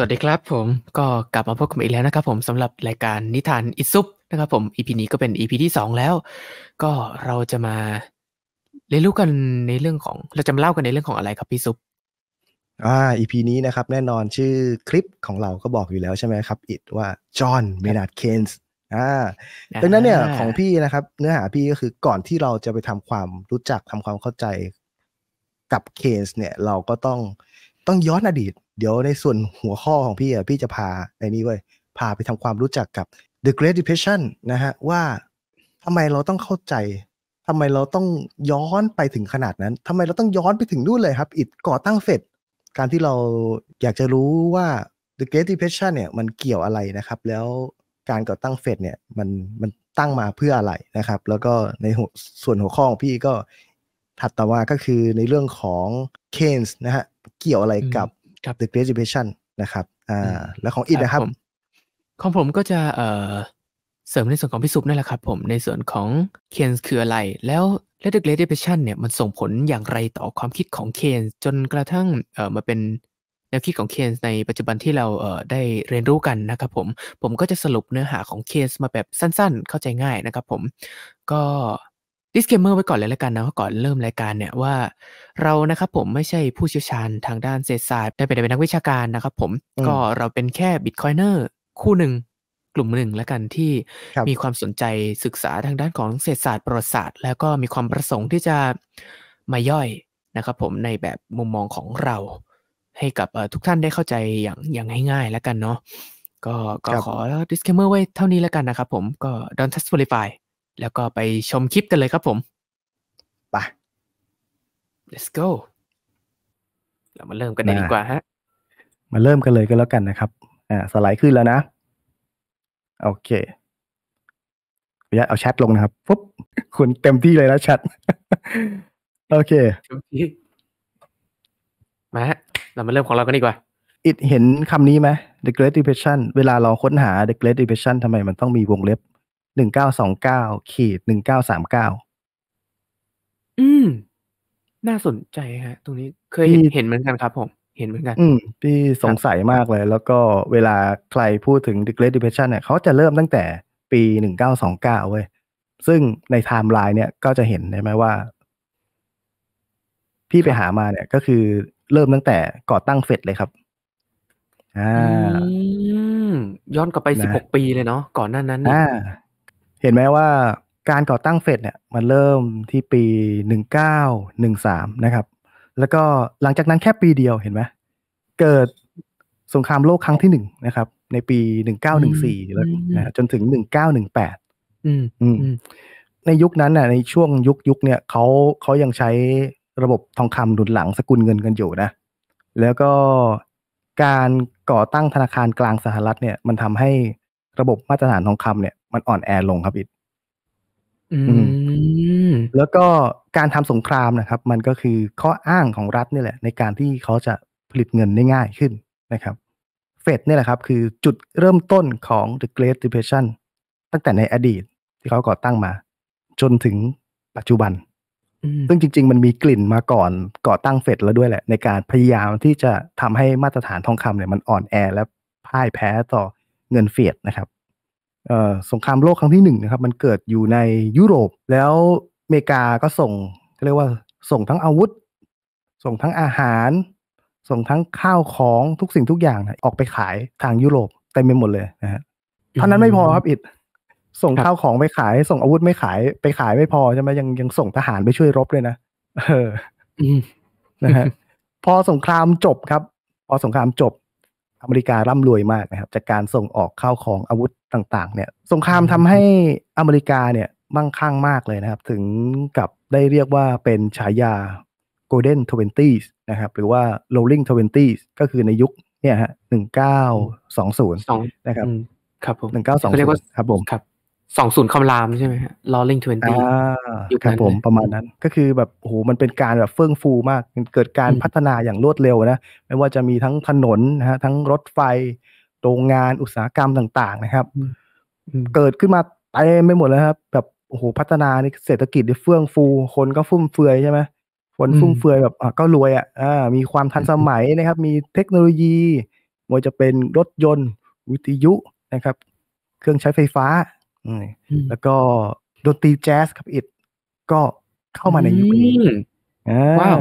สวัสดีครับผมก็กลับมาพบกันอีกแล้วนะครับ ผมสำหรับรายการนิทานอิซุปนะครับ ผมอีพีนี้ก็เป็นอีพีที่สองแล้ว ก็เราจะมาเรียนรู้กันในเรื่องของเราจะมาเล่ากันในเรื่องของอะไรครับพี่ซุปอ่าอีพีนี้นะครับ แน่นอนชื่อคลิปของเราก็บอกอยู่แล้วใช่ไหมครับอิดว่าจอห์นเมนาร์ดเคนส์อ่าดังนั้นเนี่ยของพี่นะครับ เนื้อหาพี่ก็คือก่อนที่เราจะไปทำความรู้จักทำความเข้าใจกับเคนส์เนี่ย เราก็ต้องต้องย้อนอดีตเดี๋ยวในส่วนหัวข้อของพี่อ่ะพี่จะพาในนี้เว้ยพาไปทำความรู้จักกับ The Great Depression นะฮะ ว่าทำไมเราต้องเข้าใจทำไมเราต้องย้อนไปถึงขนาดนั้นทำไมเราต้องย้อนไปถึงนู่นเลยครับอิดก่อตั้งเฟดการที่เราอยากจะรู้ว่า The Great Depression เนี่ยมันเกี่ยวอะไรนะครับ แล้วการก่อตั้งเฟดเนี่ยมันมันตั้งมาเพื่ออะไรนะครับแล้วก็ในส่วนหัวข้อของพี่ก็ถัดต่อมาก็คือในเรื่องของเคนส์นะฮะเกี่ยวอะไรกับครับ The Great Depression นะครับอ่าแล้วของอินนะครับ ของผมก็จะเอ่อเสริมในส่วนของพิสุปนั่นแหละครับผม ในส่วนของเคนส์คืออะไรแล้ว The Great Depression เนี่ยมันส่งผลอย่างไรต่อความคิดของเคนจนกระทั่งเอ่อมาเป็นแนวคิดของเคนในปัจจุบันที่เราเอ่อได้เรียนรู้กันนะครับผม ผมก็จะสรุปเนื้อหาของเคนมาแบบสั้นๆ เข้าใจง่ายนะครับผมก็ disclaimer ไว้ก่อนเลยละกันนะว่าก่อนเริ่มรายการเนี่ยว่าเรานะครับผมไม่ใช่ผู้เชี่ยวชาญ ทางด้านเศรษฐศาสตร์แต่เป็นนักวิชาการนะครับผมก็เราเป็นแค่บิตคอยเนอร์คู่หนึ่งกลุ่มหนึ่งแล้วกันที่มีความสนใจศึกษาทางด้านของเศรษฐศาสตร์ประวัติศาสตร์แล้วก็มีความประสงค์ที่จะมาย่อยนะครับผมในแบบมุมมองของเรา ให้กับทุกท่านได้เข้าใจอย่างอย่างง่ายๆแล้วกันเนาะก็ขอ disclaimer ไว้เท่านี้แล้วกันนะครับผมก็ don't t r u s t v e r i f y แล้วก็ไปชมคลิปกันเลยครับผม ไป let's go เรามาเริ่มกันเลยดีกว่าฮะ มาเริ่มกันเลยก็แล้วกันนะครับ อ่า สไลด์ขึ้นแล้วนะ โอเคพอาเอาแชทลงนะครับ ปุ๊บคุณเต็มที่เลยนะแชทโอเค มาฮะ เรามาเริ่มของเรากันดีกว่า อิดเห็นคำนี้ไหม The Great Depression เวลาเราค้นหา The Great Depression ทำไมมันต้องมีวงเล็บหนึ่งเก้าสองเก้าขีดหนึ่งเก้าสามเก้าอืมน่าสนใจฮะ ตรงนี้เคยเห็นเหมือนกันครับ ผม เห็นเหมือนกัน อืมพี่สงสัยมากเลย แล้วก็เวลาใครพูดถึง The Great Depression เนี่ยเขาจะเริ่มตั้งแต่ปีหนึ่งเก้าสองเก้าเว้ยซึ่งในไทม์ไลน์เนี่ยก็จะเห็นได้ไหมว่า พี่ไปหามาเนี่ย ก็คือเริ่มตั้งแต่ก่อตั้งเฟดเลยครับอ่าย้อนกลับไปสิบหกปีเลยเนาะก่อนนั้นนั้นอ่าเห็นไหมว่าการก่อตั้งเฟดเนี่ยมันเริ่มที่ปี 1913 นะครับ แล้วก็หลังจากนั้นแค่ปีเดียวเห็นไหมเกิดสงครามโลกครั้งที่หนึ่งนะครับ ในปี 1914แล้วนะจนถึง 1918 ในยุคนั้นน่ะในช่วงยุคยุคเนี่ยเขาเขายังใช้ระบบทองคำหนุนหลังสกุลเงินกันอยู่นะแล้วก็การก่อตั้งธนาคารกลางสหรัฐเนี่ย มันทำให้ระบบมาตรฐานทองคำเนี่ยมันอ่อนแอลงครับอิดแล้วก็การทำสงครามนะครับ มันก็คือข้ออ้างของรัฐนี่แหละ ในการที่เขาจะผลิตเงินได้ง่ายขึ้นนะครับ เฟดนี่แหละครับ คือจุดเริ่มต้นของ the Great Depression ตั้งแต่ในอดีต ที่เขาก่อตั้งมาจนถึงปัจจุบันซึ่งจริงๆมันมีกลิ่นมาก่อนก่อตั้งเฟดแล้วด้วยแหละ ในการพยายามที่จะทำให้มาตรฐานทองคำเนี่ยมันอ่อนแอและพ่ายแพ้ต่อเงินเฟดนะครับสงครามโลกครั้งที่หนึ่งนะครับมันเกิดอยู่ในยุโรป แล้วอเมริกาก็ส่งเรียกว่า ส่งทั้งอาวุธ ส่งทั้งอาหาร ส่งทั้งข้าวของทุกสิ่งทุกอย่างนะออกไปขายทางยุโรปเต็ไมไปหมดเลยนะฮะเท่านั้นไม่พอครับอิดส่งข้าวของไปขาย ส่งอาวุธไม่ขาย ไปขายไม่พอใช่ไหมยังยังส่งทหารไปช่วยรบเลยนะเออนะฮะพอสงครามจบครับพอสงครามจบอเมริการ่ำรวยมากนะครับจากการส่งออกข้าวของอาวุธต่างๆเนี่ยสงครามทำให้อเมริกาเนี่ยมั่งคั่งมากเลยนะครับ ถึงกับได้เรียกว่าเป็นฉายา Golden Twenties นะครับหรือว่า Rolling Twenties ก็คือในยุคเนี่ยฮะหนึ่งเก้าสองศูนย์นะครับครับผมหนึ่งเก้าสองศูนย์ครับผมครับสองศูนย์คำรามใช่ไหมฮะลอลิงทเวนตี้ยุครับนผมประมาณนั้น ก็คือแบบโหมันเป็นการแบบเฟื่องฟูมากเกิดการพัฒนาอย่างรวดเร็วนะ ไม่ว่าจะมีทั้งถนนนะฮะทั้งรถไฟโรงงานอุตสาหกรรมต่างๆนะครับ เกิดขึ้นมาเต็มไปหมดแล้วครับ แบบโหพัฒนาในเศรษฐกิจเฟื่องฟู คนก็ฟุ่มเฟือยใช่ไหมคนฟุ่มเฟือยแบบอ่ะก็รวยอ่ะมีความทันสมัยนะครับ มีเทคโนโลยีไม่ว่าจะเป็นรถยนต์วิทยุนะครับ เครื่องใช้ไฟฟ้าแล้วก็ดนตรีแจ๊ส ครับอิด ก็เข้ามาในยุคนี้ว้าว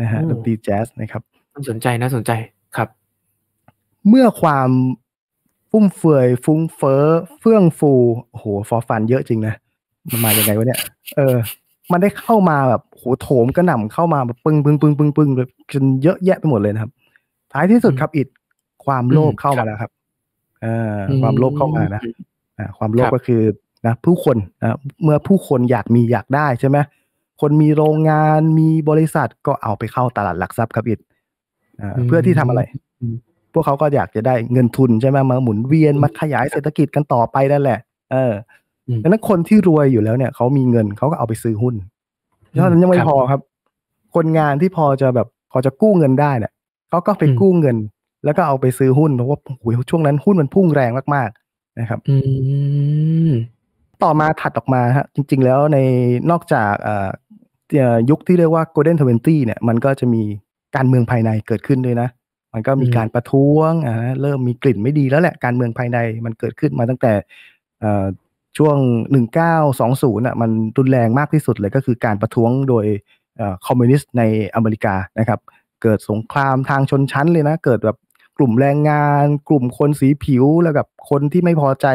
นะฮะดนตรีแจ๊สนะครับน่าสนใจนะ สนใจครับ เมื่อความฟุ่มเฟือย ฟุ้งเฟ้อ เฟื่องฟูโหฟอฟันเยอะจริงนะ มันมาอย่างไงวะเนี่ยเออ มันได้เข้ามาแบบโหโถมกระหน่ำเข้ามาแบบปึ้งปึ้งปึ้งปึ้งปึ้งแบบจนเยอะแยะไปหมดเลยนะครับ ท้ายที่สุดครับอิดความโลภเข้ามาแล้วครับ เออ ความโลภเข้ามานะนะความโลภก็คือนะผู้คนนะเมื่อผู้คนอยากมีอยากได้ใช่ไหมคนมีโรงงานมีบริษัทก็เอาไปเข้าตลาดหลักทรัพย์ครับอิดเพื่อที่ทำอะไร พวกเขาก็อยากจะได้เงินทุนใช่ไหมมาหมุนเวียนมาขยายเศรษฐกิจกันต่อไปนั่นแหละ เออดังนั้นคนที่รวยอยู่แล้วเนี่ยเขามีเงินเขาก็เอาไปซื้อหุ้นเท่านั้นยังไม่พอครับ คนงานที่พอจะแบบพอจะกู้เงินได้เนี่ยเขาก็ไปกู้เงินแล้วก็เอาไปซื้อหุ้นเพราะว่าโอ้ช่วงนั้นหุ้นมันพุ่งแรงมากๆนะครับต่อมาถัดออกมาฮะจริงๆแล้วในนอกจากยุคที่เรียกว่า Golden t w e n t ้เนี่ย มันก็จะมีการเมืองภายในเกิดขึ้นด้วยนะ มันก็มีการประท้วงอ่าเริ่มมีกลิ่นไม่ดีแล้วแหละ การเมืองภายในมันเกิดขึ้นมาตั้งแต่ช่วง 1920อ่ะ มันรุนแรงมากที่สุดเลย ก็คือการประท้วงโดยคอมมิวนิสต์ในอเมริกานะครับ เกิดสงครามทางชนชั้นเลยนะ เกิดแบบกลุ่มแรงงาน กลุ่มคนสีผิวแล้วกับคนที่ไม่พอใจ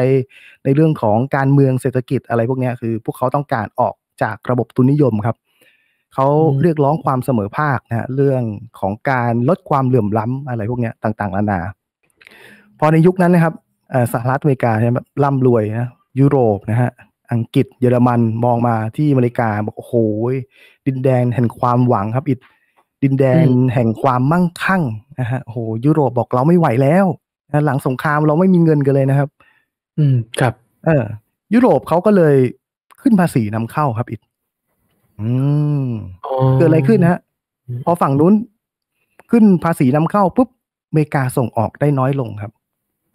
ในเรื่องของการเมืองเศรษฐกิจอะไรพวกนี้คือ พวกเขาต้องการออกจากระบบทุนนิยมครับเขาเรียกร้องความเสมอภาคนะเรื่องของการลดความเหลื่อมล้ำอะไรพวกนี้ต่างๆนานาพอในยุคนั้นนะครับสหรัฐอเมริกาเนี่ยร่ำรวยนะยุโรปนะฮะอังกฤษเยอรมันมองมาที่อเมริกาบอกโอ้โหดินแดนแห่งความหวังครับอิดินแดนแห่งความมั่งคั่งนะฮะโหยุโรปบอกเราไม่ไหวแล้ว หลังสงครามเราไม่มีเงินกันเลยนะครับ อืมครับ เออ ยุโรปเขาก็เลยขึ้นภาษีนำเข้าครับอิดอืมเกิดอะไรขึ้นฮะ พอฝั่งนู้น ขึ้นภาษีนำเข้าปุ๊บอเมริกาส่งออกได้น้อยลงครับ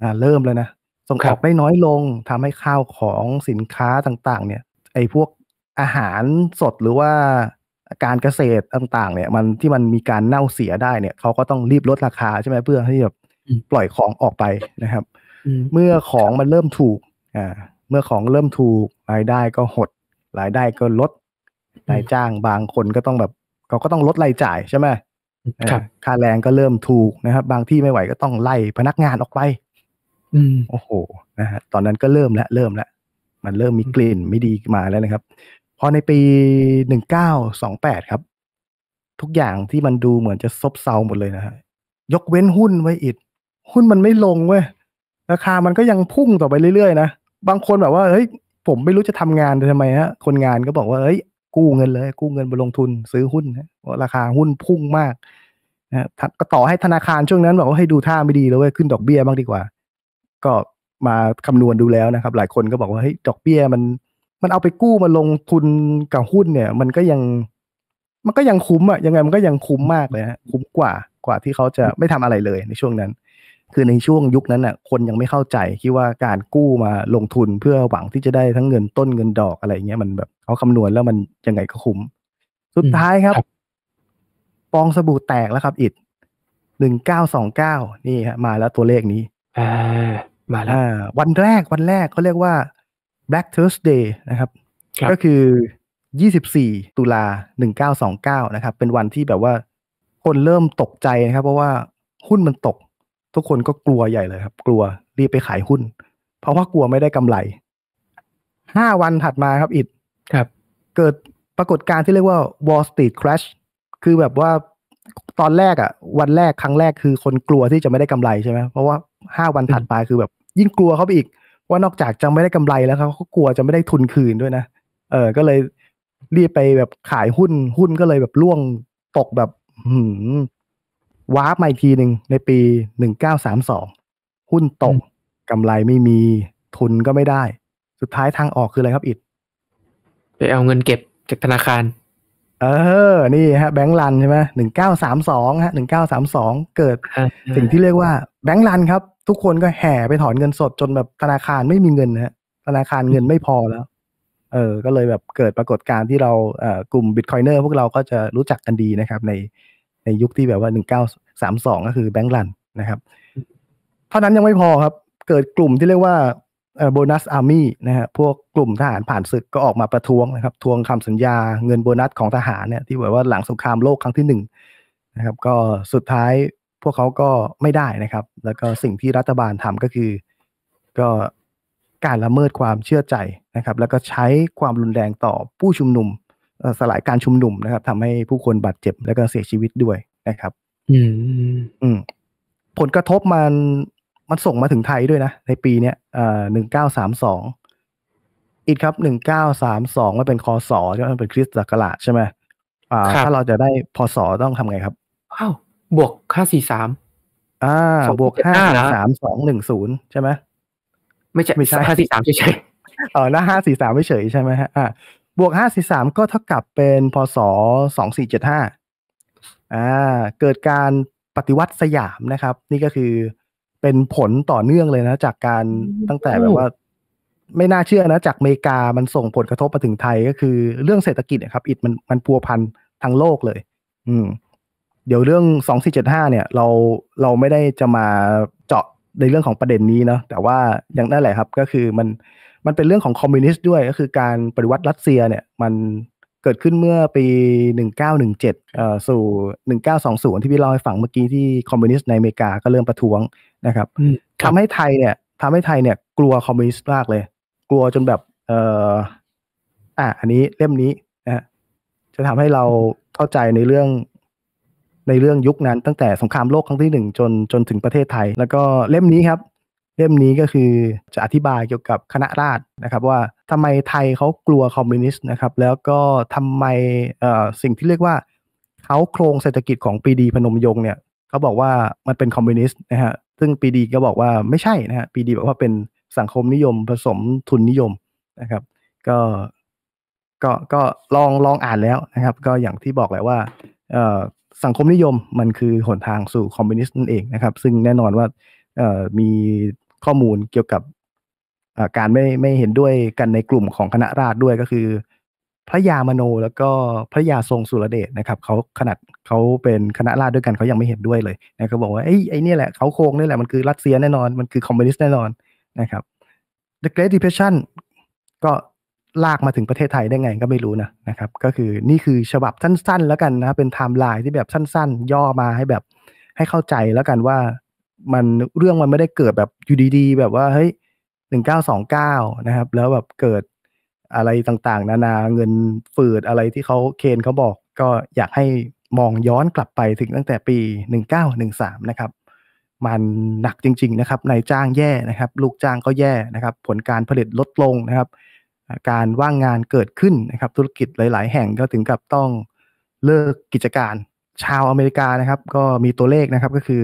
อ่า เริ่มแล้วนะ ส่งออกได้น้อยลงทำให้ข้าวของสินค้าต่างๆ เนี่ย ไอ้พวกอาหารสดหรือว่าการเกษตรต่าง ๆ เนี่ย มันที่มันมีการเน่าเสียได้เนี่ยเขาก็ต้องรีบลดราคาใช่ไหมเพื่อที่จะปล่อยของออกไปนะครับเมื่อของมันเริ่มถูกอ่าเมื่อของเริ่มถูกรายได้ก็หดรายได้ก็ลดนายจ้างบางคนก็ต้องแบบเขาก็ต้องลดรายจ่ายใช่ไหมค่าแรงก็เริ่มถูกนะครับ บางที่ไม่ไหวก็ต้องไล่พนักงานออกไปโอ้โห นะฮะตอนนั้นก็เริ่มแล้วเริ่มแล้วมันเริ่มมีกลิ่นไม่ดีมาแล้วนะครับพอในปี 1928 ครับ ทุกอย่างที่มันดูเหมือนจะซบเซาหมดเลยนะฮะ ยกเว้นหุ้นไว้อิดหุ้นมันไม่ลงเว้ยราคามันก็ยังพุ่งต่อไปเรื่อยๆนะ บางคนแบบว่าเฮ้ยผมไม่รู้จะทำงานทำไมฮะคนงานก็บอกว่าเฮ้ย กู้เงินเลย กู้เงินไปลงทุน ซื้อหุ้นเพราะราคาหุ้นพุ่งมากนะก็ต่อให้ธนาคารช่วงนั้นบอกว่าให้ดูท่าไม่ดีแล้วเว้ยขึ้นดอกเบี้ยบ้างดีกว่า ก็มาคำนวณดูแล้วนะครับ หลายคนก็บอกว่าเฮ้ยดอกเบี้ยมันมันเอาไปกู้มาลงทุนกับหุ้นเนี่ย มันก็ยังมันก็ยังคุ้มอะยังไงมันก็ยังคุ้มมากเลยฮะคุ้มกว่า กว่าที่เขาจะไม่ทำอะไรเลยในช่วงนั้น คือในช่วงยุคนั้นอะคนยังไม่เข้าใจคิดว่าการกู้มาลงทุนเพื่อหวังที่จะได้ทั้งเงินต้นเงินดอกอะไรเงี้ยมันแบบเขาคำนวณแล้วมันยังไงก็คุ้ม สุดท้ายครับ ปองสบู่แตกแล้วครับ อิดหนึ่งเก้าสองเก้านี่ฮะ มาแล้วตัวเลขนี้อ่ามาแล้ววันแรกวันแรกเขาเรียกว่า Black Thursday นะครับ ก็คือ 24 ตุลา1929 นะครับ เป็นวันที่แบบว่า คนเริ่มตกใจนะครับ เพราะว่าหุ้นมันตก ทุกคนก็กลัวใหญ่เลยครับ กลัวรีบไปขายหุ้น เพราะว่ากลัวไม่ได้กำไรห้าวันถัดมาครับอิดครับ เกิดปรากฏการณ์ที่เรียกว่า Wall Street Crash คือแบบว่าตอนแรกอะ่ะ วันแรกครั้งแรกคือคนกลัวที่จะไม่ได้กำไรใช่ไหมเพราะว่าห้าวันถัดไปคือแบบ ยิ่งกลัวเข้าไปอีกว่านอกจากจะไม่ได้กำไรแล้วเขาก็กลัวจะไม่ได้ทุนคืนด้วยนะ เออ ก็เลย รีบไปแบบขายหุ้น หุ้นก็เลยแบบล่วงตกแบบ หืมวาร์ปมาอีกทีหนึ่งในปีหนึ่งเก้าสามสองหุ้นตกกำไรไม่มีทุนก็ไม่ได้ สุดท้ายทางออกคืออะไรครับอิดไปเอาเงินเก็บจากธนาคารเออนี่ฮะแบงก์รันใช่ไหมหนึ่งเก้าสามสองฮะหนึ่งเก้าสามสองเกิดสิ่งที่เรียกว่าแบงก์รันครับทุกคนก็แห่ไปถอนเงินสดจนแบบธนาคารไม่มีเงินนะธนาคารเงินไม่พอแล้วเออก็เลยแบบเกิดปรากฏการณ์ที่เราเอ่อกลุ่มบิตคอยเนอร์พวกเราก็จะรู้จักกันดีนะครับ ในในยุคที่แบบว่าหนึ่งเก้าสามสองก็คือแบงก์รัน นะครับเท่านั้นยังไม่พอครับ เกิดกลุ่มที่เรียกว่าโบนัสอาร์มี่นะฮะพวกกลุ่มทหารผ่านศึกก็ออกมาประท้วงนะครับ ทวงคำสัญญาเงินโบนัสของทหารเนี่ยที่แบบว่าหลังสงครามโลกครั้งที่หนึ่งนะครับ ก็สุดท้ายพวกเขาก็ไม่ได้นะครับ แล้วก็สิ่งที่รัฐบาลทำก็คือ ก็การละเมิดความเชื่อใจนะครับ แล้วก็ใช้ความรุนแรงต่อผู้ชุมนุมสลายการชุมนุมนะครับ ทำให้ผู้คนบาดเจ็บแล้วก็เสียชีวิตด้วยนะครับ อืมอืมผลกระทบมันมันส่งมาถึงไทยด้วยนะ ในปีเนี้ยหนึ่งเก้าสามสองอีกครับหนึ่งเก้าสามสองมันเป็นคอสอใช่ไหมเป็นคริสต์ศักราชใช่ไหมอ่าถ้าเราจะได้พอสอต้องทำไงครับอ้าวบวกห้าสี่สามอ่า บวกห้าสามสองหนึ่งศูนย์ใช่ไหม ไม่ใช่ไม่ใช่ห้าสี่สามเฉยๆอ๋อนะห้าสี่สามไม่เฉยใช่ไหมฮะอ่าบวกห้าสี่สามก็เท่ากับเป็นพศสองสี่เจ็ดห้าอ่าเกิดการปฏิวัติสยามนะครับ นี่ก็คือเป็นผลต่อเนื่องเลยนะจากการตั้งแต่แบบว่า ไม่น่าเชื่อนะ จากอเมริกามันส่งผลกระทบมาถึงไทย ก็คือเรื่องเศรษฐกิจนะครับอิดมันมันพัวพันทั้งโลกเลย อืมเดี๋ยวเรื่อง 2475เนี่ย เราเราไม่ได้จะมาเจาะในเรื่องของประเด็นนี้เนาะแต่ว่าอย่างนั่นแหละครับ ก็คือมันมันเป็นเรื่องของคอมมิวนิสต์ด้วยก็คือการปฏิวัติรัสเซีย เนี่ย มันเกิดขึ้นเมื่อปี 1917เอ่อสู่1920ที่พี่เล่าให้ฟังเมื่อกี้ที่คอมมิวนิสต์ในอเมริกา ก็เริ่มประท้วงนะครับทำให้ไทยเนี่ยทำให้ไทยเนี่ย กลัวคอมมิวนิสต์มากเลย กลัวจนแบบ เอ่ออ่ะอันนี้เล่มนี้นะจะทำให้เราเข้าใจในเรื่องในเรื่องยุคนั้นตั้งแต่สงครามโลกครั้งที่หนึ่งจนจนถึงประเทศไทย แล้วก็เล่มนี้ครับ เล่มนี้ก็คือจะอธิบายเกี่ยวกับคณะราษฎรนะครับ ว่าทำไมไทยเขากลัวคอมมิวนิสต์นะครับ แล้วก็ทำไมสิ่งที่เรียกว่าเขาโครงเศรษฐกิจของปีดีพนมยงค์เนี่ยเขาบอกว่ามันเป็นคอมมิวนิสต์นะฮะซึ่งปีดีก็บอกว่าไม่ใช่นะฮะปีดีบอกว่าเป็นสังคมนิยมผสมทุนนิยมนะครับ ก็ ก็ก็ลองลองอ่านแล้วนะครับ ก็อย่างที่บอกแหละว่าสังคมนิยมมันคือหนทางสู่คอมมิวนิสต์นั่นเองนะครับ ซึ่งแน่นอนว่ามีข้อมูลเกี่ยวกับการไม่ไม่เห็นด้วยกันในกลุ่มของคณะราษฎรด้วย ก็คือพระยามโน แล้วก็พระยาทรงสุรเดชนะครับเขาขนาดเขาเป็นคณะราษฎรด้วยกันเขายังไม่เห็นด้วยเลยนะเขาบอกว่าไอ้ไอ้นี่แหละเขาโครงนี่แหละมันคือรัสเซียแน่นอนมันคือคอมมิวนิสต์แน่นอนนะครับ The Great Depression ก็ลากมาถึงประเทศไทยได้ไงก็ไม่รู้นะนะครับ ก็คือนี่คือฉบับสั้นๆ แล้วกันนะเป็นไทม์ไลน์ที่แบบสั้น ๆ ย่อมาให้แบบให้เข้าใจแล้วกันว่ามันเรื่องมันไม่ได้เกิดแบบอยู่ดีๆแบบว่าเฮ้ยหนึ่งเก้าสองเก้านะครับแล้วแบบเกิดอะไรต่างๆ นานาเงินฝืดอะไรที่เขาเคนเขาบอก ก็อยากให้มองย้อนกลับไปถึงตั้งแต่ปี1913นะครับ มันหนักจริง ๆนะครับนายจ้างแย่นะครับ ลูกจ้างก็แย่นะครับ ผลการผลิตลดลงนะครับการว่างงานเกิดขึ้นนะครับ ธุรกิจหลาย ๆ แห่งก็ถึงกับต้องเลิกกิจการชาวอเมริกานะครับ ก็มีตัวเลขนะครับก็คือ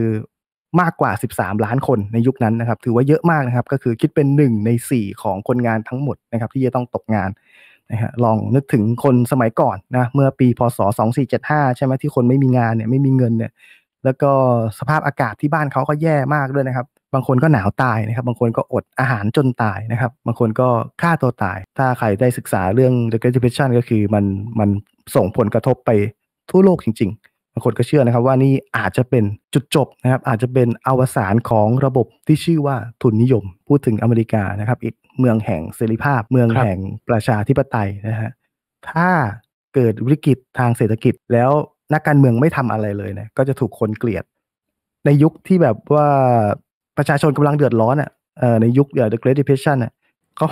มากกว่า 13 ล้านคนในยุคนั้นนะครับถือว่าเยอะมากนะครับก็คือคิดเป็น 1 ใน 4 ของคนงานทั้งหมดนะครับ ที่จะต้องตกงานนะฮะลองนึกถึงคนสมัยก่อนนะเมื่อปี พศ 2475 ใช่ไหมที่คนไม่มีงานเนี่ย ไม่มีเงินเนี่ยแล้วก็สภาพอากาศที่บ้านเขาก็แย่มากด้วยนะครับ บางคนก็หนาวตายนะครับ บางคนก็อดอาหารจนตายนะครับ บางคนก็ฆ่าตัวตาย ถ้าใครได้ศึกษาเรื่อง The Great Depression ก็คือมันมันส่งผลกระทบไปทั่วโลกจริง ๆ บางคนก็เชื่อนะครับ ว่านี่อาจจะเป็นจุดจบนะครับ อาจจะเป็นอวสานของระบบที่ชื่อว่าทุนนิยม พูดถึงอเมริกานะครับอีกเมืองแห่งเสรีภาพ เมืองแห่งประชาธิปไตยนะฮะ ถ้าเกิดวิกฤตทางเศรษฐกิจแล้วนักการเมืองไม่ทำอะไรเลยเนี่ยก็จะถูกคนเกลียด ในยุคที่แบบว่าประชาชนกำลังเดือดร้อนอ่ะในยุคเอ่อะเกรด e a t ช e p r e อ่ะก็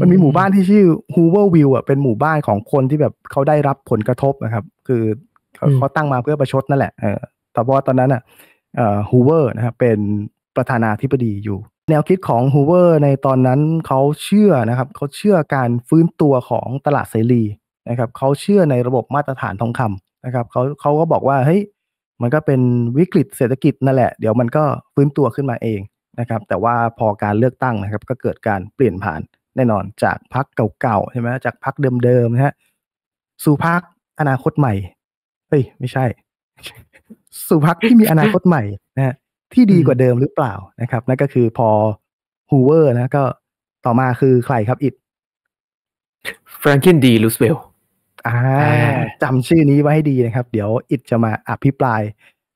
มันมีหมู่บ้านที่ชื่อฮูเวอร์วิวอ่ะเป็นหมู่บ้านของคนที่แบบเขาได้รับผลกระทบนะครับ คือเขาตั้งมาเพื่อประชดนั่นแหละเออแต่ว่าตอนนั้นอ่ะเอ่อฮูเวอร์นะครับเป็นประธานาธิบดีอยู่ แนวคิดของฮูเวอร์ในตอนนั้นเขาเชื่อนะครับเขาเชื่อการฟื้นตัวของตลาดเสรีนะครับเขาเชื่อในระบบมาตรฐานทองคำนะครับเขาเขาก็บอกว่า เฮ้ย มันก็เป็นวิกฤตเศรษฐกิจนั่นแหละ เดี๋ยวมันก็ฟื้นตัวขึ้นมาเองนะครับ แต่ว่าพอการเลือกตั้งนะครับ ก็เกิดการเปลี่ยนผ่านแน่นอนจากพักเก่าๆใช่ไหมจากพักเดิมๆนะฮะสู่พักอนาคตใหม่เฮ้ยไม่ใช่ สู่พักที่มีอนาคตใหม่นะฮะที่ดีกว่าเดิมหรือเปล่านะครับ นั่นก็คือพอฮูเวอร์นะ ก็ต่อมาคือใครครับอิดแฟรงกินดีลูสเวลอ่าจำชื่อนี้ไว้ให้ดีนะครับ เดี๋ยวอิดจะมาอภิปราย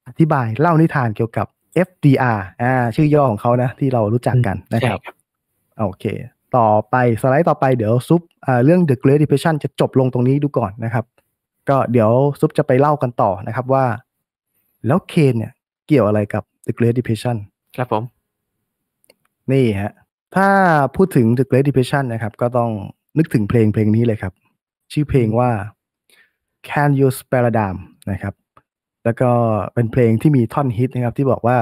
อธิบายเล่านิทานเกี่ยวกับ FDR อ่า ชื่อย่อของเขานะ ที่เรารู้จักกันนะครับ โอเค ต่อไปสไลด์ต่อไปเดี๋ยวซุปเรื่อง The Great Depression จะจบลงตรงนี้ดูก่อนนะครับ ก็เดี๋ยวซุปจะไปเล่ากันต่อนะครับว่า แล้วเคนเนี่ย เกี่ยวอะไรกับ The Great Depression ครับผม นี่ฮะถ้าพูดถึง The Great Depression นะครับ ก็ต้องนึกถึงเพลงเพลงนี้เลยครับชื่อเพลงว่า Can You s p a r a d a m นะครับ แล้วก็เป็นเพลงที่มีท่อนฮิตนะครับ ที่บอกว่า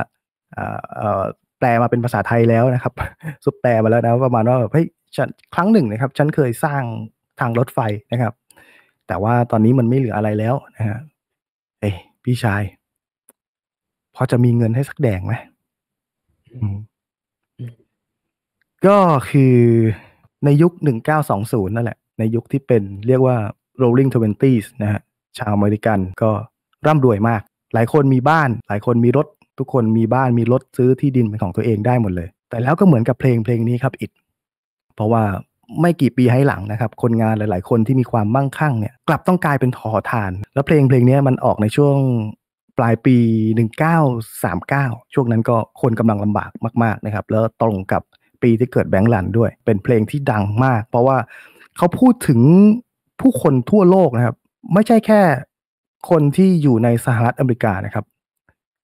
แปลมาเป็นภาษาไทยแล้วนะครับซุดแปลมาแล้วนะประมาณว่าเฮ้ยฉันครั้งหนึ่งนะครับ ฉันเคยสร้างทางรถไฟนะครับ แต่ว่าตอนนี้มันไม่เหลืออะไรแล้วนะฮะเอ้พี่ชาย พอจะมีเงินให้สักแดงไหม ก็คือในยุคหนึ่งเก้าสองศูนย์นั่นแหละในยุคที่เป็นเรียกว่า rolling twenties นะฮะ ชาวอเมริกันก็ร่ำรวยมาก หลายคนมีบ้าน หลายคนมีรถ ทุกคนมีบ้านมีรถซื้อที่ดินเป็นของตัวเองได้หมดเลย แต่แล้วก็เหมือนกับเพลงเพลงนี้ครับ อิดเพราะว่าไม่กี่ปีให้หลังนะครับ คนงานหลายๆคนที่มีความมั่งคั่งเนี่ย กลับต้องกลายเป็นทอทาน แล้วเพลงเพลงนี้มันออกในช่วงปลายปี1939ช่วงนั้นก็คนกำลังลำบากมาก ๆนะครับ แล้วตรงกับปีที่เกิดแบงค์ลันด้วย เป็นเพลงที่ดังมาก เพราะว่าเขาพูดถึงผู้คนทั่วโลกนะครับ ไม่ใช่แค่คนที่อยู่ในสหรัฐอเมริกานะครับ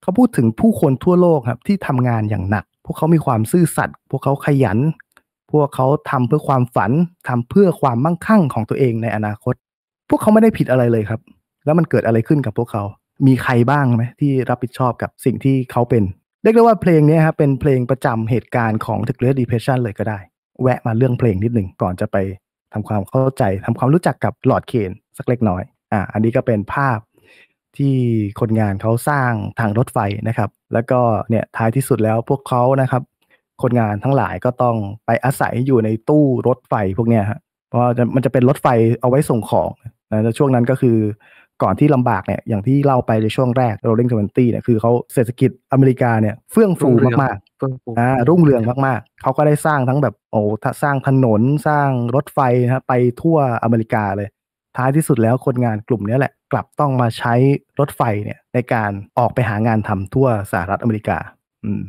เขาพูดถึงผู้คนทั่วโลกครับที่ทำงานอย่างหนัก พวกเขามีความซื่อสัตย์พวกเขาขยัน พวกเขาทำเพื่อความฝันทำเพื่อความมั่งคั่งของตัวเองในอนาคต พวกเขาไม่ได้ผิดอะไรเลยครับ แล้วมันเกิดอะไรขึ้นกับพวกเขา มีใครบ้างไหมที่รับผิดชอบกับสิ่งที่เขาเป็นเรียกได้ว่าเพลงนี้ครับเป็นเพลงประจำเหตุการณ์ของ The Great Depression เลยก็ได้ แวะมาเรื่องเพลงนิดหนึ่งก่อนจะไปทำความเข้าใจทำความรู้จักกับหลอดเคนสักเล็กน้อย อ่าอันนี้ก็เป็นภาพที่คนงานเขาสร้างทางรถไฟนะครับ แล้วก็เนี่ยท้ายที่สุดแล้วพวกเขานะครับ คนงานทั้งหลายก็ต้องไปอาศัยอยู่ในตู้รถไฟพวกเนี้ยฮะเพราะมันจะเป็นรถไฟเอาไว้ส่งของนะช่วงนั้นก็คือก่อนที่ลำบากเนี่ยอย่างที่เล่าไปในช่วงแรกโรลลิงทเวนตี้เนี่ยคือเขาเศรษฐกิจอเมริกาเนี่ยเฟื่องฟูมากๆนะรุ่งเรืองมากๆเขาก็ได้สร้างทั้งแบบ โอ้สร้างถนนสร้างรถไฟนะไปทั่วอเมริกาเลย ท้ายที่สุดแล้วคนงานกลุ่มนี้แหละ กลับต้องมาใช้รถไฟเนี่ย ในการออกไปหางานทำทั่วสหรัฐอเมริกา อืม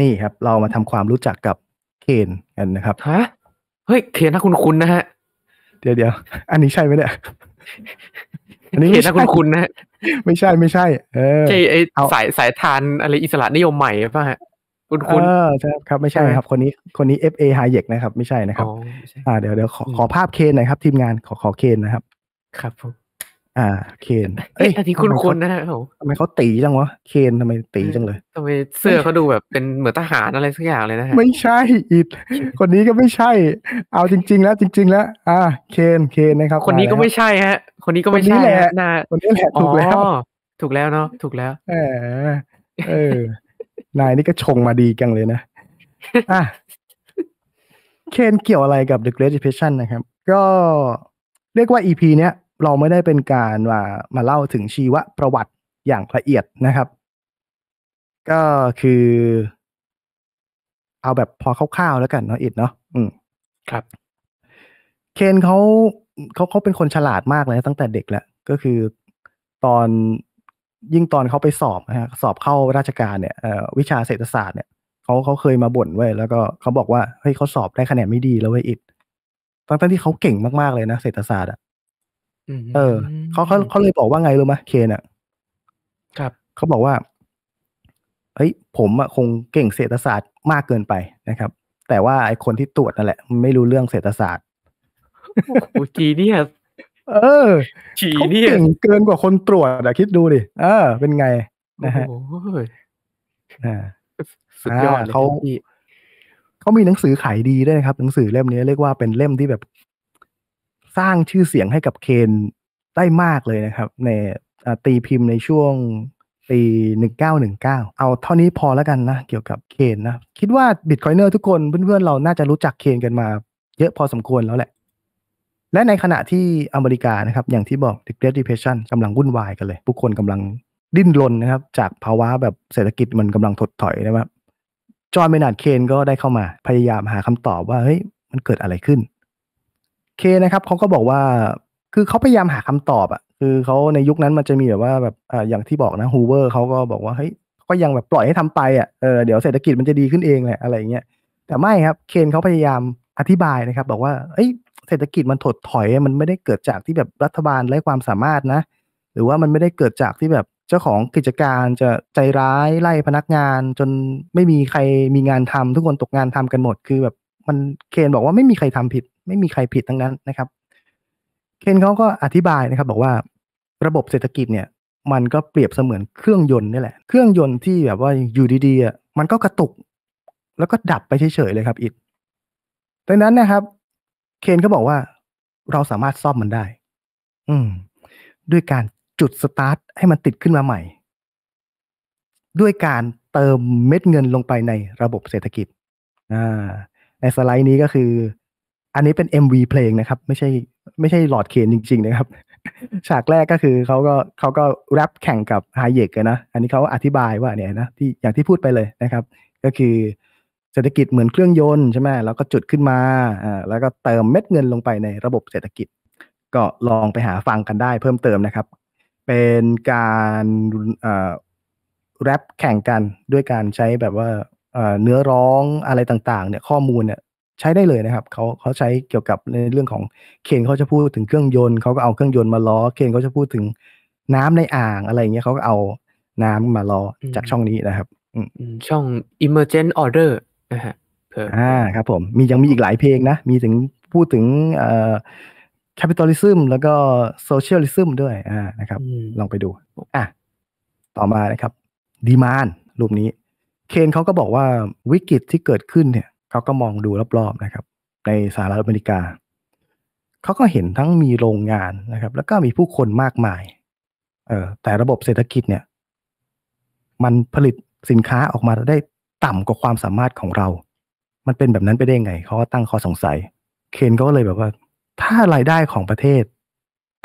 นี่ครับ เรามาทำความรู้จักกับเคนกันนะครับฮะเฮ้ยเคนนะคุณคุณนะฮะเดี๋ยวเดี๋ยวอันนี้ใช่ไหมเนี่ยอันนี้เห็นนะคุณคุณนะไม่ใช่ไม่ใช่ เออใช่ไอสายสายทานอะไรอิสระนิยมใหม่ป่ะคุณคุณใช่ครับ ไม่ใช่ครับ คนนี้คนนี้ FA h a y e กนะครับไม่ใช่นะครับอ่าเดี๋ยวเดี๋ยวขอขอภาพเคนหน่อยครับ ทีมงานขอขอเคนนะครับ ครับผมอ่าเคนเอ้ยอันนี้คุณคนนะฮะทำไมเขาตีจังวะเคนทำไมตีจังเลยทำไมเสื้อเขาดูแบบเป็นเหมือนทหารอะไรสักอย่างเลยนะฮะไม่ใช่อิดคนนี้ก็ไม่ใช่ เอาจริง ๆ แล้ว จริง ๆ แล้ว อ่า เคนเคนนะครับคนนี้ก็ไม่ใช่ ฮะ คนนี้ก็ไม่ใช่แหละะคนนี้แหละถูกแล้ว ถูกแล้วเนาะถูกแล้ว เออ เออนายนี่ก็ชงมาดีจังเลยนะอ่ะเคนเกี่ยวอะไรกับ The Great Depression นะครับก็เรียกว่า EP เนี้ยเราไม่ได้เป็นการมามาเล่าถึงชีวประวัติอย่างละเอียดนะครับ ก็คือ เอาแบบพอคร่าวๆแล้วกันเนาะอิดเนาะอืมครับ เคนเขาเขาเขาเป็นคนฉลาดมากเลยตั้งแต่เด็กแล้วก็คือตอนยิ่งตอนเขาไปสอบนะฮะสอบเข้าราชการเนี่ยวิชาเศรษฐศาสตร์เนี่ยเขาเขาเคยมาบ่นไว้แล้วก็เขาบอกว่าเฮ้ยเขาสอบได้คะแนนไม่ดีแล้วเว้ยอิดตั้งแต่ที่เขาเก่งมากๆเลยนะ เศรษฐศาสตร์อ่ะเออเขาเขาเขาเลยบอกว่าไงรู้ไหมเคนอ่ะครับเขาบอกว่าเฮ้ยผมอะคงเก่งเศรษฐศาสตร์มากเกินไปนะครับ แต่ว่าไอคนที่ตรวจนั่นแหละ ไม่รู้เรื่องเศรษฐศาสตร์โอ้จีเนี่ยเออจีเนี่ยเก่งเกินกว่าคนตรวจอะคิดดูดิเออ เป็นไง นะฮะอ่สุดยอดเขาเขามีหนังสือขายดีด้วยนะครับ หนังสือเล่มนี้เรียกว่าเป็นเล่มที่แบบสร้างชื่อเสียงให้กับเคนได้มากเลยนะครับ ในตีพิมพ์ในช่วงปี 1919 เอาเท่านี้พอแล้วกันนะ เกี่ยวกับเคนนะ คิดว่าบิตคอยเนอร์ทุกคน เพื่อนๆเราน่าจะรู้จักเคนกันมาเยอะพอสมควรแล้วแหละ และในขณะที่อเมริกานะครับ อย่างที่บอกดิเ Great Depression กำลังวุ่นวายกันเลย ผู้คนกำลังดิ้นรนนะครับ จากภาวะแบบเศรษฐกิจมันกำลังถดถอยนะครับจอห์นเมนาร์ดเคนก็ได้เข้ามาพยายามหาคำตอบว่าเฮ้ยมันเกิดอะไรขึ้นเคนะครับเขาก็บอกว่าคือเขาพยายามหาคำตอบอะคือเขาในยุคนั้นมันจะมีแบบว่าแบบอ่าอย่างที่บอกนะฮูเวอร์เขาก็บอกว่าเฮ้ยก็ยังแบบปล่อยให้ทำไปอ่ะเออเดี๋ยวเศรษฐกิจมันจะดีขึ้นเองแหละอะไรเงี้ยแต่ไม่ครับเคนเขาพยายามอธิบายนะครับ บอกว่าเอ้ยเศรษฐกิจมันถดถอย มันไม่ได้เกิดจากที่แบบรัฐบาลไร้ความสามารถนะ หรือว่ามันไม่ได้เกิดจากที่แบบเจ้าของกิจการจะใจร้ายไล่พนักงาน จนไม่มีใครมีงานทำทุกคนตกงานทำกันหมดคือแบบมันเคนบอกว่าไม่มีใครทำผิด ไม่มีใครผิดทั้งนั้นนะครับ เคนเขาก็อธิบายนะครับ บอกว่า ระบบเศรษฐกิจเนี่ย มันก็เปรียบเสมือนเครื่องยนต์นี่แหละเครื่องยนต์ที่แบบว่าอยู่ดีๆมันก็กระตุกแล้วก็ดับไปเฉยๆเลยครับอิดดังนั้นนะครับเคนก็บอกว่าเราสามารถซ่อมมันได้ อืมด้วยการจุดสตาร์ทให้มันติดขึ้นมาใหม่ ด้วยการเติมเม็ดเงินลงไปในระบบเศรษฐกิจ อ่าในสไลด์นี้ก็คืออันนี้เป็น MV เพลงนะครับไม่ใช่ไม่ใช่หลอดเคนจริง ๆนะครับ ฉากแรกก็คือเขาก็เขาก็แรปแข่งกับไฮเยกนะ อันนี้เขาอธิบายว่าเนี่ยนะที่อย่างที่พูดไปเลยนะครับ ก็คือเศรษฐกิจเหมือนเครื่องยนต์ใช่ไหมแล้วก็จุดขึ้นมาอ่าแล้วก็เติมเม็ดเงินลงไปในระบบเศรษฐกิจ ก็ลองไปหาฟังกันได้เพิ่มเติมนะครับ เป็นการอ่าแรปแข่งกันด้วยการใช้แบบว่าเนื้อร้องอะไรต่างๆ เนี่ยข้อมูลเนี่ย ใช้ได้เลยนะครับเขาเขาใช้เกี่ยวกับในเรื่องของเคนเขาจะพูดถึงเครื่องยนต์เขาก็เอาเครื่องยนต์มาล้อเคนเขาจะพูดถึงน้ำในอ่างอะไรอย่างเงี้ยเขาก็เอาน้ำมาล้อจากช่องนี้นะครับช่อง emergent order นะฮะอ่าครับ ผมมียังมีอีกหลายเพลงนะมีถึงพูดถึงเอ่อ capitalism แล้วก็ socialism ด้วยอ่านะครับ ลองไปดูอ่ะต่อมานะครับ demand รูปนี้เคนเขาก็บอกว่าวิกฤตที่เกิดขึ้นเนี่ยเขาก็มองดูรอบๆนะครับ ในสหรัฐอเมริกาเขาก็เห็นทั้งมีโรงงานนะครับ แล้วก็มีผู้คนมากมายเออแต่ระบบเศรษฐกิจเนี่ย มันผลิตสินค้าออกมาได้ต่ำกว่าความสามารถของเรา มันเป็นแบบนั้นไปได้ไง เขาก็ตั้งข้อสงสัย เคนก็เลยแบบว่า ถ้ารายได้ของประเทศ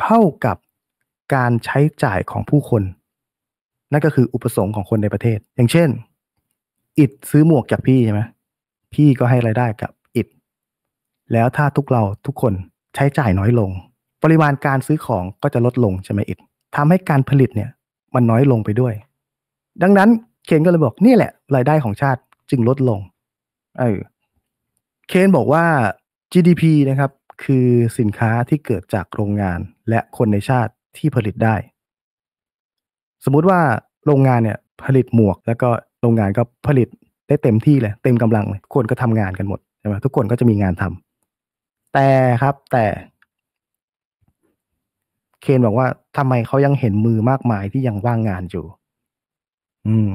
เท่ากับการใช้จ่ายของผู้คนนั่นก็คือ อุปสงค์ของคนในประเทศ อย่างเช่นอิดซื้อหมวกจากพี่ใช่ไหมพี่ก็ให้รายได้กับอิดแล้วถ้าทุกเราทุกคนใช้จ่ายน้อยลง ปริมาณการซื้อของก็จะลดลง ใช่ไหมอิดทำให้การผลิตเนี่ย มันน้อยลงไปด้วย ดังนั้นเคนก็ เลย บอก นี่แหละ รายได้ของชาติจึงลดลงเออเคนบอกว่า GDP นะครับคือสินค้าที่เกิดจากโรงงาน และคนในชาติที่ผลิตได้ สมมุติว่าโรงงานเนี่ย ผลิตหมวกแล้วก็โรงงานก็ผลิตได้เต็มที่เลยเต็มกำลังเลยคนก็ทำงานกันหมดใช่ไหมทุกคนก็จะมีงานทำ แต่ครับ แต่ เคนบอกว่า ทำไมเขายังเห็นมือมากมายที่ยังว่างงานอยู่ อืม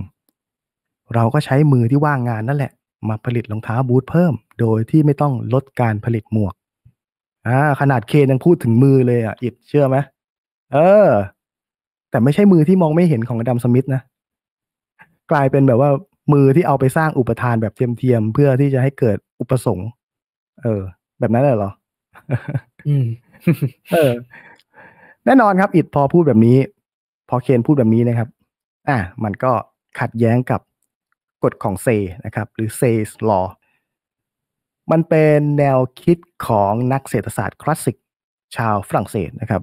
เราก็ใช้มือที่ว่างงานนั่นแหละ มาผลิตรองเท้าบูทเพิ่ม โดยที่ไม่ต้องลดการผลิตหมวกอ่าขนาดเคนยังพูดถึงมือเลยอ่ะ อิดเชื่อไหมเออ แต่ไม่ใช่มือที่มองไม่เห็นของอดัมสมิธนะกลายเป็นแบบว่ามือที่เอาไปสร้างอุปทานแบบเทียมๆเพื่อที่จะให้เกิดอุปสงค์ เออ แบบนั้นเลยหรออืมเออแน่นอนครับอิดพอพูดแบบนี้ พอเคนพูดแบบนี้นะครับ อ่ะมันก็ขัดแย้งกับ กฎของเซนะครับ หรือเซสลอ มันเป็นแนวคิดของนักเศรษฐศาสตร์คลาสสิกชาวฝรั่งเศสนะครับ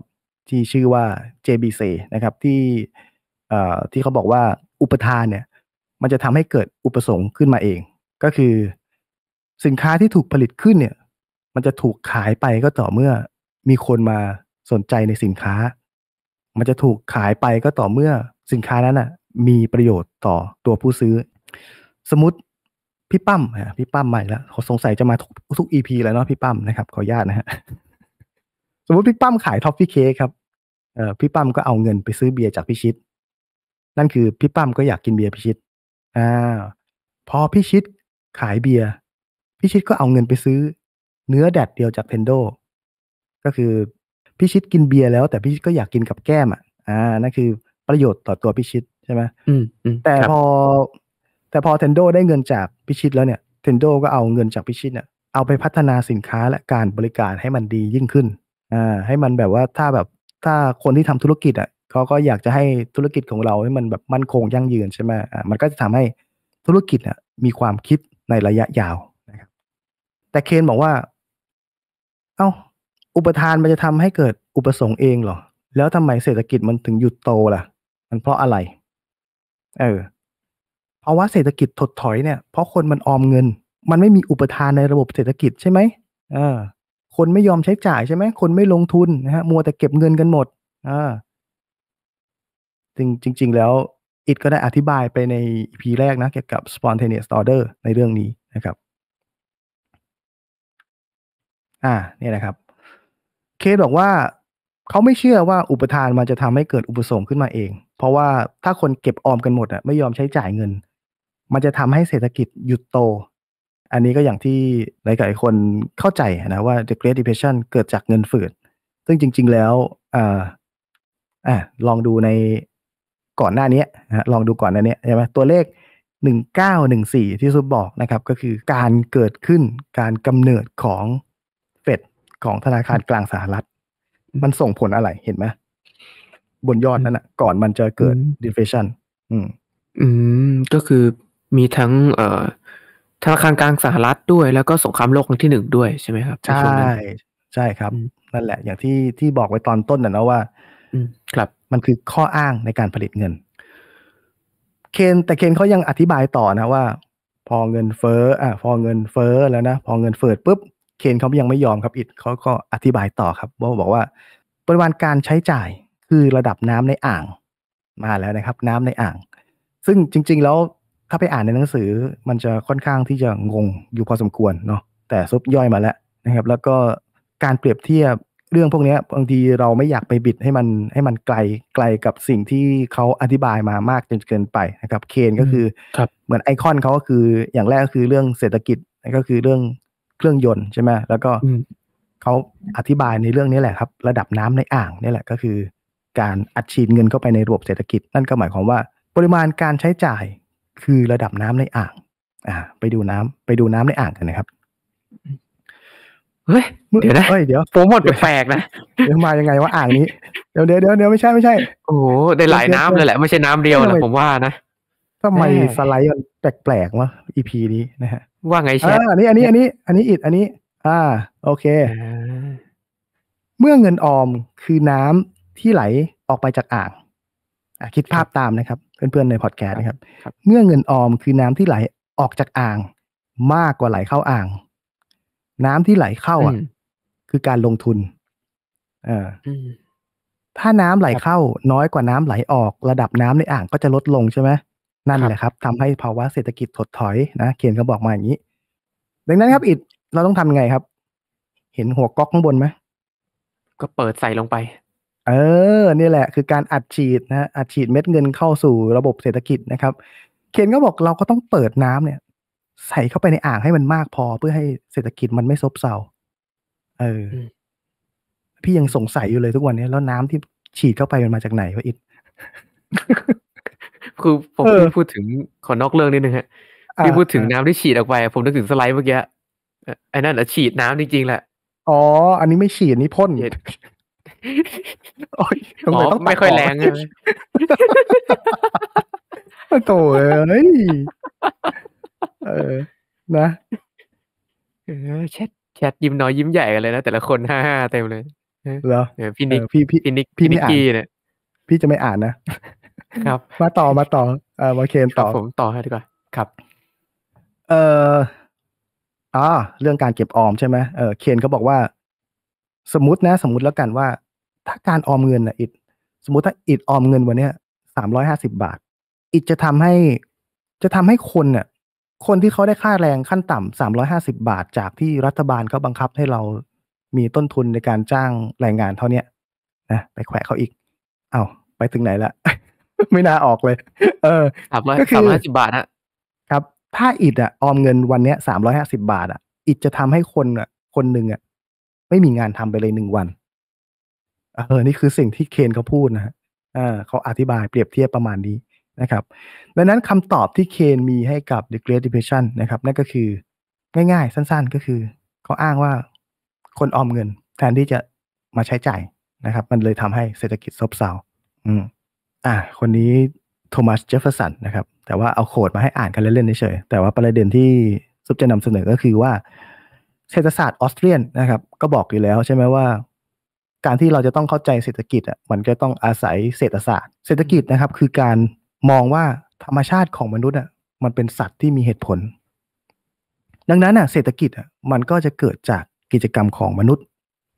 ที่ชื่อว่า JBC นะครับ ที่ที่เขาบอกว่า อุปทานเนี่ยมันจะทำให้เกิดอุปสงค์ขึ้นมาเอง ก็คือสินค้าที่ถูกผลิตขึ้นเนี่ย มันจะถูกขายไปก็ต่อเมื่อมีคนมาสนใจในสินค้า มันจะถูกขายไปก็ต่อเมื่อสินค้านั้นอ่ะมีประโยชน์ต่อตัวผู้ซื้อ สมมติพี่ปั้มฮะพี่ปั้มใหม่แล้วเขาสงสัยจะมาทุกทุกอีพีแล้วเนาะพี่ปั้มนะครับขออนุญาตนะฮะสมมติพี่ปั้มขายท็อฟฟี่เค้กครับเอ่อพี่ปั้มก็เอาเงินไปซื้อเบียร์จากพี่ชิตนั่นคือพี่ปั้มก็อยากกินเบียร์พี่ชิตอ่าพอพี่ชิดขายเบียร์พี่ชิดก็เอาเงินไปซื้อเนื้อแดดเดียวจากเทนโดก็คือพี่ชิดกินเบียร์แล้วแต่พี่ชิดก็อยากกินกับแก้มอ่ะ อ่านั่นคือประโยชน์ต่อตัวพี่ชิดใช่ไหมอืมแต่พอ แต่พอเทนโดได้เงินจากพี่ชิดแล้วเนี่ยเทนโดก็เอาเงินจากพี่ชิดเนี่ยเอาไปพัฒนาสินค้าและการบริการให้มันดียิ่งขึ้นอ่าให้มันแบบว่าถ้าแบบถ้าคนที่ทำธุรกิจอ่ะเขาก็อยากจะให้ธุรกิจของเราให้มันแบบมั่นคงยั่งยืนใช่ไหมอ่ามันก็จะทำให้ธุรกิจเนี่ยมีความคิดในระยะยาวนะครับแต่เคนบอกว่า เอา้า อุปทานมันจะทำให้เกิดอุปสงค์เองเหรอ แล้วทำไมเศรษฐกิจมันถึงหยุดโตล่ะ มันเพราะอะไร เออ เพราะว่าเศรษฐกิจถดถอยเนี่ย เพราะคนมันออมเงิน มันไม่มีอุปทานในระบบเศรษฐกิจใช่ไหมเออ คนไม่ยอมใช้จ่ายใช่ไหม คนไม่ลงทุนนะฮะ มัวแต่เก็บเงินกันหมดอ่าจริง ๆ แล้วอิดก็ได้อธิบายไปใน EP แรกนะ เกี่ยวกับ spontaneous order ในเรื่องนี้นะครับ อ่าเนี่ยนะครับ เคสบอกว่า เขาไม่เชื่อว่าอุปทานมันจะทำให้เกิดอุปสงค์ขึ้นมาเอง เพราะว่าถ้าคนเก็บออมกันหมด อ่ะ ไม่ยอมใช้จ่ายเงิน มันจะทำให้เศรษฐกิจหยุดโต อันนี้ก็อย่างที่หลาย ๆคนเข้าใจนะว่า the Great Depression เกิดจากเงินฝืดซึ่งจริง ๆ แล้วอ่าอ่าลองดูในก่อนหน้านี้นะลองดูก่อนหน้านี้ใช่ไหมตัวเลข1914ที่ซุปบอกนะครับ ก็คือการเกิดขึ้นการกำเนิดของเฟดของธนาคารกลางสหรัฐมันส่งผลอะไรเห็นไหมบนยอดนั้นนะก่อนมันจะเกิดดิเฟชันอืมอืมก็คือมีทั้งเอ่อธนาคารกลางสหรัฐด้วย แล้วก็สงครามโลกครั้งที่หนึ่งด้วยใช่ไหมครับ ใช่ ใช่ครับนั่นแหละ อย่างที่ที่บอกไว้ตอนต้นนะว่ามันคือข้ออ้างในการผลิตเงิน เคนแต่เคนเขายังอธิบายต่อนะว่า พอเงินเฟ้ออ่ะพอเงินเฟ้อแล้วนะ พอเงินเฟ้อปุ๊บเคนเขายังไม่ยอมครับอิดเขาก็อธิบายต่อครับว่าบอกว่า ปริมาณการใช้จ่ายคือระดับน้ำในอ่างมาแล้วนะครับ น้ำในอ่าง ซึ่งจริงๆแล้วถ้าไปอ่านในหนังสือมันจะค่อนข้างที่จะงงอยู่พอสมควรเนาะแต่ซุปย่อยมาแล้วนะครับ แล้วก็การเปรียบเทียบเรื่องพวกนี้บางทีเราไม่อยากไปบิดให้มันให้มันไกลไกลกับสิ่งที่เขาอธิบายมามากจนเกินไปนะครับเคนก็คือครับเหมือนไอคอนเขาก็คืออย่างแรกก็คือเรื่องเศรษฐกิจก็คือเรื่องเครื่องยนต์ใช่ไหมแล้วก็เขาอธิบายในเรื่องนี้แหละครับ ระดับน้ำในอ่างนี่แหละก็คือการอัดฉีดเงินเข้าไปในระบบเศรษฐกิจ นั่นก็หมายความว่า ปริมาณการใช้จ่ายคือระดับน้ำในอ่าง อ่าไปดูน้ำไปดูน้ำในอ่างกันนะครับเฮ้ยเดี๋ยวนะเฮ้ยเดี๋ยวโปรโมทแปลกนะเดี๋ยวมายังไงว่าอ่าง นี้เดี๋ยวเดี๋ยวเดี๋ยวไม่ใช่ไม่ใช่โอ้โหได้หลายน้ำเลยแหละไม่ใช่น้ำเดียวนะผมว่านะทำไมสไลด์มันแปลกๆวะ EP นี้นะฮะว่าไงเชฟอันนี้อันนี้อันนี้อันนี้อิดอันนี้ อ่า โอเค เมื่อเงินออมคือน้ำที่ไหลออกไปจากอ่างอคิดภาพตามนะครับเพื่อนๆในพอดแคสต์นะครับ เมื่อเงินออมคือน้ำที่ไหลออกจากอ่าง มากกว่าไหลเข้าอ่างน้ำที่ไหลเข้าอ่ะคือการลงทุนเออถ้าน้ำไหลเข้าน้อยกว่าน้ำไหลออก ระดับน้ำในอ่างก็จะลดลงใช่ไหมนั่นแหละครับทำให้ภาวะเศรษฐกิจถดถอยนะเขียนเขาบอกมาอย่างนี้ ดังนั้นครับ อิดเราต้องทำไงครับ เห็นหัวก๊อกข้างบนไหมก็เปิดใส่ลงไป เออนี่แหละ คือการอัดฉีดนะอัดฉีดเม็ดเงินเข้าสู่ระบบเศรษฐกิจนะครับเขียนก็บอกเราก็ต้องเปิดน้ำเนี่ยใส่เข้าไปในอ่างให้มันมากพอเพื่อให้เศรษฐกิจมันไม่ซบเซา เออ พี่ยังสงสัยอยู่เลยทุกวันนี้แล้วน้ำที่ฉีดเข้าไปมันมาจากไหนวะอิดคือผมพูดถึงขอนอกเรื่องนิดนึงฮะพี่พูดถึงน้ำที่ฉีดออกไปผมนึกถึงสไลด์เมื่อกี้ไอ้นั่นอะฉีดน้ำจริงๆแหละ อ๋อ อันนี้ไม่ฉีดนี่พ่นโอ้อไม่ค่อยแรงเลยโถ่เอ้ยเออ นะเออแชทแชทยิ้มน้อยยิ้มใหญ่กันเลยนะแต่ละคนห้าห้าเต็มเลยเหรอพี่นิกพี่พี่นิกพี่นิกกี้เนี่ยพี่จะไม่อ่านนะครับมาต่อมาต่อเออมาเคนต่อผมต่อให้ดีกว่าครับเอออ่าเรื่องการเก็บออมใช่ไหมเออเคนเขาบอกว่า สมมตินะ สมมติแล้วกันว่าถ้าการออมเงินนะอิดสมมติถ้าอิดออมเงินวันเนี้ยสามร้อยห้าสิบาทอิดจะทำให้จะทำให้คนเนี่ยคนที่เขาได้ค่าแรงขั้นต่ำสามร้อยห้าสิบาท จากที่รัฐบาลเขาบังคับให้เรามีต้นทุนในการจ้างแรงงานเท่าเนี้ยนะไปแขวะเขาอีก เอา้าไปถึงไหนละไม่น่าออกเลยเออสามร้อยสามร้อยสิบาทนะครับถ้าอิดอะออมเงินวันเนี้ยสามร้อยห้าสิบาทอะอิดจะทำให้คนอะคนหนึ่งอะไม่มีงานทำไปเลยหนึ่งวัน เออ นี่คือสิ่งที่เคนเขาพูดนะฮะอ่าเขาอธิบายเปรียบเทียบประมาณนี้นะครับดังนั้นคำตอบที่เคนมีให้กับ The Great Depression นะครับ นั่นก็คือง่ายๆ สั้นๆก็คือเขาอ้างว่าคนออมเงิน แทนที่จะมาใช้จ่ายนะครับ มันเลยทำให้เศรษฐกิจซบเซาอืมอ่ะคนนี้โทมัส เจฟเฟอร์สันนะครับ แต่ว่าเอาโคดมาให้อ่านกันเล่นๆเฉยแต่ว่าประเด็นที่ซุปจะนำเสนอก็คือว่า เศรษฐศาสตร์ออสเตรียนนะครับ ก็บอกอยู่แล้วใช่ไหมว่า การที่เราจะต้องเข้าใจเศรษฐกิจอ่ะมันก็ต้องอาศัยเศรษฐศาสตร์เศรษฐกิจนะครับ คือการมองว่าธรรมชาติของมนุษย์อ่ะมันเป็นสัตว์ที่มีเหตุผล ดังนั้นอ่ะเศรษฐกิจอ่ะมันก็จะเกิดจากกิจกรรมของมนุษย์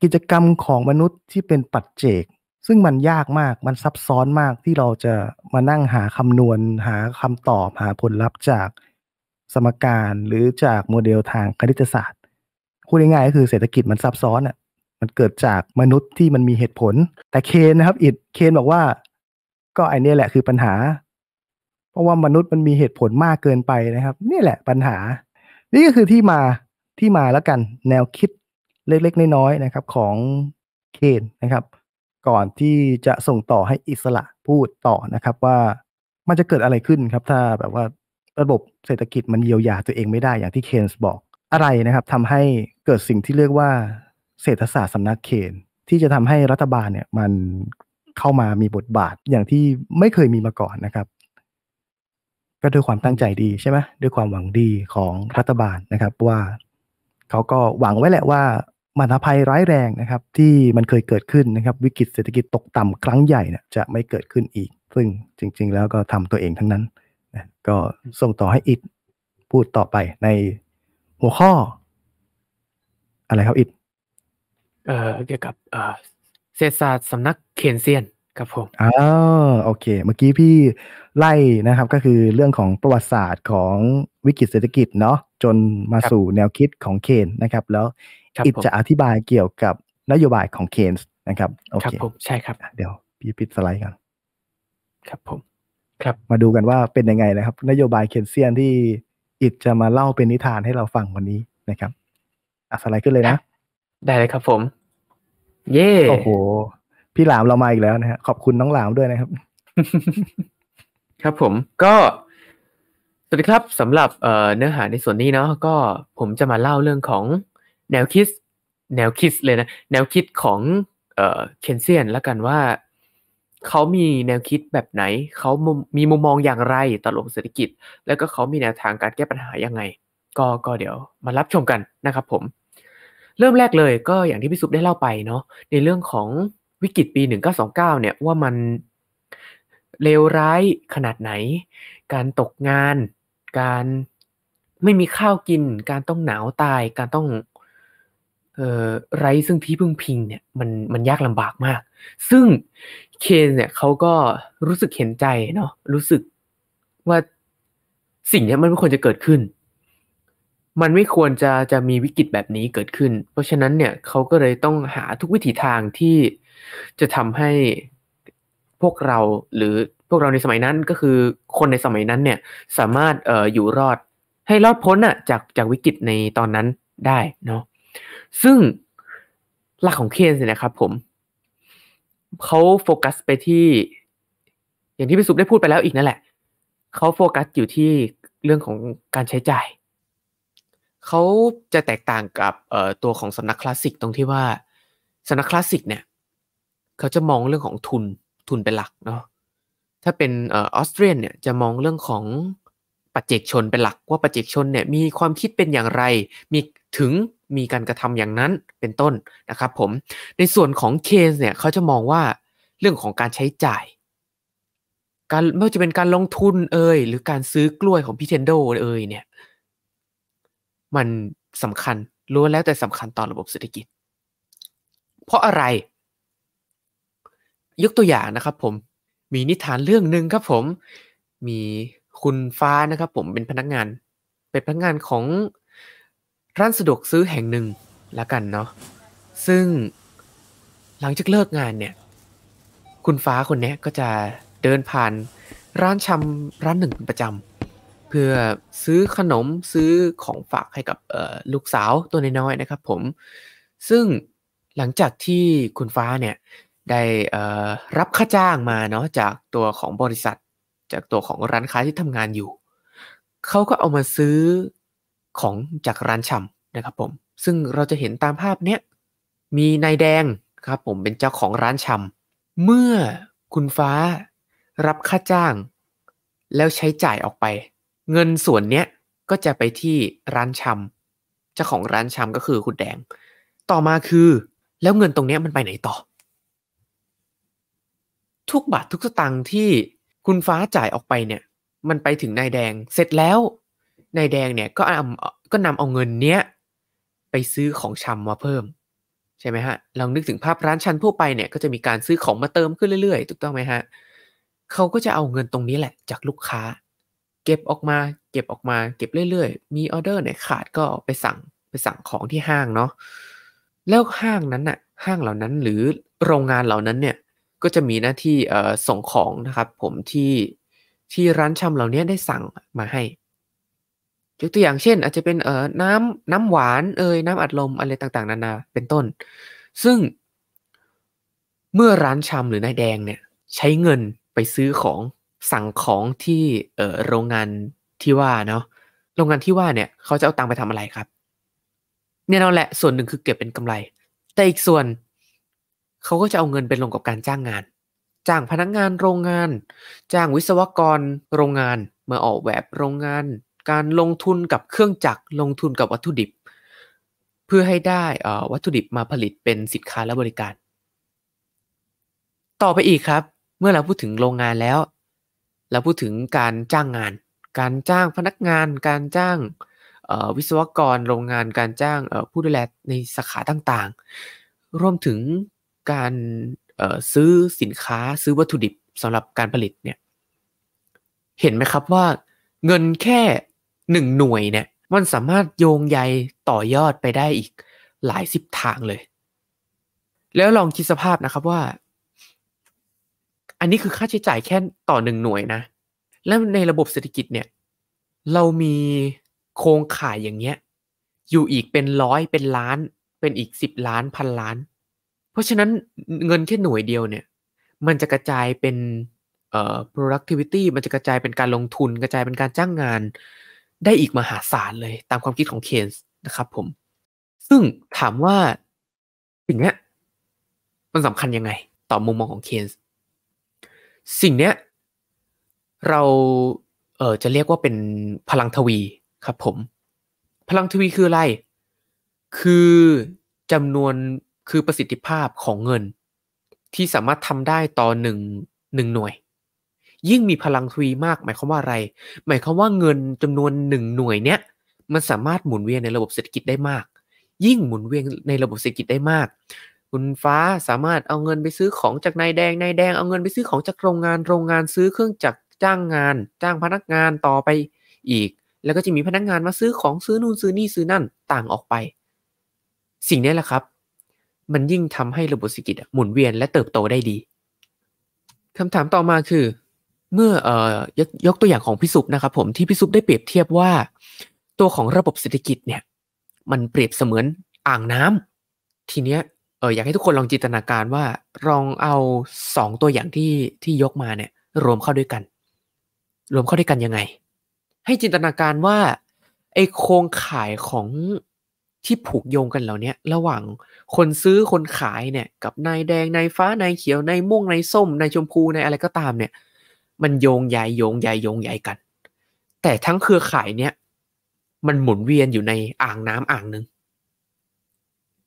กิจกรรมของมนุษย์ที่เป็นปัจเจก ซึ่งมันยากมากมันซับซ้อนมากที่เราจะมานั่งหาคำนวณ หาคำตอบหาผลลัพธ์ จากสมการหรือจากโมเดลทางคณิตศาสตร์พูดง่ายๆก็คือเศรษฐกิจมันซับซ้อนอ่ะมันเกิดจากมนุษย์ที่มันมีเหตุผล แต่เคนนะครับอิดเคนบอกว่า ก็ไอเนี้ยแหละคือปัญหาราะว่ามนุษย์มันมีเหตุผลมากเกินไปนะครับ นี่แหละปัญหา นี่ก็คือที่มาที่มาแล้วกันแนวคิดเล็กๆน้อยๆนะครับ ของเคนนะครับ ก่อนที่จะส่งต่อให้อิสระพูดต่อนะครับว่ามันจะเกิดอะไรขึ้นครับถ้าแบบว่าระบบเศรษฐกิจมันเยียวยาตัวเองไม่ได้อย่างที่เคนส์บอกอะไรนะครับทำให้เกิดสิ่งที่เรียกว่าเศรษฐศาสตร์สำนักเคนที่จะทำให้รัฐบาลเนี่ยมันเข้ามามีบทบาทอย่างที่ไม่เคยมีมาก่อนนะครับก็ด้วยความตั้งใจดีใช่ไหมด้วยความหวังดีของรัฐบาลนะครับ ว่าเขาก็หวังไว้แหละว่า มันาภัยร้ายแรงนะครับ ที่มันเคยเกิดขึ้นนะครับ วิกฤตเศรษฐกิจตกต่ำครั้งใหญ่เนี่ยจะไม่เกิดขึ้นอีก ซึ่งจริงๆ แล้วก็ทำตัวเองทั้งนั้นก็ส่งต่อให้อิดพูดต่อไปในหัวข้อ อะไรครับอิดเอ่อเกี่ยวกับเอ่อเศรษฐศาสตร์สำนักเคนเซียนครับผมอ๋อโอเค เมื่อกี้พี่ไล่นะครับ ก็คือเรื่องของประวัติศาสตร์ของวิกฤตเศรษฐกิจเนาะ จนมาสู่แนวคิดของเคนนะครับ แล้วอิดจะอธิบายเกี่ยวกับนโยบายของเคนนะครับโอเคครับ ผม ใช่ครับ เดี๋ยวพี่ปิดสไลด์กัน ครับผม ครับ มาดูกันว่าเป็นยังไงนะครับ นโยบายเคนเซียนที่อิดจะมาเล่าเป็นนิทานให้เราฟังวันนี้นะครับอ่ะสไลด์ขึ้นเลยนะ ได้เลยครับผม เย่โอ้โหพี่หลามเรามาอีกแล้วนะฮะขอบคุณน้องหลามด้วยนะครับ ครับผมก็ สวัสดีครับสำหรับเนื้อหาในส่วนนี้เนาะก็ผมจะมาเล่าเรื่องของแนวคิด แนวคิดเลยนะแนวคิดของเคนเซียนละกันว่าเขามีแนวคิดแบบไหนเขามีมุมมองอย่างไรต่อโลกเศรษฐกิจ แล้วก็เขามีแนวทางการแก้ปัญหายังไง ก็ก็เดี๋ยวมารับชมกันนะครับ ผม เริ่มแรกเลย ก็อย่างที่พี่ซุปได้เล่าไปเนาะในเรื่องของวิกฤตปี1929 เนี่ย ว่ามันเลวร้ายขนาดไหน การตกงาน การไม่มีข้าวกิน การต้องหนาวตาย การต้องออไร้ซึ่งที่พึ่งพิงเนี่ยมันมันยากลำบากมาก ซึ่งเคนเนี่ยเขาก็รู้สึกเห็นใจเนาะรู้สึกว่าสิ่งนี้มันไม่ควรจะเกิดขึ้น มันไม่ควรจะจะมีวิกฤตแบบนี้เกิดขึ้น เพราะฉะนั้นเนี่ยเขาก็เลยต้องหาทุกวิถีทางที่จะทำให้พวกเราหรือพวกเราในสมัยนั้นก็คือคนในสมัยนั้นเนี่ย สามารถเอ่ออยู่รอดให้รอดพ้นอะจากจากวิกฤตในตอนนั้นได้เนาะซึ่ง หลักของเคนเนี่ยนะครับผมเขาโฟกัสไปที่ อย่างที่พี่สุปได้พูดไปแล้วอีกนั่นแหละเขาโฟกัสอยู่ที่เรื่องของการใช้จ่ายเขาจะแตกต่างกับตัวของสำนักคลาสสิกตรงที่ว่าสำนักคลาสสิกเนี่ยเขาจะมองเรื่องของทุนทุนเป็นหลักเนาะถ้าเป็นออสเตรียเนี่ยจะมองเรื่องของปัจเจกชนเป็นหลักว่าปัจเจกชนเนี่ยมีความคิดเป็นอย่างไร มีถึงมีการกระทำอย่างนั้นเป็นต้นนะครับผมในส่วนของเคนเนี่ยเขาจะมองว่าเรื่องของการใช้จ่ายการไม่ว่าจะเป็นการลงทุนเอ่ยหรือการซื้อกล้วยของพี่เทนโดเอ่ยเนี่ยมันสำคัญรู้แล้วแต่สำคัญต่อระบบเศรษฐกิจ เพราะอะไรยกตัวอย่างนะครับผมมีนิทานเรื่องหนึ่งครับผมมีคุณฟ้านะครับผมเป็นพนักงาน เป็นพนักงานของร้านสะดวกซื้อแห่งหนึ่งละกันเนาะซึ่งหลังจากเลิกงานเนี่ยคุณฟ้าคนนี้ก็จะเดินผ่านร้านชำร้านหนึ่งเป็นประจำเพื่อซื้อขนมซื้อของฝากให้กับลูกสาวตัวน้อยๆนะครับผม ซึ่งหลังจากที่คุณฟ้าเนี่ยได้รับค่าจ้างมาเนาะจากตัวของบริษัท จากตัวของร้านค้าที่ทำงานอยู่ เขาก็เอามาซื้อของจากร้านชำนะครับผม ซึ่งเราจะเห็นตามภาพเนี้ยมีนายแดงครับผมเป็นเจ้าของร้านชำเมื่อคุณฟ้ารับค่าจ้าง แล้วใช้จ่ายออกไป เงินส่วนเนี้ยก็จะไปที่ร้านชำเจ้าของร้านชำก็คือคุณแดง ต่อมาคือแล้วเงินตรงเนี้ยมันไปไหนต่อทุกบาททุกสตังค์ที่คุณฟ้าจ่ายออกไปเนี่ยมันไปถึงนายแดงเสร็จแล้วนายแดงเนี่ยก็นำก็นำเอาเงินเนี้ยไปซื้อของชำมาเพิ่มใช่ไหมฮะลองนึกถึงภาพร้านชันทั่วไปเนี่ยก็จะมีการซื้อของมาเติมขึ้นเรื่อยๆถูกต้องไหมฮะเขาก็จะเอาเงินตรงนี้แหละจากลูกค้า เก็บออกมาเก็บออกมาเก็บเรื่อย ๆมีออเดอร์ไหนขาดก็ไปสั่งไปสั่งของที่ห้างเนาะแล้วห้างนั้นน่ะห้างเหล่านั้นหรือโรงงานเหล่านั้นเนี่ยก็จะมีหน้าที่ส่งของนะครับ ผมที่ที่ร้านชำเหล่านี้ได้สั่งมาให้ยกตัวอย่างเช่น อาจจะเป็นเอ่อน้ำน้ำหวานเอ่ยน้ำอัดลมอะไรต่างๆนานาเป็นต้น ซึ่งเมื่อร้านชำหรือนายแดงเนี่ยใช้เงินไปซื้อของสั่งของที่เอ่อโรงงานที่ว่าเนาะโรงงานที่ว่าเนี่ยเขาจะเอาตังค์ไปทำอะไรครับ เนี่ยนั่นแหละส่วนหนึ่งคือเก็บเป็นกำไร แต่อีกส่วนเขาก็จะเอาเงินไปลงกับการจ้างงาน จ้างพนักงงานโรงงาน จ้างวิศวกรโรงงานมาออกแบบโรงงาน การลงทุนกับเครื่องจักรลงทุนกับวัตถุดิบ เพื่อให้ได้วัตถุดิบมาผลิตเป็นสินค้าและบริการ ต่อไปอีกครับเมื่อเราพูดถึงโรงงานแล้วเราพูดถึงการจ้างงาน การจ้างพนักงาน การจ้างวิศวกร โรงงานการจ้างผู้ดูแลในสาขาต่างๆ รวมถึงการซื้อสินค้าซื้อวัตถุดิบสำหรับการผลิตเนี่ยเห็นไหมครับว่าเงินแค่หนึ่งหน่วยเนี่ยมันสามารถโยงใยต่อยอดไปได้อีกหลายสิบทางเลย แล้วลองคิดสภาพนะครับว่า อันนี้คือค่าใช้จ่ายแค่ ต่อหนึ่งหน่วยนะ แล้วในระบบเศรษฐกิจเนี่ยเรามีโครงข่ายอย่างเงี้ยอยู่อีกเป็นร้อยเป็นล้านเป็นอีกสิบล้านพันล้านราะฉะนั้นเงินแค่หน่วยเดียวเนี่ย มันจะกระจายเป็นเอ่อ productivity มันจะกระจายเป็นการลงทุน กระจายเป็นการจ้างงาน ได้อีกมหาศาลเลยตามความคิดของเคนส์นะครับผม ซึ่งถามว่าสิ่งนี้มันสำคัญยังไง ต่อมุมมองของเคนส์สิ่งนี้เราเอ่อจะเรียกว่าเป็นพลังทวีครับผม พลังทวีคืออะไร คือจำนวนคือประสิทธิภาพของเงินที่สามารถทำได้ต่อหนึ่งหนึ่งหน่วย ยิ่งมีพลังทวีมาก หมายความว่าอะไร หมายความว่าเงินจำนวนหนึ่งหน่วยเนี้ย มันสามารถหมุนเวียนในระบบเศรษฐกิจได้มาก ยิ่งหมุนเวียนในระบบเศรษฐกิจได้มากคุณฟ้าสามารถเอาเงินไปซื้อของจากนายแดงนายแดงเอาเงินไปซื้อของจากโรงงานโรงงานซื้อเครื่องจักรจ้างงาน จ้างพนักงานต่อไปอีก แล้วก็จะมีพนักงานมาซื้อของซื้อนู่นซื้อนี่ซื้อนั่นต่างออกไป สิ่งนี้แหละครับมันยิ่งทำให้ระบบเศรษฐกิจหมุนเวียนและเติบโตได้ดี คำถามต่อมาคือเมื่อเอ่อยกยกตัวอย่างของพิสุปนะครับ ผมที่พิสุปได้เปรียบเทียบว่า ตัวของระบบเศรษฐกิจเนี่ย มันเปรียบเสมือนอ่างน้ำทีเนี้ย เอออยากให้ทุกคนลองจินตนาการว่าลองเอาสองตัวอย่างที่ที่ยกมาเนี่ย รวมเข้าด้วยกัน รวมเข้าด้วยกันยังไง ให้จินตนาการว่า ไอโครงข่ายของที่ผูกโยงกันเหล่านี้ระหว่างคนซื้อคนขายเนี่ย กับนายแดงนายฟ้านายเขียวนายม่วงนายส้มนายชมพูนายอะไรก็ตามเนี่ยมันโยงใหญ่โยงใหญ่โยงใหญ่กัน แต่ทั้งเครือข่ายเนี่ยมันหมุนเวียนอยู่ในอ่างน้ำอ่างหนึ่ง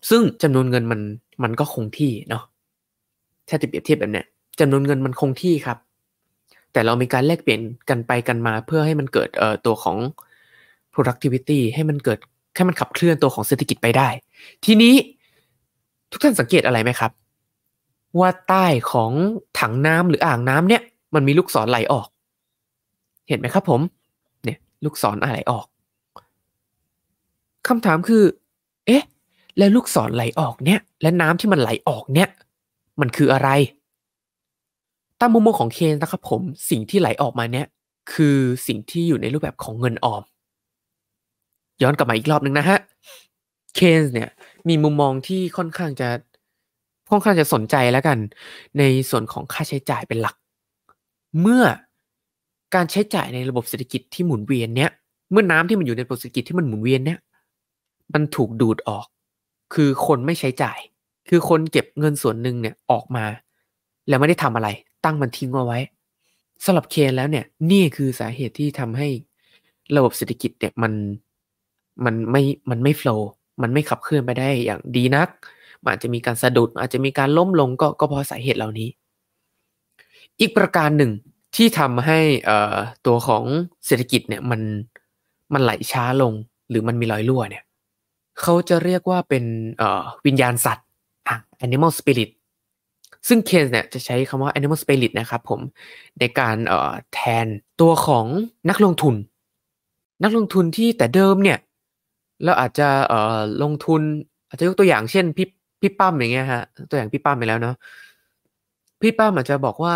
ซึ่งจำนวนเงินมันมันก็คงที่เนาะถ้าจะเปรียบเทียบแบบเนี้ยจำนวนเงินมันคงที่ครับ แต่เรามีการแลกเปลี่ยนกันไปกันมาเพื่อให้มันเกิดเอ่อตัวของ productivity ให้มันเกิดแค่มันขับเคลื่อนตัวของเศรษฐกิจไปได้ ทีนี้ทุกท่านสังเกตอะไรไหมครับ ว่าใต้ของถังน้ำหรืออ่างน้ำเนี่ยมันมีลูกศรไหลออก เห็นไหมครับผมเนี่ยลูกศรอะไรออก คำถามคือ เอ๊ะแล้วลูกศรไหลออกเนี่ยและน้ำที่มันไหลออกเนี่ยมันคืออะไร ตามมุมมองของเคนนะครับผมสิ่งที่ไหลออกมาเนี่ยคือสิ่งที่อยู่ในรูปแบบของเงินออมย้อนกลับมาอีกรอบหนึ่งนะฮะ เคนส์เนี่ยมีมุมมองที่ค่อนข้างจะ ค่อนข้างจะสนใจแล้วกัน ในส่วนของค่าใช้จ่ายเป็นหลัก เมื่อการใช้จ่ายในระบบเศรษฐกิจที่หมุนเวียนเนี้ยเมื่อน้ำที่มันอยู่ในระบบเศรษฐกิจที่มันหมุนเวียนเนี้ยมันถูกดูดออก คือคนไม่ใช้จ่าย คือคนเก็บเงินส่วนหนึ่งเนี่ยออกมา แล้วไม่ได้ทำอะไรตั้งมันทิ้งเอาไว้สำหรับเคนแล้วเนี่ยนี่คือสาเหตุที่ทำให้ระบบเศรษฐกิจเนี่ยมันมันไม่ มันไม่โฟล์มันไม่ขับเคลื่อนไปได้อย่างดีนัก มันอาจจะมีการสะดุด อาจจะมีการล้มลงก็ ก็เพราะสาเหตุเหล่านี้ อีกประการหนึ่งที่ทำให้ เออ่ตัวของเศรษฐกิจเนี่ยมัน มันไหลช้าลง หรือมันมีรอยรั่วเนี่ย เขาจะเรียกว่าเป็น เออ่วิญญาณสัตว์อ่ะ animal spirit ซึ่งเคนเนี่ยจะใช้คำว่า animal spirit นะครับผม ในการ เออ่แทนตัวของนักลงทุน นักลงทุนที่แต่เดิมเนี่ยแล้วอาจจะเอ่อลงทุนอาจจะยกตัวอย่างเช่นพี่พี่ปั้มอย่างเงี้ยฮะ ตัวอย่างพี่ปั้มไปแล้วเนาะพี่ป้าอาจจะบอกว่า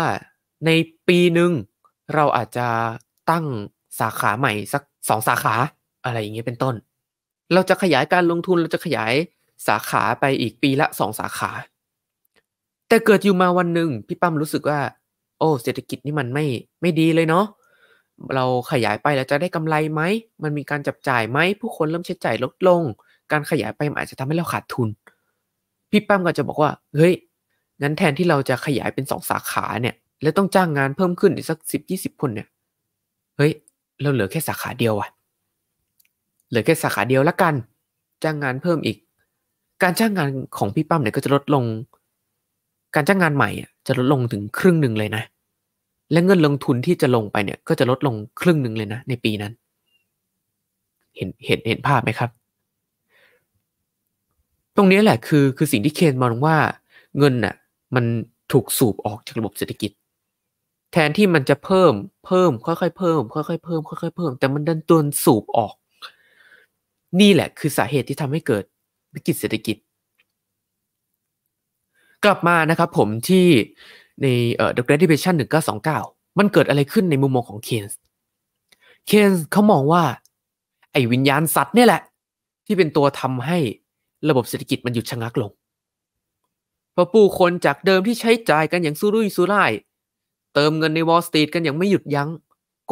ในปีหนึ่งเราอาจจะตั้งสาขาใหม่สักสองสาขา อะไรอย่างเงี้ยเป็นต้น เราจะขยายการลงทุนเราจะขยายสาขาไปอีกปีละสองสาขา แต่เกิดอยู่มาวันหนึ่งพี่ปั้มรู้สึกว่า โอ้เศรษฐกิจนี่มันไม่ไม่ดีเลยเนาะเราขยายไปแล้วจะได้กำไรไหม มันมีการจับจ่ายไหม ผู้คนเริ่มใช้จ่ายลดลง การขยายไปอาจจะทำให้เราขาดทุน พี่ปั้มก็จะบอกว่า เฮ้ย งั้นแทนที่เราจะขยายเป็นสองสาขาเนี่ย แล้วต้องจ้างงานเพิ่มขึ้นอีกสักสิบยี่สิบคนเนี่ย เฮ้ย เราเหลือแค่สาขาเดียวอะเหลือแค่สาขาเดียวละกัน จ้างงานเพิ่มอีก การจ้างงานของพี่ปั้มเนี่ยก็จะลดลง การจ้างงานใหม่จะลดลงถึงครึ่งหนึ่งเลยนะเและเงินลงทุนที่จะลงไปเนี่ยก็จะลดลงครึ่งหนึ่งเลยนะในปีนั้น เห็นเห็นเห็นภาพไหมครับ ตรงนี้แหละคือคือสิ่งที่เคนมองว่าเงินน่ะมันถูกสูบออกจากระบบเศรษฐกิจ แทนที่มันจะเพิ่มเพิ่มค่อยๆเพิ่มค่อยๆเพิ่ม ค่อยๆเพิ่มแต่มันดันตัวสูบออก นี่แหละคือสาเหตุที่ทำให้เกิดวิกฤตเศรษฐกิจ กลับมานะครับผมที่ในเอ่อ The Great Depression 1929 มันเกิดอะไรขึ้นในมุมมองของเคนส์ เคนส์เขามองว่า ไอ้วิญญาณสัตว์เนี่ยแหละ ที่เป็นตัวทำให้ระบบเศรษฐกิจมันหยุดชะงักลงพอผู้คนจากเดิมที่ใช้จ่ายกันอย่างสุรุ่ยสุร่าย เติมเงินในวอลสตรีทกันอย่างไม่หยุดยัง้ง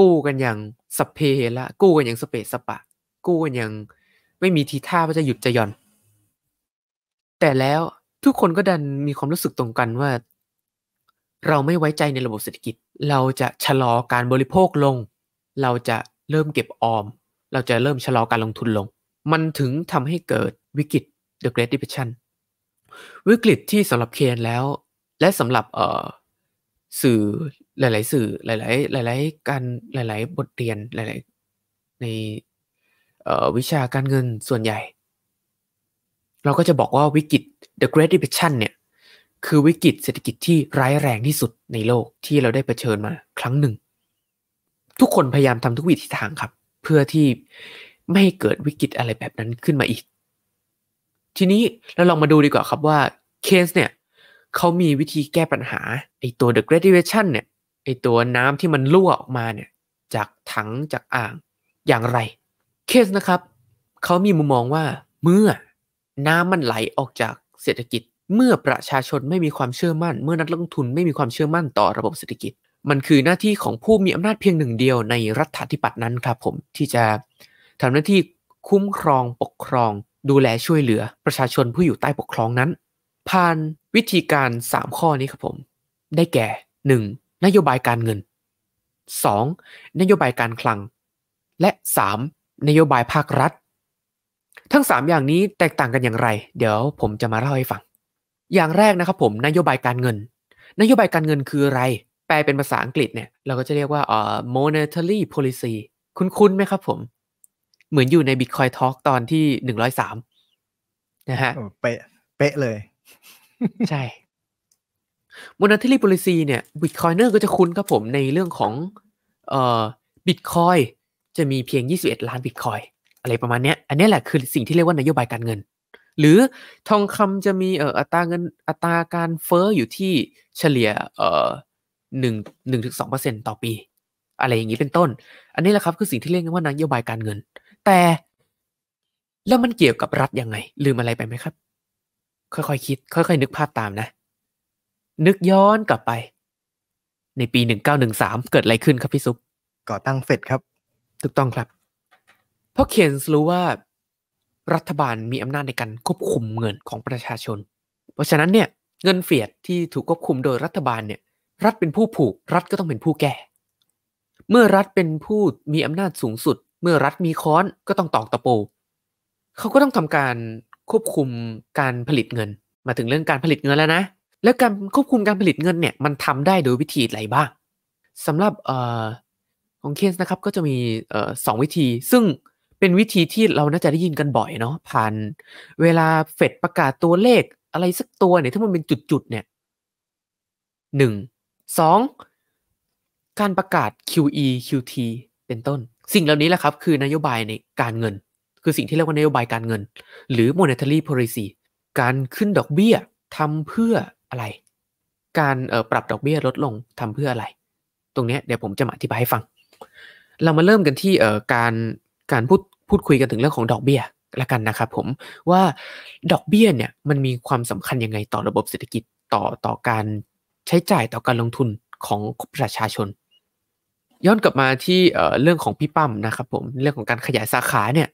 กู้กันอย่างสเปละ กู้กันอย่างสเปสปะ กู้กันอย่างไม่มีทีท่าว่าจะหยุดจะย่อน แต่แล้วทุกคนก็ดันมีความรู้สึกตรงกันว่าเราไม่ไว้ใจในระบบเศรษฐกิจ เราจะชะลอการบริโภคลง เราจะเริ่มเก็บออม เราจะเริ่มชะลอการลงทุนลง มันถึงทำให้เกิดวิกฤต The Great Depression วิกฤตที่สำหรับเคนแล้ว และสำหรับเอ่อสื่อหลายๆสื่อหลายๆหลายๆการหลายๆบทเรียนหลายๆในวิชาการเงินส่วนใหญ่ เราก็จะบอกว่าวิกฤต The Great Depression เนี่ยคือวิกฤตเศรษฐกิจที่ร้ายแรงที่สุดในโลกที่เราได้เผชิญมาครั้งหนึ่ง ทุกคนพยายามทำทุกวิถีทางครับ เพื่อที่ไม่ให้เกิดวิกฤตอะไรแบบนั้นขึ้นมาอีก ทีนี้เราลองมาดูดีกว่าครับว่าเคสเนี่ยเขามีวิธีแก้ปัญหาไอตัว The Great Depression เนี่ยไอตัวน้ำที่มันรั่วออกมาเนี่ยจากถังจากอ่างอย่างไรเคสนะครับเขามีมุมมองว่าเมื่อน้ำมันไหลออกจากเศรษฐกิจเมื่อประชาชนไม่มีความเชื่อมั่น เมื่อนักลงทุนไม่มีความเชื่อมั่นต่อระบบเศรษฐกิจ มันคือหน้าที่ของผู้มีอำนาจเพียงหนึ่งเดียวในรัฐาธิปัตย์นั้นครับผมที่จะ ทำหน้าที่คุ้มครองปกครอง ดูแลช่วยเหลือประชาชนผู้อยู่ใต้ปกครองนั้น ผ่านวิธีการ 3 ข้อนี้ครับผมได้แก่ 1. นโยบายการเงิน 2. นโยบายการคลัง และ 3. นโยบายภาครัฐ ทั้ง 3 อย่างนี้แตกต่างกันอย่างไร เดี๋ยวผมจะมาเล่าให้ฟังอย่างแรกนะครับผมนโยบายการเงิน นโยบายการเงินคืออะไร แปลเป็นภาษาอังกฤษเนี่ย เราก็จะเรียกว่าเอ่อ monetary policy คุ้นนไหมครับผม เหมือนอยู่ใน Bitcoin Talk ตอนที่หนึ่งร้อยสามนะฮะเป๊ะเป๊ะเลย ใช่ monetary policy เนี่ย Bitcoiner ก็จะคุ้นครับผมในเรื่องของเอ่อ Bitcoin จะมีเพียง 21 ล้าน Bitcoin อะไรประมาณเนี้ยอันนี้แหละคือสิ่งที่เรียกว่านโยบายการเงินหรือทองคำจะมีเอ่ออัตราเงินอัตราการเฟอ้ออยู่ที่เฉลี่ยเอ่อหนึ่งหนึ่งถึงสองเปอร์เซ็นต่อปี อะไรอย่างนี้เป็นต้น อันนี้แหละครับคือสิ่งที่เรียกว่านโยบายการเงิน แต่ แล้วมันเกี่ยวกับรัฐยังไง ลืมอะไรไปไหมครับ ค่อยๆคคิด ค่อย ๆ นึกภาพตามนะ นึกย้อนกลับไป ในปีหนึ่งเก้าหนึ่งสามเกิดอะไรขึ้นครับพี่ซุปก่อตั้งเฟดครับถูกต้องครับ เพราะเคนส์รู้ว่ารัฐบาลมีอำนาจในการควบคุมเงินของประชาชน เพราะฉะนั้นเนี่ย เงินเฟียดที่ถูกควบคุมโดยรัฐบาลเนี่ย รัฐเป็นผู้ผูก รัฐก็ต้องเป็นผู้แก้ เมื่อรัฐเป็นผู้มีอำนาจสูงสุด เมื่อรัฐมีค้อนก็ต้องตอกตะปูเขาก็ต้องทำการควบคุมการผลิตเงิน มาถึงเรื่องการผลิตเงินแล้วนะ แล้วการควบคุมการผลิตเงินเนี่ยมันทำได้โดยวิธีอะไรบ้างสำหรับอของเคสนะครับก็จะมีสองวิธี ซึ่งเป็นวิธีที่เราน่าจะได้ยินกันบ่อยเนาะผ่านเวลาเฟดประกาศตัวเลขอะไรสักตัวเนี่ยถ้ามันเป็นจุด ๆ เนี่ยหนึ่งสองการประกาศ QE QT เป็นต้น สิ่งเหล่านี้แหละครับ คือนโยบายในการเงิน คือสิ่งที่เรียกว่า นโยบายการเงิน หรือ monetary policy การขึ้นดอกเบี้ยทำเพื่ออะไร การปรับดอกเบี้ยลดลงทำเพื่ออะไร ตรงนี้เดี๋ยวผมจะมาอธิบายให้ฟัง เรามาเริ่มกันที่การการพูดพูดคุยกันถึงเรื่องของดอกเบี้ยละกันนะครับผมว่าดอกเบี้ยเนี่ยมันมีความสำคัญยังไงต่อระบบเศรษฐกิจต่อต่อการใช้จ่ายต่อการลงทุนของประชาชน ย้อนกลับมาที่เรื่องของพี่ปั้มนะครับผมเรื่องของการขยายสาขาเนี่ย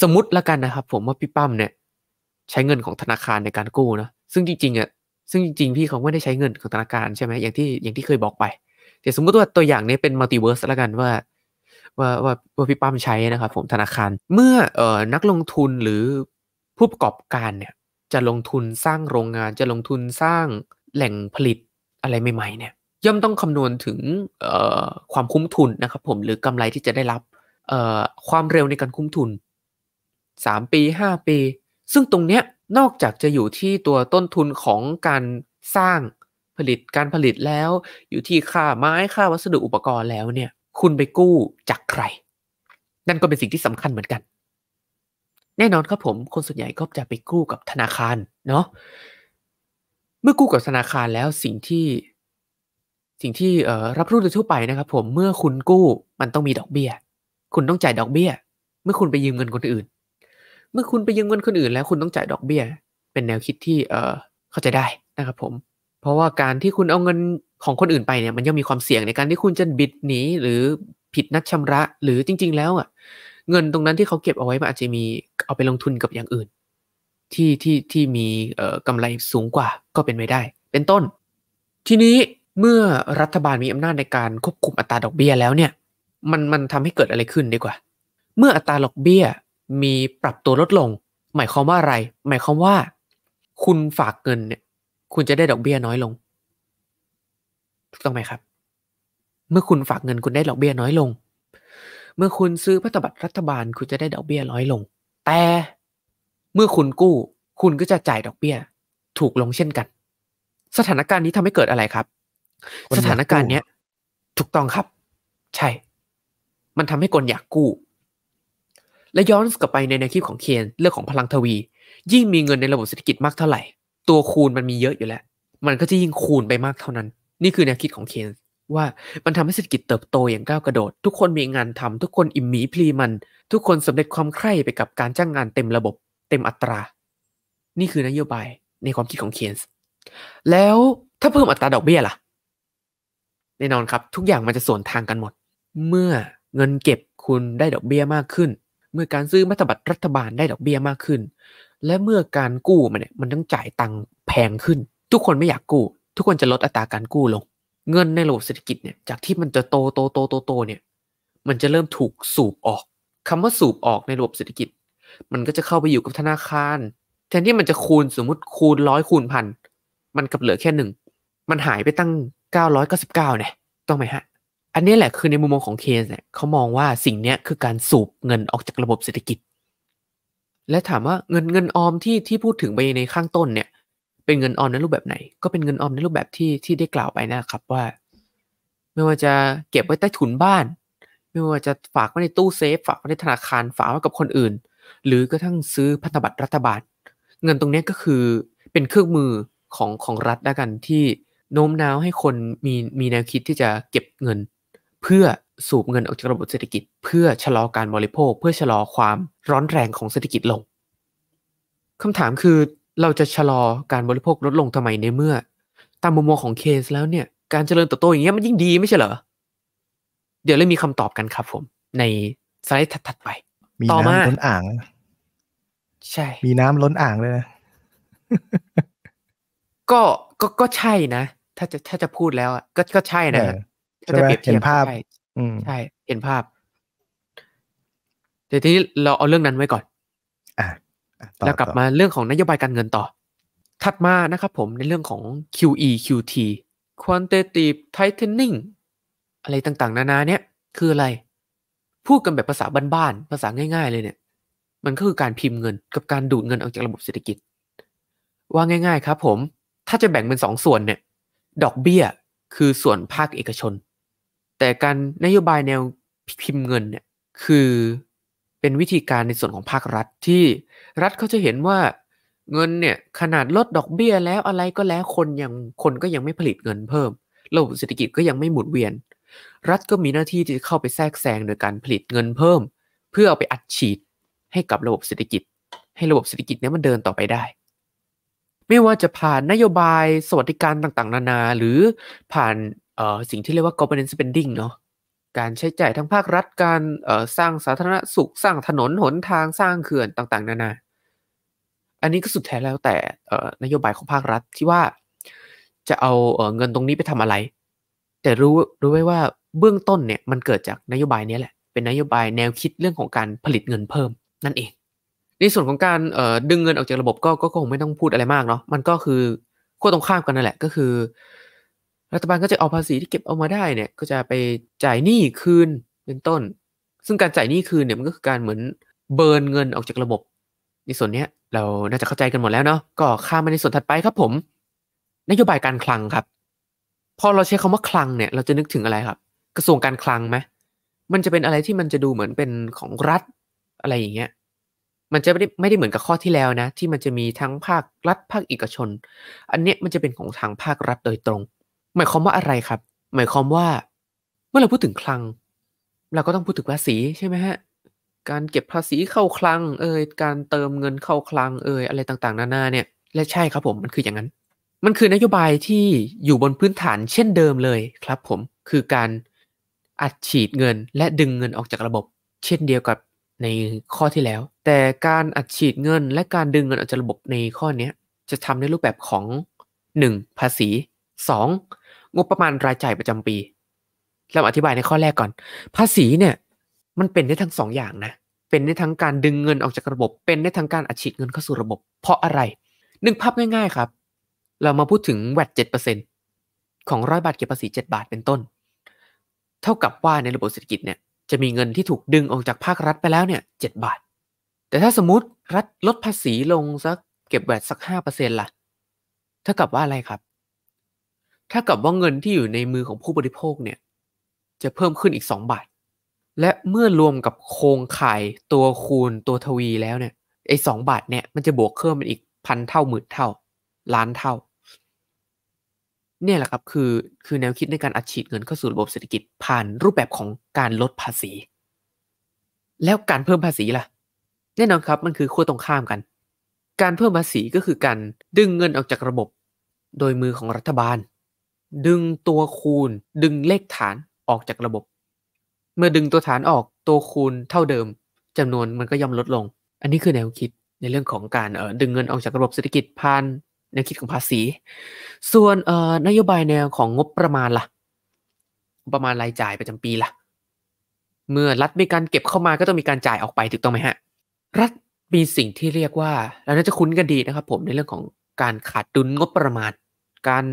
สมมติละกันนะครับ ผมว่าพี่ปั้มเนี่ยใช้เงินของธนาคารในการกู้นะซึ่งจริงๆอ่ะซึ่งจริง ๆ พี่เขาไม่ได้ใช้เงินของธนาคารใช่ไหมอย่างที่อย่างที่เคยบอกไปแต่สมมุติว่าตัวอย่างนี้เป็นมัลติเวิร์สละกันว่าว่าว่าว่าพี่ปั้มใช้นะครับผม ธนาคารเมื่อเอ่อนักลงทุนหรือผู้ประกอบการเนี่ย จะลงทุนสร้างโรงงานจะลงทุนสร้างแหล่งผลิตอะไรใหม่ ๆ เนี่ยย่อมต้องคำนวณถึงความคุ้มทุนนะครับผมหรือกำไรที่จะได้รับความเร็วในการคุ้มทุน 3 ปี 5 ปี ซึ่งตรงเนี้ย นอกจากจะอยู่ที่ตัวต้นทุนของการสร้างผลิตการผลิตแล้ว อยู่ที่ค่าไม้ค่าวัสดุอุปกรณ์แล้วเนี่ยคุณไปกู้จากใคร นั่นก็เป็นสิ่งที่สำคัญเหมือนกัน แน่นอนครับผม คนส่วนใหญ่ก็จะไปกู้กับธนาคารเนาะ เมื่อกู้กับธนาคารแล้วสิ่งที่สิ่งที่รับรู้โดยทั่วไปนะครับ ผม เมื่อคุณกู้มันต้องมีดอกเบี้ย คุณต้องจ่ายดอกเบี้ย เมื่อคุณไปยืมเงินคนอื่น เมื่อคุณไปยืมเงินคนอื่น แล้วคุณต้องจ่ายดอกเบี้ย เป็นแนวคิดที่เเข้าใจได้นะครับ ผม เพราะว่าการที่คุณเอาเงินของคนอื่นไปเนี่ยมันย่อมมีความเสี่ยงในการที่คุณจะบิดหนีหรือผิดนัดชำระหรือจริง ๆ แล้วอ่ะเงินตรงนั้นที่เขาเก็บเอาไว้มันอาจจะมีเอาไปลงทุนกับอย่างอื่น ที่ที่ที่มีเอ่อกำไรสูงกว่าก็เป็นไปได้ เป็นต้น ทีนี้เมื่อรัฐบาลมีอำนาจในการควบคุมอัตราดอกเบี้ยแล้วเนี่ยมันมันทำให้เกิดอะไรขึ้นดีกว่า เมื่ออัตราดอกเบี้ยมีปรับตัวลดลงหมายความว่าอะไร หมายความว่าคุณฝากเงินเนี่ยคุณจะได้ดอกเบี้ยน้อยลงถูกต้องไหมครับ เมื่อคุณฝากเงินคุณได้ดอกเบี้ยน้อยลง เมื่อคุณซื้อพัตบัตรรัฐบาลคุณจะได้ดอกเบี้ยน้อยลง แต่เมื่อคุณกู้ คุณก็จะจ่ายดอกเบี้ยถูกลงเช่นกัน สถานการณ์นี้ทำให้เกิดอะไรครับ สถานการณ์เนี้ยถูกต้องครับ ใช่ มันทำให้คนอยากกู้ และย้อนกลับไปในแนวคิดของเคียนเรื่องของพลังทวี ยิ่งมีเงินในระบบเศรษฐกิจมากเท่าไหร่ ตัวคูณมันมีเยอะอยู่แล้ว มันก็จะยิ่งคูณไปมากเท่านั้นนี่คือแนวคิดของเคนว่ามันทำให้เศรษฐกิจเติบโตอย่างก้าวกระโดด ทุกคนมีงานทำ ทุกคนอิ่มหมีพลีมัน ทุกคนสำเร็จความใคร่ไปกับการจ้างงานเต็มระบบเต็มอัตรา นี่คือนโยบายในความคิดของเคนส์แล้วถ้าเพิ่มอัตราดอกเบี้ยล่ะแน่นอนครับทุกอย่างมันจะส่วนทางกันหมด เมื่อเงินเก็บคุณได้ดอกเบี้ยมากขึ้น เมื่อการซื้อมัธบัตรรัฐบาลได้ดอกเบี้ยมากขึ้น และเมื่อการกู้มันเนี่ยมันต้องจ่ายตังค์แพงขึ้น ทุกคนไม่อยากกู้ทุกคนจะลดอัตราการกู้ลง เงินในระบบเศรษฐกิจเนี่ย จากที่มันจะโตโตโตโตโตเนี่ย มันจะเริ่มถูกสูบออก คำว่าสูบออกในระบบเศรษฐกิจ มันก็จะเข้าไปอยู่กับธนาคาร แทนที่มันจะคูณสมมติคูณร้อยคูณพัน มันกับเหลือแค่หนึ่ง มันหายไปตั้ง 999เนี่ยต้องไหมฮะ อันนี้แหละคือในมุมมองของเคสเนี่ยเขามองว่าสิ่งนี้คือการสูบเงินออกจากระบบเศรษฐกิจ และถามว่าเงินเงินออมที่ที่พูดถึงไปในข้างต้นเนี่ยเป็นเงินออมในรูปแบบไหนก็เป็นเงินออม ในรูปแบบที่ที่ได้กล่าวไปนะครับว่า ไม่ว่าจะเก็บไว้ใต้ถุนบ้าน ไม่ว่าจะฝากไว้ในตู้เซฟ ฝากไว้ในธนาคารฝากไว้กับคนอื่น หรือกระทั่งซื้อพันธบัตรรัฐบาลเงินตรงนี้ก็คือเป็นเครื่องมือของของรัฐแล้วกันที่โน้มน้าวให้คนมีมีแนวคิดที่จะเก็บเงิน เพื่อสูบเงินออกจากระบบเศรษฐกิจ เพื่อชะลอการบริโภค เพื่อชะลอความร้อนแรงของเศรษฐกิจลงคำถามคือเราจะชะลอการบริโภคลดลงทำไมในเมื่อ ตามมุมมองของเคสแล้วเนี่ย การเจริญเติบโตอย่างเงี้ยมันยิ่งดีไม่ใช่เหรอ เดี๋ยวเรามีคำตอบกันครับผม ใน สไลด์ถัดไปมีน้ำล้นอ่าง ใช่ มีน้ำล้นอ่างเลยนะ ก็ก็ก็ใช่นะ ถ้าจะถ้าจะพูดแล้วก็ก็ใช่นะจะเปรียบเทียบภาพใช่ เห็นภาพเดี๋ยวทีนี้เราเอาเรื่องนั้นไว้ก่อน อ่ะแล้วกลับมาเรื่องของนโยบายการเงินต่อ ถัดมานะครับผมในเรื่องของ QE QT quantitative tightening อะไรต่างๆ นานาเนี่ย คืออะไร พูดกันแบบภาษาบ้านๆ ภาษาง่ายๆเลยเนี่ย มันก็คือการพิมพ์เงินกับการดูดเงินออกจากระบบเศรษฐกิจ ว่าง่ายๆ ครับผม ถ้าจะแบ่งเป็นสองส่วนเนี่ยดอกเบี้ยคือส่วนภาคเอกชน แต่การนโยบายแนวพิมพ์เงินเนี่ยคือเป็นวิธีการในส่วนของภาครัฐที่รัฐเขาจะเห็นว่าเงินเนี่ยขนาดลดดอกเบี้ยแล้วอะไรก็แล้วคนยังคนก็ยังไม่ผลิตเงินเพิ่มระบบเศรษฐกิจก็ยังไม่หมุนเวียน รัฐก็มีหน้าที่ที่จะเข้าไปแทรกแซงโดยการผลิตเงินเพิ่ม เพื่อเอาไปอัดฉีดให้กับระบบเศรษฐกิจ ให้ระบบเศรษฐกิจนี้มันเดินต่อไปได้ ไม่ว่าจะผ่านนโยบายสวัสดิการต่างๆ นานาหรือผ่านสิ่งที่เรียกว่า government spending เนาะการใช้จ่ายทั้งภาครัฐการสร้างสาธารณสุข สร้างถนนหนทางสร้างเขื่อนต่างๆ นานา อันนี้ก็สุดแท้แล้วแต่นโยบายของภาครัฐที่ว่าจะเอาเงินตรงนี้ไปทำอะไร แต่รู้รู้ไว้ว่าเบื้องต้นเนี่ยมันเกิดจากนโยบายนี้แหละ เป็นนโยบายแนวคิดเรื่องของการผลิตเงินเพิ่ม นั่นเอง ในส่วนของการดึงเงินออกจากระบบก็ก็คงไม่ต้องพูดอะไรมากเนาะมันก็คือขั้วตรงข้ามกันนั่นแหละก็คือรัฐบาลก็จะเอาภาษีที่เก็บเอามาได้เนี่ย ก็จะไปจ่ายหนี้คืนเป็นต้น ซึ่งการจ่ายหนี้คืนเนี่ยมันก็คือการเหมือนเบิรนเงินออกจากระบบ ในส่วนนี้เราน่าจะเข้าใจกันหมดแล้วเนาะ ก็ข้ามมาในส่วนถัดไปครับผมนโยบายการคลังครับ พอเราใช้คำว่าคลังเนี่ยเราจะนึกถึงอะไรครับ กระทรวงการคลังไหมมันจะเป็นอะไรที่มันจะดูเหมือนเป็นของรัฐอะไรอย่างเงี้ย มันจะไม่ได้ไม่ได้เหมือนกับข้อที่แล้วนะที่มันจะมีทั้งภาครัฐ ภาคเอกชน อันเนี้ยมันจะเป็นของทางภาครัฐโดยตรงหมายความว่าอะไรครับ หมายความว่า เมื่อเราพูดถึงคลัง เราก็ต้องพูดถึงภาษีใช่ไหมฮะการเก็บภาษีเข้าคลังเอยการเติมเงินเข้าคลังเอยอะไรต่างๆนานาเนี่ยและใช่ครับผมมันคืออย่างนั้น มันคือนโยบายที่อยู่บนพื้นฐานเช่นเดิมเลยครับผมคือการอัดฉีดเงินและดึงเงินออกจากระบบ เช่นเดียวกับในข้อที่แล้ว แต่การอัดฉีดเงิน และการดึงเงินออกจากระบบในข้อนี้จะทำในรูปแบบของ 1. ภาษี 2. งบประมาณรายจ่ายประจำปี เราอธิบายในข้อแรกก่อน ภาษีเนี่ยมันเป็นได้ทั้งสองอย่างนะ เป็นได้ทั้งการดึงเงินออกจากระบบ เป็นได้ทั้งการอัดฉีดเงินเข้าสู่ระบบ เพราะอะไร นึกภาพง่ายๆครับ เรามาพูดถึงแวดเจ็ดเปอร์เซ็นของร้อยบาทเก็บภาษีเจ็ดบาทเป็นต้น เท่ากับว่าในระบบเศรษฐกิจเนี่ยจะมีเงินที่ถูกดึงออกจากภาครัฐไปแล้วเนี่ยเจ็ดบาท แต่ถ้าสมมติรัฐลดภาษีลงสักเก็บแวดสักห้าเปอร์เซ็นต์ล่ะ เท่ากับว่าอะไรครับถ้ากับว่าเงินที่อยู่ในมือของผู้บริโภคเนี่ยจะเพิ่มขึ้นอีก 2 บาท และเมื่อรวมกับโครงข่าย ตัวคูณ ตัวทวีแล้วเนี่ยไอ้สบาทเนี่ยมันจะบวกเพิ่มเป็นอีกพันเท่าหมื่นเท่า ล้านเท่า เนี่ยแหละครับคือคือแนวคิดในการอัดฉีดเงินเข้าสู่ระบบเศรษฐกิจผ่านรูปแบบของการลดภาษี แล้วการเพิ่มภาษีล่ะ แน่นอนครับมันคือขั้วตรงข้ามกัน การเพิ่มภาษีก็คือการดึงเงินออกจากระบบโดยมือของรัฐบาลดึงตัวคูณดึงเลขฐานออกจากระบบ เมื่อดึงตัวฐานออกตัวคูณเท่าเดิมจำนวนมันก็ย่อมลดลง อันนี้คือแนวคิดในเรื่องของการเออดึงเงินออกจากระบบเศรษฐกิจผ่านแนวคิดของภาษี ส่วนเอ่อนโยบายแนวของงบประมาณละ่ะประมาณรายจ่ายประจำปีละ่ะเมื่อรัฐมีการเก็บเข้ามาก็ต้องมีการจ่ายออกไปถูกต้องไหมฮะ รัฐมีสิ่งที่เรียกว่าเราน่าจะคุ้นกันดีนะครับ ผมในเรื่องของการขาดดุลงบประมาณการ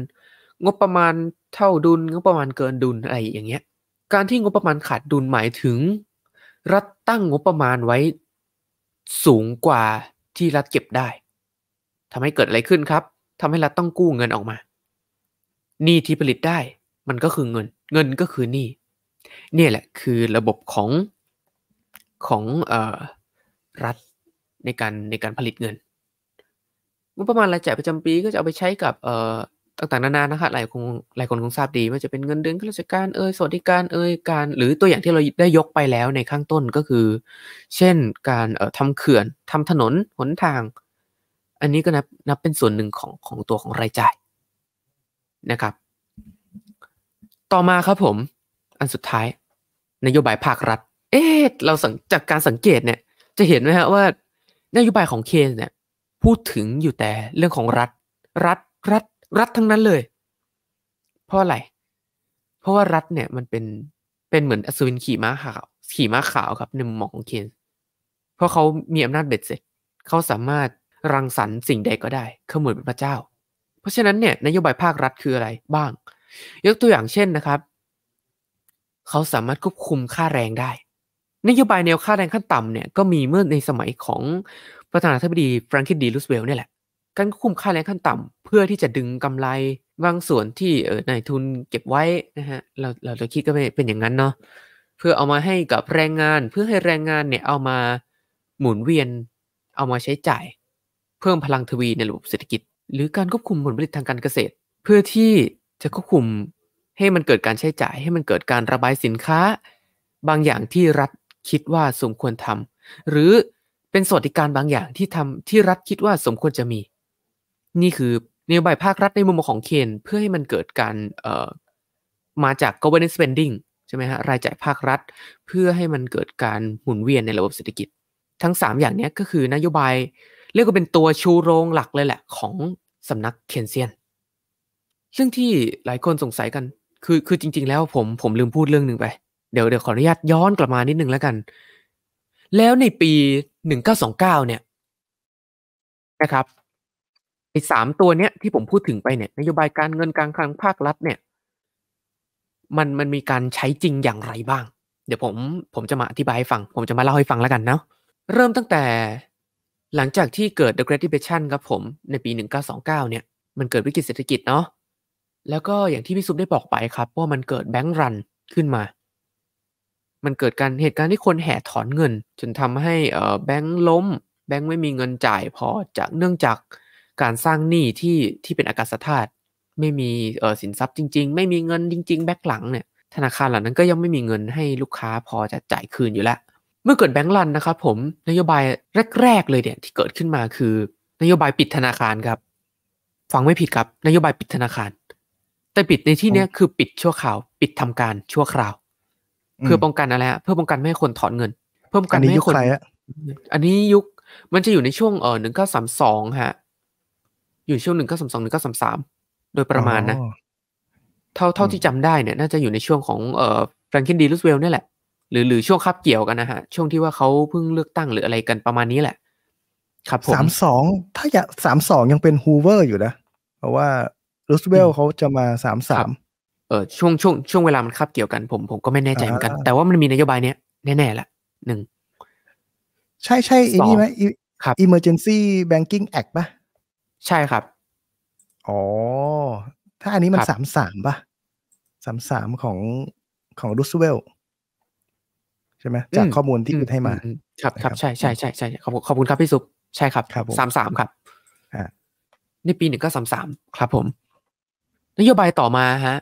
งบประมาณเท่าดุลงบประมาณเกินดุลอะไรอย่างเงี้ย การที่งบประมาณขาดดุลหมายถึง รัฐตั้งงบประมาณไว้สูงกว่าที่รัฐเก็บได้ ทำให้เกิดอะไรขึ้นครับ ทำให้รัฐต้องกู้เงินออกมาหนี้ที่ผลิตได้มันก็คือเงินเงินก็คือหนี้เนี่ยแหละคือระบบของของเออรัฐในการในการผลิตเงินงบประมาณรายจ่ายประจำปีก็จะเอาไปใช้กับเออต่างๆนานานะคะหลายคนหลายคนคงทราบดีว่าจะเป็นเงินเดือนข้าราชการเอ่ยสวัสดิการเอ่ยการ หรือตัวอย่างที่เราได้ยกไปแล้วในข้างต้นก็คือ เช่นการเอ่อทำเขื่อนทำถนนหนทาง อันนี้ก็นับนับเป็นส่วนหนึ่งของของตัวของรายจ่ายนะครับ ต่อมาครับผม อันสุดท้ายนโยบายภาครัฐ เอ๊ะเราสังจากการสังเกตเนี่ย จะเห็นไหมฮะว่านโยบายของเคนเนี่ยพูดถึงอยู่แต่เรื่องของรัฐรัฐรัฐรัฐทั้งนั้นเลย เพราะอะไร เพราะว่ารัฐเนี่ยมันเป็น เป็นเหมือนอสุวินขี่ม้าขาว ขี่ม้าขาวครับในมุมมองของเคนเพราะเขามีอำนาจเบ็ดเสร็จ เขาสามารถ รังสรรค์สิ่งใดก็ได้เขาเหมือนเป็นพระเจ้า เพราะฉะนั้นเนี่ยนโยบายภาครัฐคืออะไรบ้าง ยกตัวอย่างเช่นนะครับ เขาสามารถควบคุมค่าแรงได้นโยบายแนวค่าแรงขั้นต่ำเนี่ยก็มีเมื่อในสมัยของประธานาธิบดีแฟรงคินดีลูสเวลล์นี่แหละการควบคุมค่าแรงขั้นต่ำ เพื่อที่จะดึงกำไรบางส่วนที่เออนายทุนเก็บไว้นะฮะเราเราจะคิดก็เป็นอย่างนั้นเนาะเพื่อเอามาให้กับแรงงาน เพื่อให้แรงงานเนี่ยเอามาหมุนเวียนเอามาใช้จ่าย เพิ่มพลังทวีในระบบเศรษฐกิจ หรือการควบคุมผลผลิตทางการเกษตร เพื่อที่จะควบคุมให้มันเกิดการใช้จ่าย ให้มันเกิดการระบายสินค้า บางอย่างที่รัฐคิดว่าสมควรทำ หรือเป็นสวัสดิการบางอย่างที่ทำที่รัฐคิดว่าสมควรจะมีนี่คือนโยบายภาครัฐในมุมของเคน เพื่อให้มันเกิดการมาจาก government spending ใช่ไหมฮะรายจ่ายภาครัฐเพื่อให้มันเกิดการหมุนเวียนในระบบเศรษฐกิจ ทั้ง 3 อย่างนี้ก็คือนโยบาย เรียกว่าเป็นตัวชูโรงหลักเลยแหละ ของสำนักเคนเซียน ซึ่งที่หลายคนสงสัยกันคือคือจริงๆแล้วผมผมลืมพูดเรื่องหนึ่งไป เดี๋ยวเดี๋ยวขออนุญาตย้อนกลับมานิดนึงแล้วกัน แล้วในปี1929เนี่ยนะครับไอ้สามตัวเนี้ยที่ผมพูดถึงไปเนี่ยนโยบายการเงินการคลังภาครัฐเนี่ยมันมันมีการใช้จริงอย่างไรบ้าง เดี๋ยวผมผมจะมาอธิบายให้ฟัง ผมจะมาเล่าให้ฟังแล้วกันเนาะเริ่มตั้งแต่หลังจากที่เกิด The Great Depression ครับผม ในปี 1929เนี่ยมันเกิดวิกฤตเศรษฐกิจเนาะแล้วก็อย่างที่พี่ซุปได้บอกไปครับ ว่ามันเกิดแบงก์รันขึ้นมา มันเกิดการเหตุการณ์ที่คนแห่ถอนเงิน จนทำให้แบงก์ล้ม แบงก์ไม่มีเงินจ่ายพอจากเนื่องจากการสร้างหนี้ที่ที่เป็นอากาศธาตุไม่มีเออสินทรัพย์จริงๆ ไม่มีเงินจริงๆ แบ็กหลังเนี่ยธนาคารเหล่านั้นก็ยังไม่มีเงินให้ลูกค้าพอจะจ่ายคืนอยู่แล้ว เมื่อเกิดแบงก์รันนะครับผมนโยบายแรกๆ เลยเนี่ย ที่เกิดขึ้นมาคือ นโยบายปิดธนาคารครับฟังไม่ผิดครับนโยบายปิดธนาคาร แต่ปิดในที่นี้คือปิดชั่วคราวปิดทำการชั่วคราวเพื่อป้องกันอะไรเพื่อป้องกันไม่ให้คนถอนเงิน เพิ่มกันไม่ให้คนอันนี้ยุคมันจะอยู่ในช่วงเออหนึ่งเก้าสามสองฮะอยู่ช่วงหนึ่งเก้าสามสองหนึ่งเก้าสามสามโดยประมาณนะ เท่าเท่าที่จำได้เนี่ยน่าจะอยู่ในช่วงของเอ่อแฟรงคินดีลูสเวลนี่แหละ หรือหรือช่วงคับเกี่ยวกันนะฮะ ช่วงที่ว่าเขาเพิ่งเลือกตั้งหรืออะไรกันประมาณนี้แหละ ครับผมสามสองถ้าอยากสามสองยังเป็นฮูเวอร์อยู่นะ เพราะว่าลูสเวลเขาจะมาสามสามเออช่วงช่วงช่วงเวลามันคับเกี่ยวกันผมผมก็ไม่แน่ใจเหมือนกัน แต่ว่ามันมีนโยบายเนี้ยแน่ๆละหนึ่งใช่ใช่ไอ้นี่ไหมครับ Emergency Banking Act ปะใช่ครับ อ๋อ ถ้าอันนี้มันสามสามป่ะสามสามของของรูสเวลใช่ไหมจากข้อมูลที่คุณให้มา ครับ ครับ ใช่ ใช่ใช่ใช่ขอบคุณขอบคุณครับพี่ซุปใช่ครับ สามสามครับอ่าในปีหนึ่งก็สามสามครับผม นโยบายต่อมาฮะ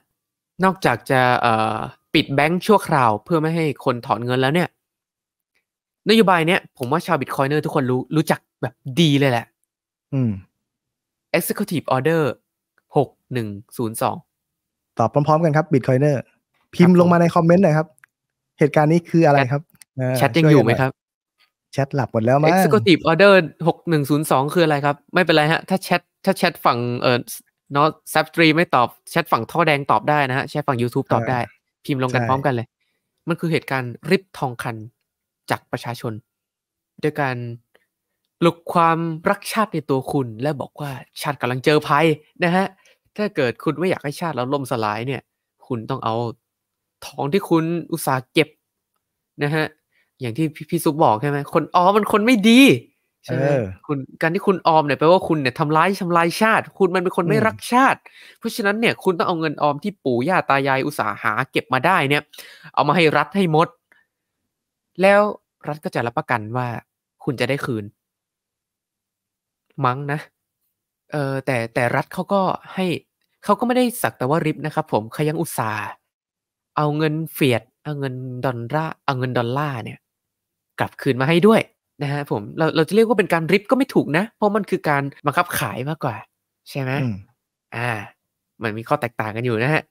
นอกจากจะเอ่อปิดแบงค์ชั่วคราวเพื่อไม่ให้คนถอนเงินแล้วเนี่ย นโยบายเนี้ยผมว่าชาวบิตคอยเนอร์ทุกคนรู้รู้จักแบบดีเลยแหละ อืม Executive Order หกหนึ่งศูนย์สองตอบพร้อม ๆ กันครับบิ t คอยเนอร์พิมพ์ลงมาในคอมเมนต์หน่อยครับ เหตุการณ์นี้คืออะไรครับแชทยังอยู่ไหมครับ แชทหลับหมดแล้วมั้ง Executive Order หกหนึ่งศูนย์สองคืออะไรครับ ไม่เป็นไรฮะถ้าแชทถ้าแชทฝั่งเอ่อนอซับสตรีไม่ตอบแชทฝั่งท่อแดงตอบได้นะฮะแชทฝั่ง YouTube ตอบได้ พิมพ์ลงกันพร้อมกันเลย มันคือเหตุการณ์ริบทองคันจากประชาชนด้วยการปลุกความรักชาติในตัวคุณ และบอกว่าชาติกำลังเจอภัยนะฮะ ถ้าเกิดคุณไม่อยากให้ชาติเราล่มสลายเนี่ย คุณต้องเอาทองที่คุณอุตส่าห์เก็บนะฮะอย่างที่พี่ซุปบอกใช่ไหมคนออมมันคนไม่ดีใช่ไหมคุณการที่คุณออมเนี่ยแปลว่าคุณเนี่ยทำร้ายทำลายชาติ คุณมันเป็นคนไม่รักชาติ เพราะฉะนั้นเนี่ยคุณต้องเอาเงินออมที่ปู่ย่าตายายอุตสาหาเก็บมาได้เนี่ย เอามาให้รัฐให้มด แล้วรัฐก็จะรับประกันว่าคุณจะได้คืนมั้งนะ เออแต่แต่รัฐเขาก็ให้เขาก็ไม่ได้สักแต่ว่าริบนะครับผมเขายังอุตส่าห์เอาเงินเฟียดเอาเงินดอลลาร์เอาเงินดอลลาร์เนี่ย กลับคืนมาให้ด้วยนะฮะผมเราเราจะเรียกว่าเป็นการริบก็ไม่ถูกนะ เพราะมันคือการบังคับขายมากกว่า ใช่ไหมอ่า มันมีข้อแตกต่างกันอยู่นะฮะ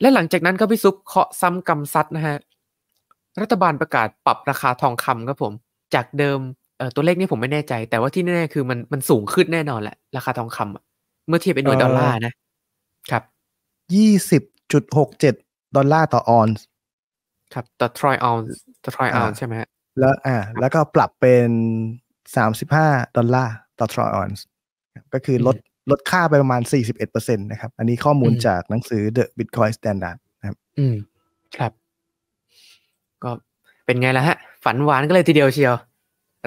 และหลังจากนั้นก็พิ่ซุปเคาะซ้ำกำซัดนะฮะรัฐบาลประกาศปรับราคาทองคำครับผม จากเดิมเออตัวเลขนี่ผมไม่แน่ใจ แต่ว่าที่แน่ๆคือมันมันสูงขึ้นแน่นอนแหละ ราคาทองคำเมื่อเทียบเป็นหน่วยดอลลาร์นะ ครับ ยี่สิบจุดหกเจ็ดดอลลาร์ต่อออนซ์ครับ ต่อทรอยออนซ์ต่อทรอยออนซ์ใช่ไหมฮะแล้วอ่า แล้วก็ปรับเป็นสามสิบห้าดอลลาร์ต่อทรอยออนซ์ก็คือลดลดค่าไปประมาณสสี่ิบเเเออ็ดปร์ซ็นะครับ อันนี้ข้อมูลจากหนังสือ The Bitcoin Standard นะครับ อืมครับ ก็เป็นไงล่ะฮะฝันหวานก็เลยทีเดียวเชียว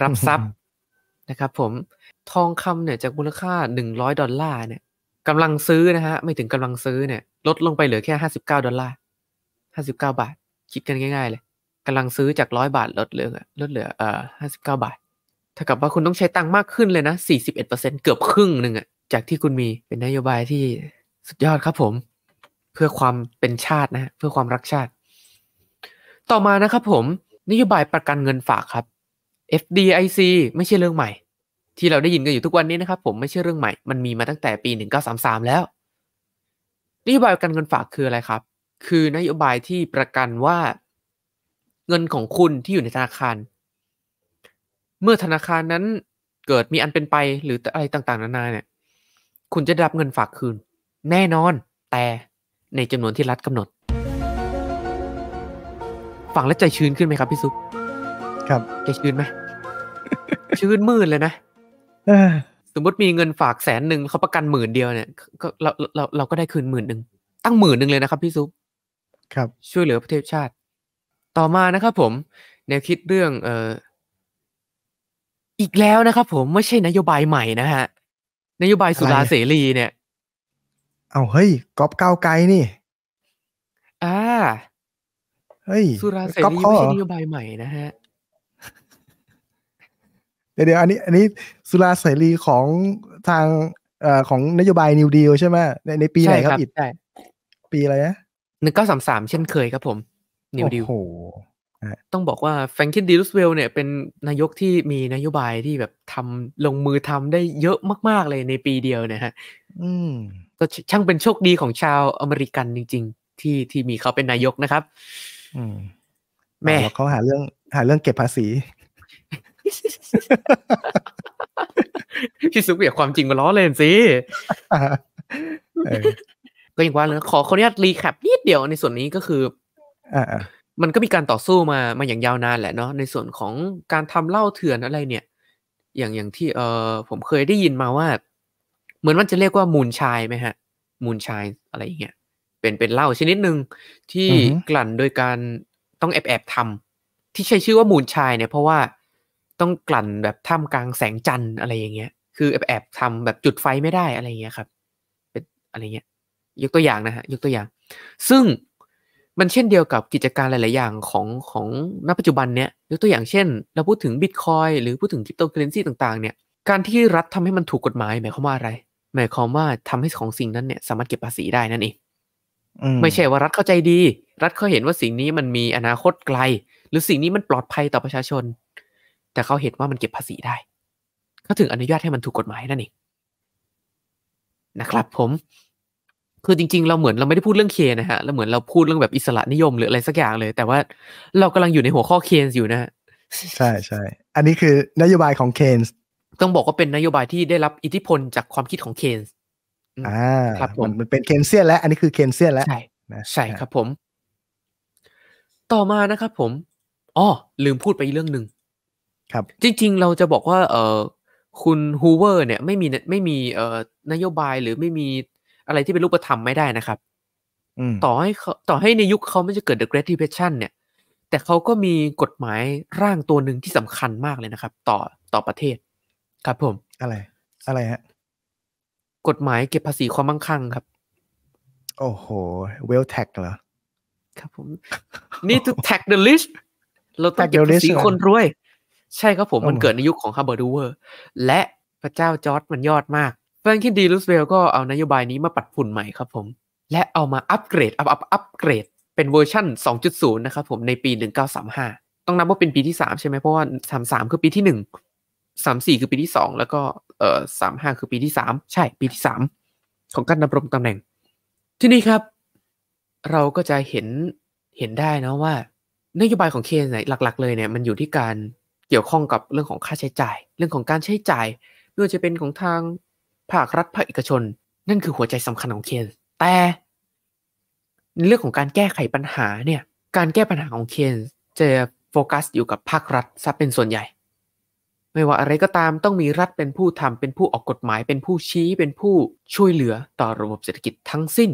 รับทรัพย์นะครับผมทองคำเนี่ยจากมูลค่าหนึ่งร้อยดอลลาร์เนี่ยกำลังซื้อนะฮะไม่ถึงกำลังซื้อเนี่ย ลดลงไปเหลือแค่ห้าสิบเก้าดอลลาร์ห้าสิบเก้าบาทคิดกันง่าย ๆ เลยกำลังซื้อจากร้อยบาทลดเหลือลดเหลือเอ่อห้าสิบเก้าทเท่ากับว่าคุณต้องใช้ตังค์มากขึ้นเลยนะสสี่ิบเกือบครึ่งหนึ่งอะจากที่คุณมีเป็นนโยบายที่สุดยอดครับผมเพื่อความเป็นชาตินะเพื่อความรักชาติ ต่อมานะครับผมนโยบายประกันเงินฝากครับ FDIC ไม่ใช่เรื่องใหม่ ที่เราได้ยินกันอยู่ทุกวันนี้นะครับ ผมไม่ใช่เรื่องใหม่ มันมีมาตั้งแต่ปี 1933 แล้วนโยบายการเงินฝากคืออะไรครับ คือนโยบายที่ประกันว่า เงินของคุณที่อยู่ในธนาคาร เมื่อธนาคารนั้นเกิดมีอันเป็นไปหรืออะไรต่างๆนานาเนี่ย คุณจะรับเงินฝากคืน แน่นอนแต่ในจำนวนที่รัฐกำหนดฟังแล้วใจชื้นขึ้นไหมครับพี่ซุปครับใจชื้นไหมชื่นมืดเลยนะ สมมติมีเงินฝากแสนหนึ่งเขาประกันหมื่นเดียวเนี่ย ก็เราเราเราก็ได้คืนหมื่นหนึ่ง ตั้งหมื่นหนึ่งเลยนะครับพี่ซุปครับ ช่วยเหลือประเทศชาติ ต่อมานะครับผมแนวคิดเรื่อง เออ อีกแล้วนะครับผม ไม่ใช่นโยบายใหม่นะฮะ นโยบายสุราเสรีเนี่ย เอาเฮ้ยก๊อปก้าวไกลนี่ อ่า เฮ้ย สุราเสรีไม่ใช่นโยบายใหม่นะฮะเดี๋ยวอันนี้ อันนี้สุราเสรีของทางเอ่อของ นโยบายนิวเดีลใช่ไหมในในปีไหนครับอิดปีอะไรนะหนึ่งเก้าสามสามเช่นเคยครับผมนิวเดีลต้องบอกว่า แฟรงคินดีรูสเวล เนี่ย เป็นนายกที่มีนโยบายที่แบบทำลงมือทำได้เยอะมาก ๆเลยในปีเดียวนะฮะก็ช่างเป็นโชคดีของชาวอเมริกันจริง ๆ ที่ที่มีเขาเป็นนายกนะครับอืแม่เขาหาเรื่องหาเรื่องเก็บภาษีพี่ซุปเบียความจริงมาล้อเล่นสิก็อย่างว่าเลยขอขออนุญาตรีแคปนิดเดียวในส่วนนี้ก็คืออมันก็มีการต่อสู้มามาอย่างยาวนานแหละเนาะในส่วนของการทำเหล้าเถื่อนอะไรเนี่ย อย่างอย่างที่เออผมเคยได้ยินมาว่า เหมือนมันจะเรียกว่ามูลชายไหมฮะ มูลชายอะไรอย่างเงี้ยเป็นเป็นเหล้าชนิดหนึ่งที่กลั่นโดยการต้องแอบแอบทำที่ใช้ชื่อว่ามูลชายเนี่ยเพราะว่าต้องกลั่นแบบท่ามกลางแสงจันทร์อะไรอย่างเงี้ย คือแอบแอบทำแบบจุดไฟไม่ได้อะไรอย่างเงี้ยครับ เป็นอะไรเงี้ย ยกตัวอย่างนะฮะ ยกตัวอย่าง ซึ่งมันเช่นเดียวกับกิจการหลาย ๆ อย่างของของณปัจจุบันเนี้ย ยกตัวอย่างเช่นเราพูดถึงบิตคอยหรือพูดถึงคริปโตเคอเรนซีต่าง ๆ เนี่ย การที่รัฐทำให้มันถูกกฎหมายหมายความว่าอะไร หมายความว่าทำให้ของสิ่งนั้นเนี่ย สามารถเก็บภาษีได้นั่นเอง ไม่ใช่ว่ารัฐเข้าใจดี รัฐเขาเห็นว่าสิ่งนี้มันมีอนาคตไกล หรือสิ่งนี้มันปลอดภัยต่อประชาชนแต่เขาเห็นว่ามันเก็บภาษีได้ เขาถึงอนุญาตให้มันถูกกฎหมายนั่นเองนะครับ ผม คือจริงๆ เราเหมือนเราไม่ได้พูดเรื่องเคนนะฮะ เราเหมือนเราพูดเรื่องแบบอิสระนิยมหรืออะไร สักอย่างเลย แต่ว่า เรากำลังอยู่ในหัวข้อเคนอยู่นะใช่ใช่ อันนี้คือนโยบายของเคนต้องบอกว่าเป็นนโยบายที่ได้รับอิทธิพลจากความคิดของเคนอ่า ครับผม มันเป็นเคนเซียนแล้ว อันนี้คือเคนเซียนแล้วใช่ใช่ครับ ผม ต่อมานะครับผมอ๋อลืมพูดไปเรื่องหนึ่งครับจริง ๆ เราจะบอกว่า เออคุณฮูเวอร์เนี่ยไม่มีไม่มี เอ่อ นโยบายหรือไม่มีอะไรที่เป็นรูปธรรมไม่ได้นะครับต่อให้ต่อให้ในยุคเขาไม่จะเกิด The Great Depression เนี่ย แต่เขาก็มีกฎหมายร่างตัวหนึ่งที่สำคัญมากเลยนะครับ ต่อต่อประเทศ ครับผม อะไร อะไรฮะกฎหมายเก็บภาษีความมั่งคั่ง ครับ โอ้โหเวลแท็กเหรอครับผมนี่ to t a ด the rich เราต้องเก็บภาษีคนรวยใช่ครับผมมันเกิดในยุคของคาร์เบอร์ดูเวอร์และพระเจ้าจอร์ดมันยอดมากแฟรงคินดีรูสเวลก็เอานโยบายนี้มาปัดฝุ่นใหม่ครับผม และเอามาอัปเกรด อัพอัพอัปเกรด เป็นเวอร์ชั่น 2.0 นะครับผมในปี 1935 ต้องนับว่าเป็นปีที่ 3 ใช่ไหมเพราะว่าสามสามคือปีที่ 1 3 4 คือปีที่ 2 แล้วก็เอ่อสามห้าคือปีที่ 3 ใช่ปีที่ 3 ของการดำรงตำแหน่ง ที่นี่ครับ เราก็จะเห็นเห็นได้นะว่านโยบายของเคนหลักๆเลยเนี่ยมันอยู่ที่การเกี่ยวข้องกับเรื่องของค่าใช้จ่าย เรื่องของการใช้จ่ายไม่ว่าจะเป็นของทางภาครัฐภาคเอกชน นั่นคือหัวใจสำคัญของเคนแต่ในเรื่องของการแก้ไขปัญหาเนี่ยการแก้ปัญหาของเคนจะโฟกัส อยู่กับภาครัฐซะเป็นส่วนใหญ่ ไม่ว่าอะไรก็ตามต้องมีรัฐเป็นผู้ทำเป็นผู้ออกกฎหมายเป็นผู้ชี้เป็นผู้ช่วยเหลือต่อระบบเศรษฐกิจทั้งสิ้น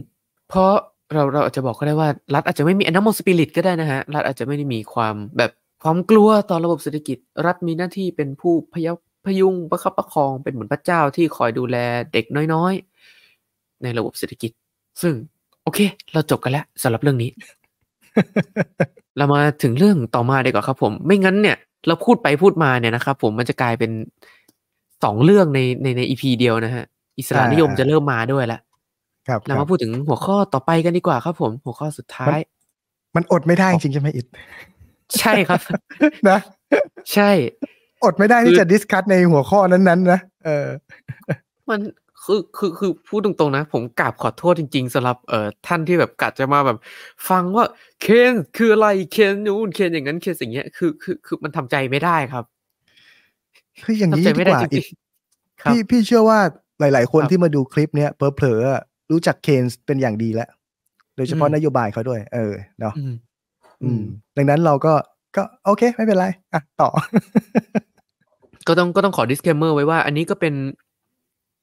เพราะเราเราอาจจะบอกก็ได้ว่ารัฐอาจจะไม่มีอนนมอลสปิริตก็ได้นะฮะรัฐอาจจะไม่ได้มีความแบบความกลัวต่อระบบเศรษฐกิจรัฐมีหน้าที่เป็นผู้พยพยุงประคับประคองเป็นเหมือนพระเจ้าที่คอยดูแลเด็กน้อยๆ ในระบบเศรษฐกิจ ซึ่งโอเค เราจบกันแล้วสำหรับเรื่องนี้ เรามาถึงเรื่องต่อมาดีกว่าครับผม ไม่งั้นเนี่ย เราพูดไปพูดมาเนี่ยนะครับ ผมมันจะกลายเป็นสองเรื่องในในในอีพีเดียวนะฮะ อิสระนิยมจะเริ่มมาด้วยละครับเรามาพูดถึงหัวข้อต่อไปกันดีกว่าครับผม หัวข้อสุดท้าย มันอดไม่ได้จริงใช่ไหมอิดใช่ครับ นะ ใช่ อดไม่ได้ที่จะดิสคัตในหัวข้อนั้นๆนะเออ มันคือคือคือพูดตรงๆนะ ผมกราบขอโทษจริงๆสำหรับเอ่อท่านที่แบบกัดจะมาแบบฟังว่า เคนคืออะไรเคนนู่นเคนอย่างนั้นเคนสิ่งเนี้ยคือ คือคือมันทำใจไม่ได้ครับคืออย่างนี้ดีกว่าอีกพี่พี่เชื่อว่าหลายๆคนที่มาดูคลิปเนี้ย เพลอรู้จักเคนเป็นอย่างดีแล้ว โดยเฉพาะนโยบายเขาด้วย เออเนาะอืม ดังนั้นเราก็ก็ โอเค ไม่เป็นไร อ่ะ ต่อ ก็ต้องก็ต้องขอ disclaimer ไว้ว่า อันนี้ก็เป็น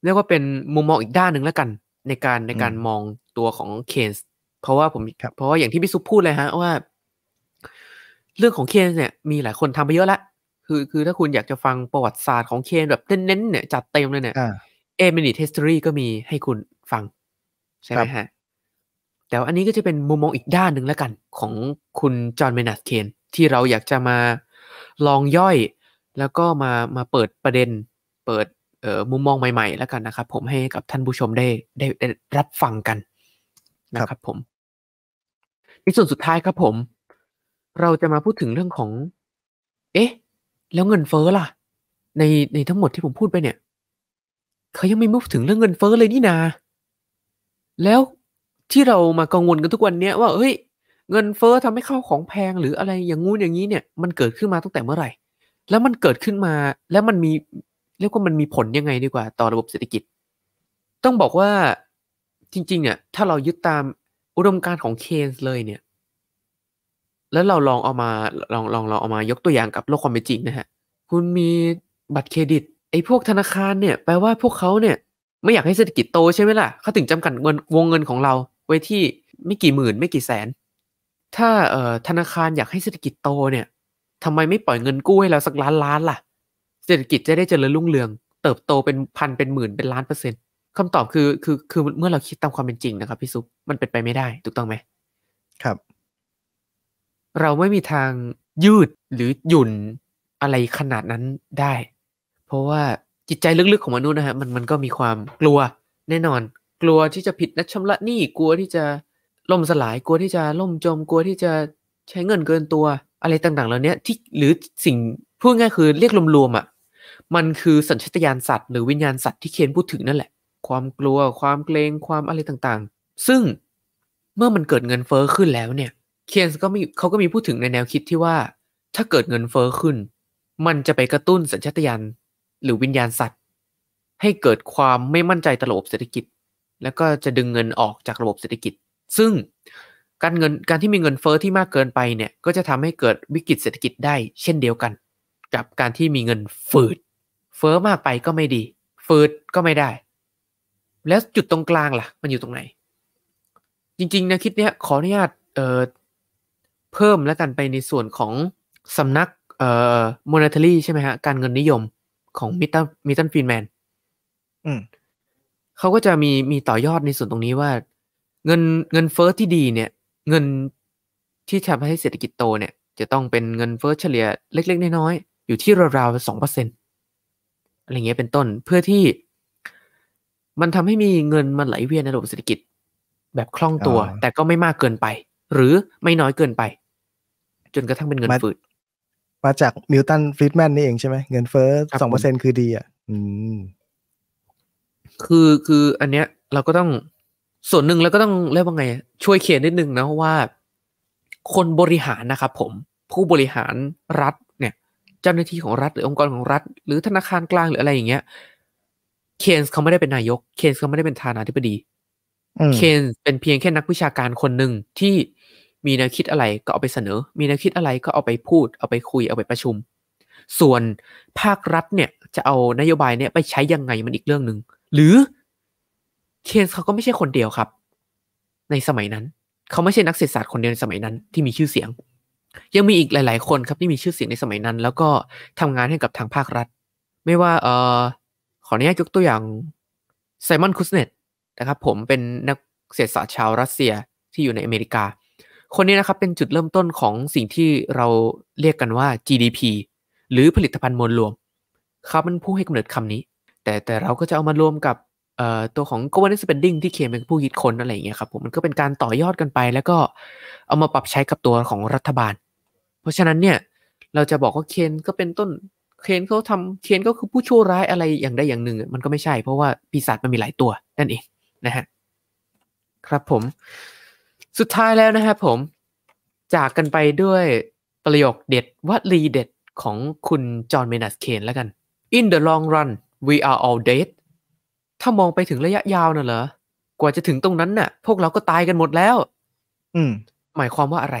เรียกว่าเป็นมุมมองอีกด้านหนึ่งแล้วกัน ในการในการมองตัวของเคนส์เพราะว่าผมเพราะว่า อย่างที่พี่ซุปพูดเลยฮะว่า เรื่องของเคนเนี่ยมีหลายคนทำไปเยอะละคือคือถ้าคุณอยากจะฟังประวัติศาสตร์ของเคนแบบ เน้นๆเนี่ยจัดเต็มเลยเนี่ยเอเมนิทเทสตอรี่ก็มีให้คุณฟังใช่ไหมฮะแต่ว่าอันนี้ก็จะเป็นมุมมองอีกด้านหนึ่งแล้วกัน ของคุณจอห์นเมนัสเคน ที่เราอยากจะมาลองย่อย แล้วก็มามาเปิดประเด็น เปิดมุมมองใหม่ ๆ แล้วกันนะครับ ผมให้กับท่านผู้ชมได้ ได้ได้รับฟังกัน นะครับผมในส่วนสุดท้ายครับผม เราจะมาพูดถึงเรื่องของ เอ๊ะ แล้วเงินเฟ้อล่ะ ในในทั้งหมดที่ผมพูดไปเนี่ยเขายังไม่มุ่งถึงเรื่องเงินเฟ้อเลยนี่นาแล้วที่เรามากังวลกันทุกวันเนี้ยว่าเฮ้ยเงินเฟอ้อทำให้ข้าวของแพง หรืออะไร อย่างงู้นอย่างนี้เนี่ยมันเกิดขึ้นมาตั้งแต่เมื่อไหร่แล้วมันเกิดขึ้นมาแล้วมันมีเรียกว่ามันมีผลยังไงดีกว่า ต่อระบบเศรษฐกิจ ต้องบอกว่าจริงๆเนี่ยถ้าเรายึดตามอุดมการณ์ของเคนส์เลยเนี่ย แล้วเราลองเอามาลองลองลองเอามายกตัวอย่างกับโลกความเป็นจริงนะฮะคุณมีบัตรเครดิต ไอ้พวกธนาคารเนี่ย แปลว่าพวกเขาเนี่ย ไม่อยากให้เศรษฐกิจโตใช่ไหมล่ะเขาถึงจำกัดเงินวงเงินของเราไว้ที่ไม่กี่หมื่นไม่กี่แสน ถ้าธนาคารอยากให้เศรษฐกิจโตเนี่ยทำไมไม่ปล่อยเงินกู้ให้เราสักล้านล้านล่ะ เศรษฐกิจจะได้เจริญรุ่งเรืองเติบโตเป็นพันเป็นหมื่นเป็นล้านเปอร์เซ็นต์คำตอบคือคือคือ เมื่อเราคิดตามความเป็นจริงนะครับพี่ซุปมันเป็นไปไม่ได้ ถูกต้องไหมครับ เราไม่มีทางยืดหรือหยุ่นอะไรขนาดนั้นได้ เพราะว่าจิตใจลึกๆของมนุษย์นะฮะมันมันก็มีความกลัวแน่นอนกลัวที่จะผิดนัดชำระหนี้กลัวที่จะล่มสลายกลัวที่จะล่มจมกลัวที่จะใช้เงินเกินตัวอะไรต่างๆเหล่านี้ที่หรือสิ่งพูดง่ายคือเรียกรวมๆอะ่ะมันคือสัญชตาตญาณสัตว์หรือวิญญาณสัตว์ที่เคนพูดถึงนั่นแหละ ความกลัว ความเกรงความอะไรต่างๆ ซึ่งเมื่อมันเกิดเงินเฟอ้อขึ้นแล้วเนี่ยเคนก็มีเขาก็มีพูดถึงในแนวคิดที่ว่าถ้าเกิดเงินเฟอ้อขึ้น มันจะไปกระตุ้นสัญชตาตญาณหรือวิญญาณสัตว์ ให้เกิดความไม่มั่นใจตลบเศรษฐกิจแล้วก็จะดึงเงินออกจากระบบเศรษฐกิจ ซึ่งการเงินการที่มีเงินเฟอ้อที่มากเกินไปเนี่ยก็จะทำให้เกิดวิกฤตเศรษฐกิจได้เช่นเดียวกัน กับการที่มีเงินฝืด เฟอ้อมากไปก็ไม่ดีฝืดก็ไม่ได้ แล้วจุดตรงกลางล่ะมันอยู่ตรงไหน จริงๆนะคิดเนี้ยขออนุญาตเอ่อเพิ่มแล้วกันไปในส่วนของสำนักเอ่อมน o เตอรี่ใช่ไหมฮะการเงินนิยมของมิตตันมิตตันฟีนแมนอืมเขาก็จะมีมีต่อยอดในส่วนตรงนี้ว่า เงินเงินเฟอ้อที่ดีเนี่ย เงินที่ทำให้เศรษฐกิจโตเนี่ย จะต้องเป็นเงินเฟอ้อเฉลี่ยเล็ก ๆน้อยๆอยู่ที่ราวๆสองเปอร์เซ็นอะไรเงี้ยเป็นต้นเพื่อที่ มันทำให้มีเงินมันไหลเวียนในระบบเศรษฐกิจแบบคล่องตัว แต่ก็ไม่มากเกินไป หรือไม่น้อยเกินไป จนกระทั่งเป็นเงินฝืดมาจากมิวตันฟรีดแมนนี่เองใช่ไหมเงินเฟ้อสองเปอร์เซ็นคือดีอ่ะอืมคือคืออันเนี้ยเราก็ต้องส่วนหนึ่งแล้วก็ต้องเรียกว่าไง ช่วยเขียนนิดนึงนะว่าคนบริหารนะครับผมผู้บริหารรัฐเนี่ยเจ้าหน้าที่ของรัฐ หรือองค์กรของรัฐ หรือธนาคารกลางหรืออะไรอย่างเงี้ยเคนส์เขาไม่ได้เป็นนายกเคนส์เขาไม่ได้เป็นทานาธิบดีเคนส์เป็นเพียงแค่นักวิชาการคนหนึ่งที่มีแนวคิดอะไรก็เอาไปเสนอ มีแนวคิดอะไรก็เอาไปพูดเอาไปคุยเอาไปประชุม ส่วนภาครัฐเนี่ย จะเอานโยบายเนี่ยไปใช้ยังไงมันอีกเรื่องหนึ่งหรือเคนส์เขาก็ไม่ใช่คนเดียวครับ ในสมัยนั้นเขาไม่ใช่นักเศรษฐศาสตร์คนเดียวในสมัยนั้นที่มีชื่อเสียง ยังมีอีกหลาย ๆคนครับที่มีชื่อเสียงในสมัยนั้น แล้วก็ทำงานให้กับทางภาครัฐ ไม่ว่าเออขออนุญาตยกตัวอย่างไซมอนคุสเนตนะครับ ผมเป็นนักเศรษฐศาสตร์ชาวรัสเซียที่อยู่ในอเมริกา คนนี้นะครับเป็นจุดเริ่มต้นของสิ่งที่เราเรียกกันว่า GDP หรือผลิตภัณฑ์มวลรวมเขาเป็นผู้ให้กำเนิดคำนี้แต่แต่เราก็จะเอามารวมกับตัวของ governance spending ที่เคนเป็นผู้คิดคนอะไรอย่างเงี้ยครับผมมันก็เป็นการต่อยอดกันไป แล้วก็เอามาปรับใช้กับตัวของรัฐบาล เพราะฉะนั้นเนี่ย เราจะบอกว่าเคนก็เป็นต้นเคนเขาทำเคนก็คือผู้ชั่วร้ายอะไรอย่างใดอย่างหนึ่ง มันก็ไม่ใช่ เพราะว่าปีศาจมันมีหลายตัว นั่นเอง นะฮะ ครับผม สุดท้ายแล้วนะครับผมจากกันไปด้วยประโยคเด็ดวัลีเด็ดของคุณจอห์นเมนัสเคนแล้วกัน In the long run we are all dead ถ้ามองไปถึงระยะยาวน่ะเหรอ กว่าจะถึงตรงนั้นน่ะ พวกเราก็ตายกันหมดแล้ว อืม หมายความว่าอะไร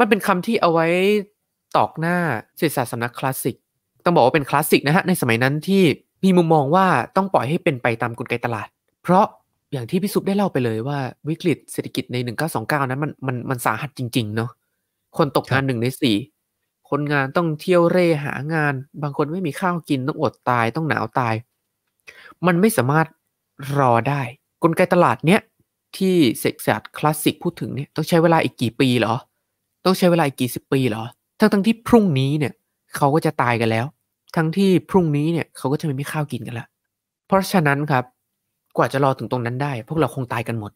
มันเป็นคำที่เอาไว้ตอกหน้าเศรษฐศาสตร์สำนักคลาสสิก ต้องบอกว่าเป็นคลาสสิกนะฮะ ในสมัยนั้นที่มีมุมมองว่าต้องปล่อยให้เป็นไปตามกลไกตลาด เพราะอย่างที่พี่ซุปได้เล่าไปเลยว่าวิกฤตเศรษฐกิจใน 1929 นั้นมันมันมันสาหัสจริง ๆ เนาะคนตกงานหนึ่งในสี่คนงานต้องเที่ยวเร่หางาน บางคนไม่มีข้าวกิน ต้องอดตายต้องหนาวตาย มันไม่สามารถรอได้ กลไกตลาดเนี้ยที่เศรษฐศาสตร์คลาสสิกพูดถึงเนี่ยต้องใช้เวลาอีกกี่ ปีหรอ ต้องใช้เวลาอีกกี่สิบปีหรอ ทั้งทั้งที่พรุ่งนี้เนี่ยเขาก็จะตายกันแล้ว ทั้งที่พรุ่งนี้เนี่ยเขาก็จะไม่มีข้าวกินกันละเพราะฉะนั้นครับกว่าจะรอถึงตรงนั้นได้ พวกเราคงตายกันหมด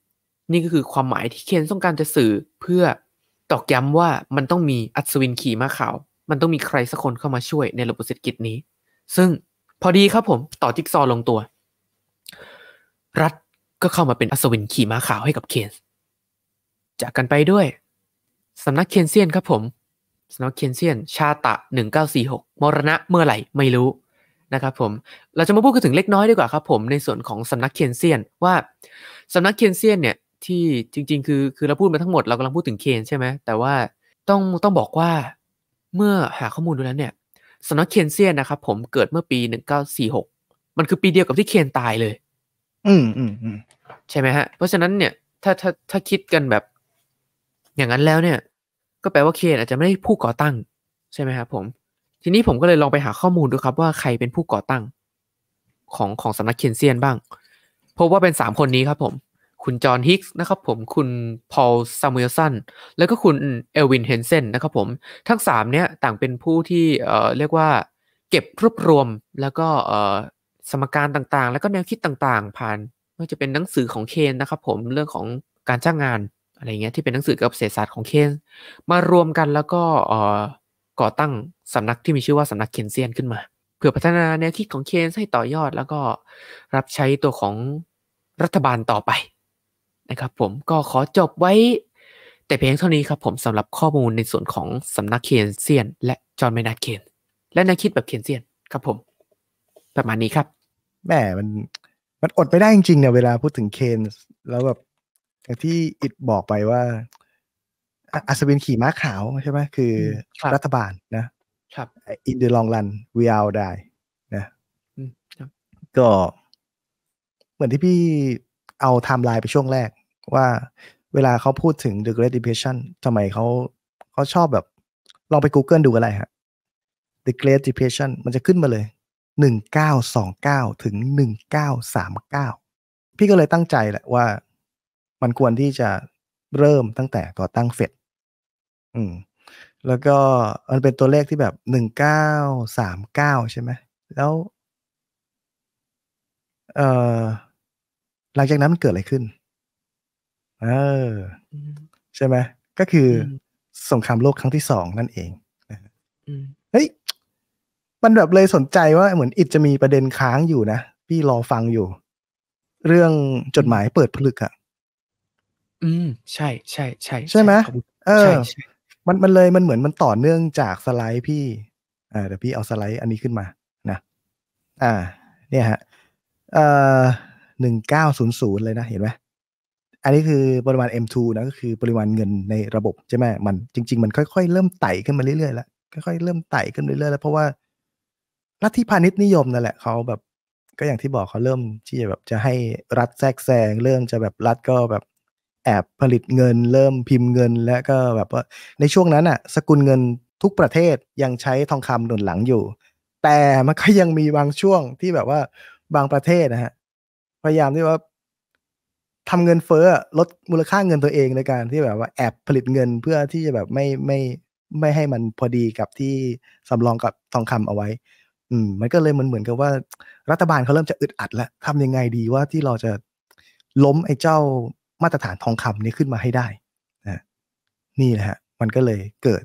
นี่ก็คือความหมายที่เคนต้องการจะสื่อเพื่อตอกย้ำว่ามันต้องมีอัศวินขี่ม้าขาว มันต้องมีใครสักคนเข้ามาช่วยในระบบเศรษฐกิจนี้ ซึ่งพอดีครับผมต่อจิ๊กซอลงตัว รัฐก็เข้ามาเป็นอัศวินขี่ม้าขาวให้กับเคนส์จากกันไปด้วยสำนักเคนเซียนครับผมสำนักเคนเซียนชาตะ1946มรณะเมื่อไหร่ไม่รู้นะครับผม เราจะมาพูดกันถึงเล็กน้อยดีกว่าครับ ผม ในส่วนของสำนักเคนเซียนว่าสำนักเคนเซียนเนี่ยที่จริงๆ คือคือเราพูดมาทั้งหมดเรากำลังพูดถึงเคนใช่ไหมแต่ว่าต้องต้องบอกว่า เมื่อหาข้อมูลดูแล้วเนี่ยสำนักเคนเซียนนะครับผมเกิดเมื่อปีหนึ่งเก้าสี่หกมันคือปีเดียวกับที่เคนตายเลย อืมอืมอืมใช่ไหมฮะ เพราะฉะนั้นเนี่ยถ้าถ้าถ้าคิดกันแบบ อย่างนั้นแล้วเนี่ย ก็แปลว่าเคนอาจจะไม่ได้ผู้ก่อตั้ง ใช่ไหมครับผม ทีนี้ผมก็เลยลองไปหาข้อมูลดูครับ ว่าใครเป็นผู้ก่อตั้ง ของของสำนักเคนเซียนบ้าง พบว่าเป็นสามคนนี้ครับ ผมคุณจอห์นฮิกส์นะครับผมคุณพอลซามูเอลสันแล้วก็คุณเอลวินเฮนเซนนะครับผมทั้ง3เนี่ยต่างเป็นผู้ที่เอ่อเรียกว่าเก็บรวบรวมแล้วก็เอ่อสมการต่างๆ แล้วก็แนวคิดต่างๆ ผ่านไม่ว่าจะเป็นหนังสือของเคนนะครับผมเรื่องของการจ้างงานอะไรเงี้ยที่เป็นหนังสือเกี่ยวกับเศรษฐศาสตร์ของเคน มารวมกันแล้วก็เอ่อก่อตั้งสำนักที่มีชื่อว่าสำนักเคนเซียนขึ้นมา เพื่อพัฒนาแนวคิดของเคนให้ต่อยอด แล้วก็รับใช้ตัวของรัฐบาลต่อไปนะครับผมก็ขอจบไว้ แต่เพียงเท่านี้ครับผมสำหรับข้อมูลในส่วนของสำนักเคียนเซียนและจอห์นเมนาเคนและแนวคิดแบบเคียนเซียนครับผม ประมาณนี้ครับแหมมัน มันอดไม่ได้จริงๆเนี่ยเวลาพูดถึงเคนแล้วแบบอย่างที่อิดบอกไปว่าอัศวินขี่ม้าขาวใช่ไหมคือรรัฐบาลนะ ครับ in the long run we all die นะก็เหมือนที่พี่เอาไทม์ไลน์ไปช่วงแรกว่าเวลาเขาพูดถึง the Great Depression ทำไมเขาเขาชอบแบบลองไป Google ดูอะไรฮะ the Great Depression มันจะขึ้นมาเลยหนึ่งเก้าสองเก้าถึงหนึ่งเก้าสามเก้าพี่ก็เลยตั้งใจแหละว่ามันควรที่จะเริ่มตั้งแต่ก่อตั้งเฟดอืมแล้วก็มันเป็นตัวเลขที่แบบหนึ่งเก้าสามเก้าใช่ไหม แล้วเอ่อหลังจากนั้นมันเกิดอะไรขึ้นเออ ใช่ไหมก็คือสงครามโลกครั้งที่สองนั่นเองเฮ้ย มันแบบเลยสนใจว่าเหมือนอิดจะมีประเด็นค้างอยู่นะ พี่รอฟังอยู่ เรื่องจดหมายเปิดผลึกอะอืมใช่ ใช่ ใช่ ใช่ไหมเออ มันมันเลยมันเหมือนมันต่อเนื่องจากสไลด์พี่ อ่าเดี๋ยวพี่เอาสไลด์อันนี้ขึ้นมา นะอ่า เนี่ยฮะเอ่อหนึ่งเก้าศูนย์ศูนย์เลยนะเห็นไหมอันนี้คือปริมาณ M2 นะก็คือปริมาณเงินในระบบใช่ไหมมันจริงๆ มันค่อยๆเริ่มไต่ขึ้นมาเรื่อยๆแล้วค่อยๆเริ่มไต่ขึ้นเรื่อยๆแล้ว เพราะว่า รัฐที่พาณิชย์นิยมนั่นแหละเขาแบบก็อย่างที่บอกเขาเริ่มที่จะแบบจะให้รัฐแทรกแซงเริ่มจะแบบรัฐก็แบบแอบผลิตเงินเริ่มพิมพ์เงิน และก็แบบว่าในช่วงนั้นอ่ะ สกุลเงินทุกประเทศยังใช้ทองคำหนุนหลังอยู่ แต่มันก็ยังมีบางช่วงที่แบบว่าบางประเทศนะฮะพยายามที่ว่าทำเงินเฟ้อลดมูลค่าเงินตัวเองในการที่แบบว่าแอบผลิตเงินเพื่อที่จะแบบไม่ไม่ไม่ให้มันพอดีกับที่สารองกับทองคำเอาไว้ อืมมันก็เลยมันเหมือนกับว่ารัฐบาลเขาเริ่มจะอึดอัดแล้วทายังไงดีว่าที่เราจะล้มไอ้เจ้ามาตรฐานทองคำนี้ขึ้นมาให้ได้นะนี่แหละฮะ มันก็เลยเกิด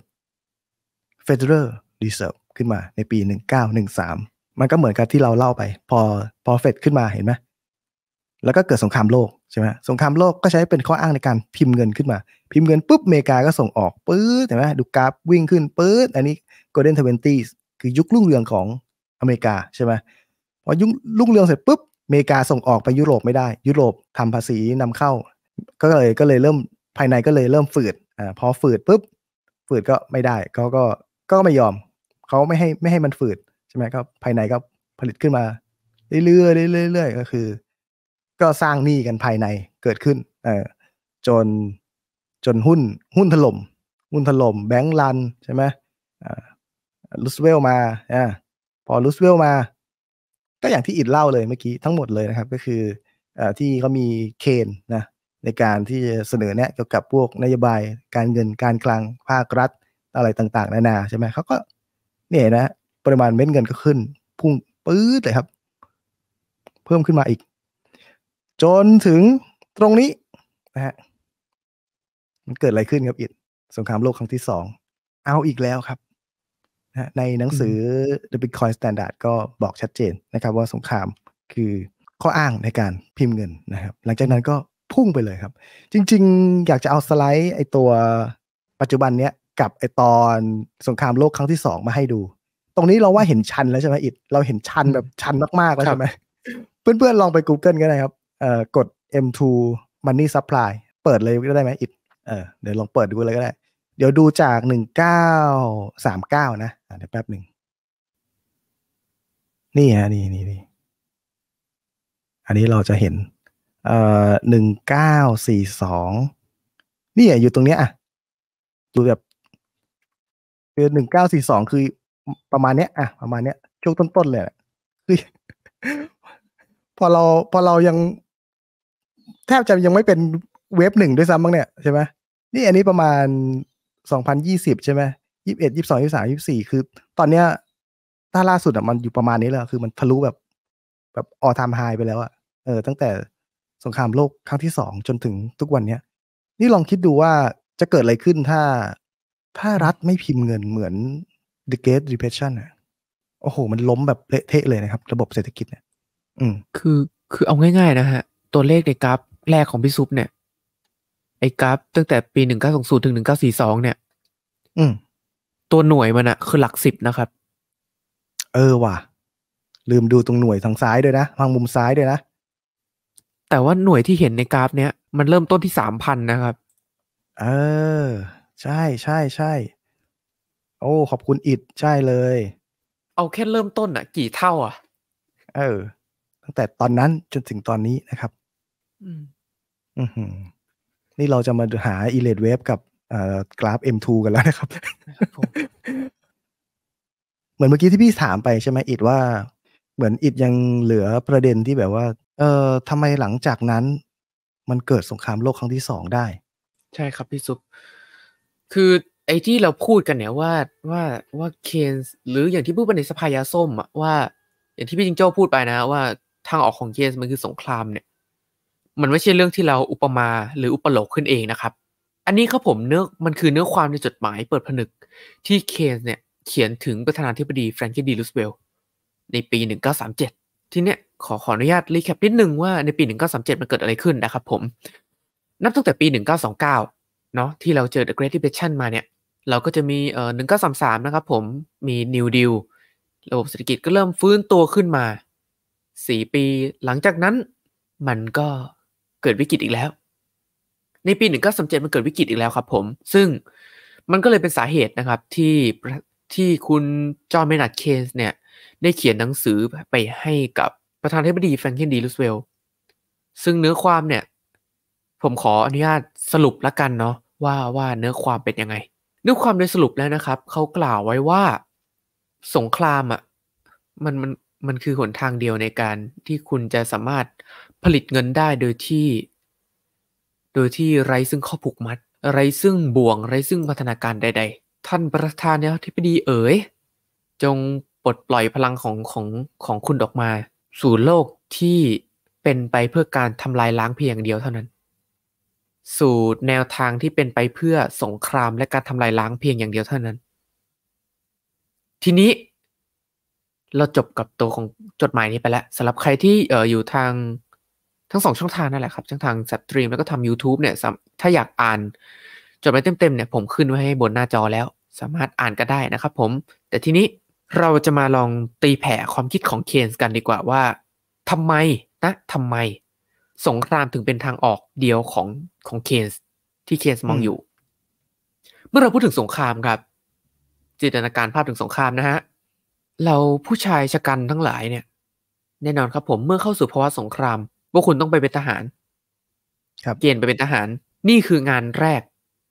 Federal Reserve ขึ้นมาในปี 1913 มันก็เหมือนกับที่เราเล่าไปพอพอเฟดขึ้นมาเห็นไหมแล้วก็เกิดสงครามโลกใช่ไหมสงครามโลกก็ใช้เป็นข้ออ้างในการพิมพ์เงินขึ้นมา พิมพ์เงินปุ๊บอเมริกาก็ส่งออกปื๊ดใช่ไหมดูกราฟวิ่งขึ้นปื๊ดอันนี้โกลเด้นทเวนตี้คือยุครุ่งเรืองของอเมริกาใช่ไหมพอยุครุ่งเรืองเสร็จปุ๊บอเมริกาส่งออกไปยุโรปไม่ได้ ยุโรปทำภาษีนำเข้า ก็เลยก็เลยเริ่มภายในก็เลยเริ่มฝืดอ่าพอฝืดปุ๊บฝืดก็ไม่ได้เขาก็ก็ไม่ยอมเขาไม่ให้ไม่ให้มันฝืดใช่ไหมก็ภายในก็ผลิตขึ้นมาเรื่อยๆเรื่อยๆก็คือก็สร้างหนี้กันภายในเกิดขึ้นเออจนจนหุ้นหุ้นถล่มหุ้นถล่มแบงก์ลันใช่ไหมลุสเวลมาอ่าพอลุสเวลมา ก็อย่างที่อิดเล่าเลยเมื่อกี้ ทั้งหมดเลยนะครับ ก็คืออที่เขามีเคนนะ ในการที่จะเสนอแนะเกี่ยวกับพวกนโยบายการเงินการคลังภาครัฐอะไรต่างๆ นานา ใช่ไหมเขาก็ เนี่ยนะ ปริมาณเม็ดเงินก็ขึ้น พุ่งปื๊ดเลยครับ เพิ่มขึ้นมาอีกจนถึงตรงนี้นะฮะมันเกิดอะไรขึ้นครับ อิดสงครามโลกครั้งที่สองเอาอีกแล้วครับนะในหนังสือ The Bitcoin Standard ก็บอกชัดเจนนะครับ ว่าสงครามคือข้ออ้างในการพิมพ์เงินนะครับ หลังจากนั้นก็พุ่งไปเลยครับ จริง ๆ อยากจะเอาสไลด์ไอตัวปัจจุบันเนี้ยกับไอตอนสงครามโลกครั้งที่สองมาให้ดู ตรงนี้เราว่าเห็นชันแล้วใช่ไหมอิดเราเห็นชันแบบชันมากๆแล้วใช่ไหมเพื่อนๆลองไป Google ก็ได้ครับออกด M2 Money Supply เปิดเลยก็ได้ไหมอิดเออ เดี๋ยวลองเปิดดูเลยก็ได้ เดี๋ยวดูจากหนึ่งเก้าสามเก้านะเดี๋ยวแป๊บหนึ่ง นี่ฮะนี่นี่นี่อันนี้เราจะเห็น เอ่อหนึ่งเก้าสี่สองนี่อยู่ตรงเนี้ยอ่ะ ดูแบบ คือหนึ่งเก้าสี่สองคือประมาณเนี้ยอ่ะ ประมาณเนี้ยช่วงต้นๆเลยคือพอเราพอเรายังแทบจะยังไม่เป็นเว็บหนึ่งด้วยซ้ำบ้างเนี่ยใช่ไหมนี่อันนี้ประมาณสองพันยี่สิบใช่ไหมยี่สิบเอ็ดยี่สิบสองยี่สามยี่สี่คือตอนเนี้ยตาล่าสุดอ่ะมันอยู่ประมาณนี้แล้วคือมันทะลุแบบแบบออทามไฮไปแล้วอ่ะเออ ตั้งแต่สงครามโลกครั้งที่สองจนถึงทุกวันเนี้ย นี่ลองคิดดูว่าจะเกิดอะไรขึ้นถ้าถ้ารัฐไม่พิมพ์เงินเหมือน The Great Depression อ่ะโอ้โหมันล้มแบบเละเทะเลยนะครับ ระบบเศรษฐกิจเนี่ยอืมคือ คือเอาง่าย ๆ นะฮะ ตัวเลขในกราฟแรกของพี่ซุปเนี่ยไอ้กราฟตั้งแต่ปีหนึ่งเก้าสองศูนย์ถึงหนึ่งเก้าสี่สองเนี่ย อืม ตัวหน่วยมันอะคือหลักสิบนะครับ เออว่ะ ลืมดูตรงหน่วยทางซ้ายด้วยนะทางมุมซ้ายด้วยนะแต่ว่าหน่วยที่เห็นในกราฟเนี้ยมันเริ่มต้นที่สามพันนะครับ เออใช่ใช่ใช่โอ้ขอบคุณอิดใช่เลย เอาแค่เริ่มต้นอะกี่เท่าอะเออ ตั้งแต่ตอนนั้นจนถึงตอนนี้นะครับ อืมนี่เราจะมาหาอีเลดเวฟกับกราฟ M2 กันแล้วนะครับ เหมือนเมื่อกี้ที่พี่ถามไปใช่ไหมอิดว่า เหมือนอิดยังเหลือประเด็นที่แบบว่า เออทำไมหลังจากนั้น มันเกิดสงครามโลกครั้งที่สองได้ ใช่ครับพี่ซุปคือไอ้ที่เราพูดกันเนี่ยว่าว่าว่าเคนหรืออย่างที่พูดไปในสภายาส้มอะว่า อย่างที่พี่จิงโจ้พูดไปนะ ว่าทางออกของเคนมันคือสงครามเนี่ยมันไม่ใช่เรื่องที่เราอุปมา หรืออุปโลกขึ้นเองนะครับ อันนี้ครับผมเนื้อมันคือเนื้อความในจดหมายเปิดผนึกที่เคนเนี่ย เขียนถึงประธานาธิบดีแฟรงคินดีรูสเวล ในปี 1937 ทีเนี้ยขอขออนุญาตรีแคปนิดนึงว่าในปี 1937 มันเกิดอะไรขึ้นนะครับผม นับตั้งแต่ปี 1929 เนาะที่เราเจอ The Great Depression มาเนี่ยเราก็จะมีเอ่อ 1933 นะครับผมมี New Deal ระบบเศรษฐกิจก็เริ่มฟื้นตัวขึ้นมา 4 ปี หลังจากนั้นมันก็เกิดวิกฤตอีกแล้ว ในปีหนึ่งก็สำเร็จมันเกิดวิกฤตอีกแล้วครับผม ซึ่งมันก็เลยเป็นสาเหตุนะครับที่ที่คุณจอห์นเมนัดเคนส์เนี่ยได้เขียนหนังสือไปให้กับประธานาธิบดีแฟรงคลินดีลูสเวลล์ ซึ่งเนื้อความเนี่ย ผมขออนุญาตสรุปละกันเนาะว่าว่าเนื้อความเป็นยังไงเนื้อความโดยสรุปแล้วนะครับ เขากล่าวไว้ว่าสงครามอะ่ะมันมันมันคือหนทางเดียวในการที่คุณจะสามารถผลิตเงินได้โดยที่ โดยที่ไร้ซึ่งข้อผูกมัดไร้ซึ่งบ่วงไร้ซึ่งพัฒนาการใด ๆ ท่านประธานเนี่ยที่ิบดีเอ๋ยจงปลดปล่อยพลังของของของคุณออกมา สู่โลกที่เป็นไปเพื่อการทำลายล้างเพียงเดียวเท่านั้น สู่แนวทางที่เป็นไปเพื่อสงครามและการทำลายล้างเพียงอย่างเดียวเท่านั้น ทีนี้เราจบกับตัวของจดหมายนี้ไปแล้วสำหรับใครที่เอออยู่ทางทั้งสองช่องทางนั่นแหละครับ ช่องทางสตรีม แล้วก็ทำ YouTube เนี่ยถ้าอยากอ่านจดหมายเต็มๆเนี่ยผมขึ้นไว้ให้บนหน้าจอแล้ว สามารถอ่านก็ได้นะครับผม แต่ทีนี้เราจะมาลองตีแผ่ความคิดของเคนส์กันดีกว่าว่าทำไม นะทำไม สงครามถึงเป็นทางออกเดียวของของเคนส์ที่เคนส์มองอยู่ เมื่อเราพูดถึงสงครามครับ จินตนาการภาพถึงสงครามนะฮะเราผู้ชายชะกันทั้งหลายเนี่ยแน่นอนครับผมเมื่อเข้าสู่ภาวะสงครามว่าคุณต้องไปเป็นทหาร ครับเกณฑ์ไปเป็นทหาร นี่คืองานแรก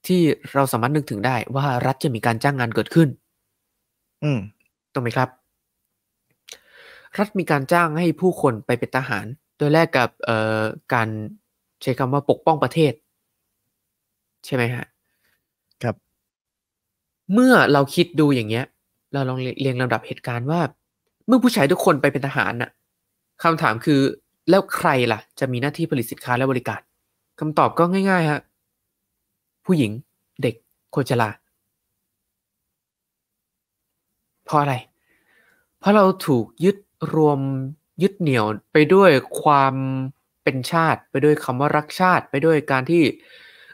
ที่เราสามารถนึกถึงได้ ว่ารัฐจะมีการจ้างงานเกิดขึ้น อืมถูกไหมครับ รัฐมีการจ้างให้ผู้คนไปเป็นทหาร โดยแรกกับ เอ่อการใช้คำว่าปกป้องประเทศ ใช่ไหมฮะครับ เมื่อเราคิดดูอย่างเงี้ย เราลองเรียงลำดับเหตุการณ์ว่า เมื่อผู้ชายทุกคนไปเป็นทหารน่ะคำถามคือแล้วใครล่ะ จะมีหน้าที่ผลิตสินค้าและบริการคำตอบก็ง่ายๆฮะ ผู้หญิงเด็กคนชราเพราะอะไร เพราะเราถูกยึดรวมยึดเหนี่ยว ไปด้วยความเป็นชาติไปด้วยคำว่ารักชาติไปด้วยการที่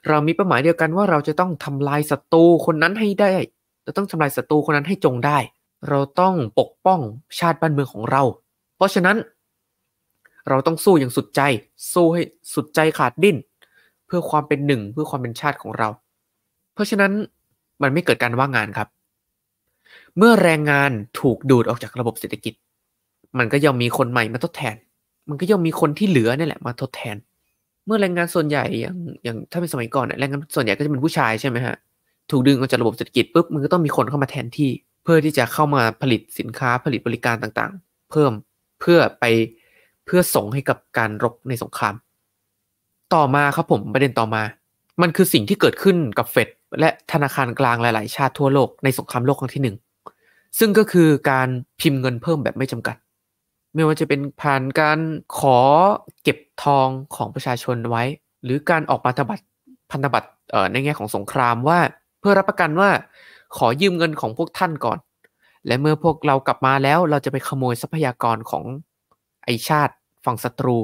เรามีเป้าหมายเดียวกันว่าเราจะต้องทำลายศัตรูคนนั้นให้ได้เราต้องทำลายศัตรูคนนั้นให้จงได้ เราต้องปกป้องชาติบ้านเมืองของเรา เพราะฉะนั้นเราต้องสู้อย่างสุดใจ สู้ให้สุดใจขาดดิ้น เพื่อความเป็นหนึ่งเพื่อความเป็นชาติของเรา เพราะฉะนั้นมันไม่เกิดการว่างงานครับ เมื่อแรงงานถูกดูดออกจากระบบเศรษฐกิจ มันก็ย่อมมีคนใหม่มาทดแทน มันก็ย่อมมีคนที่เหลือนี่แหละมาทดแทน เมื่อแรงงานส่วนใหญ่ อย่าง อย่างถ้าเป็นสมัยก่อนแรงงานส่วนใหญ่ก็จะเป็นผู้ชายใช่ไหมฮะ ถูกดึงออกจากระบบเศรษฐกิจปุ๊บมันก็ต้องมีคนเข้ามาแทนที่ เพื่อที่จะเข้ามาผลิตสินค้า ผลิตบริการต่างๆ เพิ่มเพื่อไปพื่อส่งให้กับการรบในสงคราม ต่อมาครับผมประเด็นต่อมา มันคือสิ่งที่เกิดขึ้นกับเฟดและธนาคารกลางหลายๆชาติทั่วโลกในสงครามโลกครั้งที่หนึ่งซึ่งก็คือการพิมพ์เงินเพิ่มแบบไม่จำกัด ไม่ว่าจะเป็นผ่านการขอเก็บทองของประชาชนไว้ หรือการออกพันธบัตรพันธบัตรในแง่ของสงครามว่า เพื่อรับประกันว่าขอยืมเงินของพวกท่านก่อน และเมื่อพวกเรากลับมาแล้วเราจะไปขโมยทรัพยากรของไอชาติฝั่งศัตรู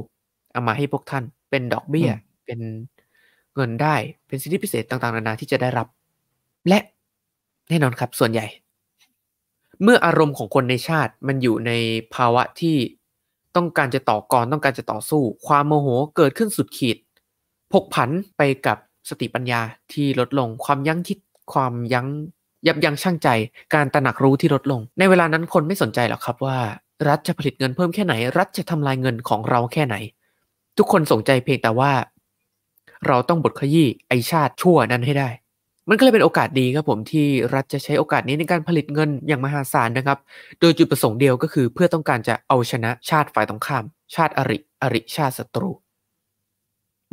เอามาให้พวกท่าน เป็นดอกเบี้ย เป็นเงินได้ เป็นสิทธิพิเศษต่าง ๆ นานาที่จะได้รับ และแน่นอนครับส่วนใหญ่ เมื่ออารมณ์ของคนในชาติมันอยู่ในภาวะที่ต้องการจะต่อกรต้องการจะต่อสู้ ความโมโหเกิดขึ้นสุดขีด พกผันไปกับสติปัญญาที่ลดลง ความยั้งคิดความยั้งยับยั้งชั่งใจ การตระหนักรู้ที่ลดลง ในเวลานั้นคนไม่สนใจหรอกครับว่ารัฐจะผลิตเงินเพิ่มแค่ไหน รัฐจะทำลายเงินของเราแค่ไหน ทุกคนสนใจเพียงแต่ว่า เราต้องบทขยี้ไอชาติชั่วนั้นให้ได้ มันก็เลยเป็นโอกาสดีครับผมที่รัฐจะใช้โอกาสนี้ในการผลิตเงินอย่างมหาศาลนะครับ โดยจุดประสงค์เดียวก็คือ เพื่อต้องการจะเอาชนะชาติฝ่ายตรงข้าม ชาติอริ อริชาติศัตรู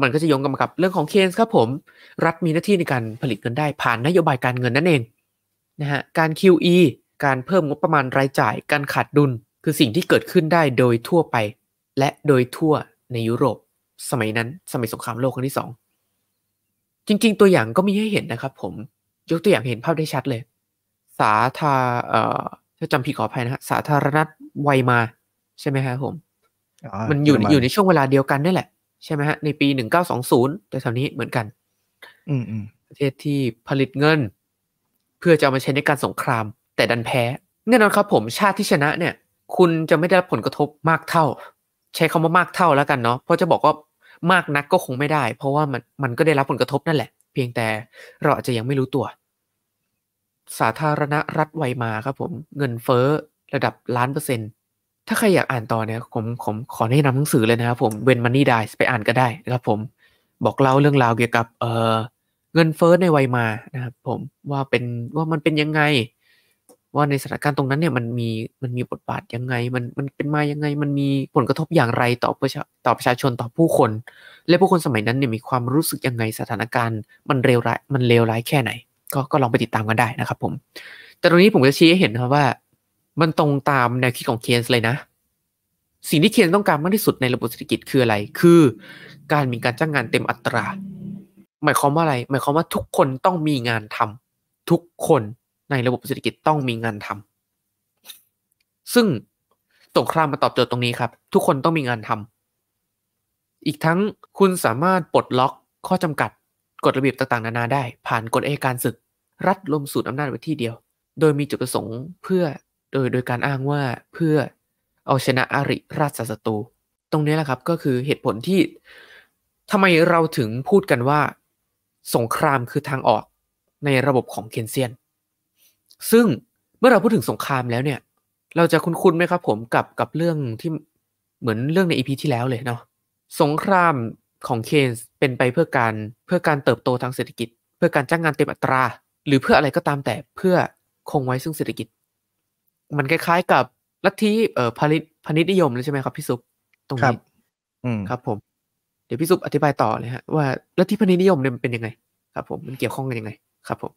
มันก็จะยงกำกับเรื่องของเคนส์ครับผม รัฐมีหน้าที่ในการผลิตเงินได้ผ่านนโยบายการเงินนั่นเองนะฮะ การ QE การเพิ่มงบประมาณรายจ่าย การขาดดุลคือสิ่งที่เกิดขึ้นได้โดยทั่วไป และโดยทั่วในยุโรป สมัยนั้นสมัยสงครามโลกครั้งที่สอง จริงๆ ตัวอย่างก็มีให้เห็นนะครับผม ยกตัวอย่างเห็นภาพได้ชัดเลย สาธาเอ่อถ้าจำผิดขออภัยนะฮะสาธารณรัฐไวมา ใช่ไหมฮะผมมันอยู่อยู่ในช่วงเวลาเดียวกันนี่แหละ ใช่ไหมฮะในปีหนึ่งเก้าสองศูนย์แต่ทถวนี้เหมือนกัน อืมประเทศที่ผลิตเงิน เพื่อจะเอามาใช้ในการสงคราม แต่ดันแพ้แน่นอนครับ ผมชาติที่ชนะเนี่ยคุณจะไม่ได้รับผลกระทบมากเท่าใช้คำว่ามากเท่าแล้วกันเนาะเพราะจะบอกว่ามากนักก็คงไม่ได้ เพราะว่ามันมันก็ได้รับผลกระทบนั่นแหละ เพียงแต่เราอาจจะยังไม่รู้ตัว สาธารณรัฐไวมาครับผมเงินเฟ้อระดับล้านเปอร์เซ็นต์ถ้าใครอยากอ่านต่อเนี่ยผมผมขอแนะนำหนังสือเลยนะครับผมเวนมันนี่ได้ไปอ่านก็ได้ครับผม บอกเล่าเรื่องราวเกี่ยวกับเออเงินเฟ้อในไวมานะครับผมว่าเป็นว่ามันเป็นยังไงว่าในสถานการณ์ตรงนั้นเนี่ยมันมีมันมีบทบาทยังไง มันมันเป็นมายังไง มันมีผลกระทบอย่างไรต่อประชาต่อประชาชนต่อผู้คน และผู้คนสมัยนั้นเนี่ยมีความรู้สึกยังไงสถานการณ์มันเลวร้ายมันเลวร้ายแค่ไหนก็ก็ลองไปติดตามกันได้นะครับผม แต่ตรงนี้ผมจะชี้ให้เห็นครับว่า มันตรงตามแนวคิดของเคนส์เลยนะ สิ่งที่เคนต้องการมากที่สุดในระบบเศรษฐกิจคืออะไรคือการมีการจ้างงานเต็มอัตราหมายความว่าอะไร หมายความว่าทุกคนต้องมีงานทำทุกคนในระบบเศรษฐกิจต้องมีงานทำ ซึ่งสงครามมาตอบโจทย์ตรงนี้ครับ ทุกคนต้องมีงานทำ อีกทั้งคุณสามารถปลดล็อกข้อจำกัดกฎระเบียบต่าง ๆ นานาได้ ผ่านกฎเอการศึก รัฐลมสูตรอำนาจไว้ที่เดียว โดยมีจุดประสงค์เพื่อโดยโดยการอ้างว่าเพื่อเอาชนะอริราชศัตรู ตรงนี้แหละครับก็คือเหตุผลที่ทำไมเราถึงพูดกันว่า สงครามคือทางออกในระบบของเคนเซียนซึ่งเมื่อเราพูดถึงสงครามแล้วเนี่ย เราจะคุ้นคุ้นไหมครับผม กับกับเรื่องที่เหมือนเรื่องในอีพีที่แล้วเลยเนาะสงครามของเคนส์เป็นไปเพื่อการเพื่อการเติบโตทางเศรษฐกิจ เพื่อการจ้างงานเต็มอัตรา หรือเพื่ออะไรก็ตามแต่เพื่อคงไว้ซึ่งเศรษฐกิจ มันคล้ายๆกับลัทธิเอ่อพาณิพาณิชนิยมเลยใช่ไหมครับพี่ซุปตรงนี้ครับผม เดี๋ยวพี่ซุปอธิบายต่อเลยฮะว่าลัทธิพาณิชนิยมเนี่ยมันเป็นยังไงครับ ผมมันเกี่ยวข้องกันยังไง ครับผม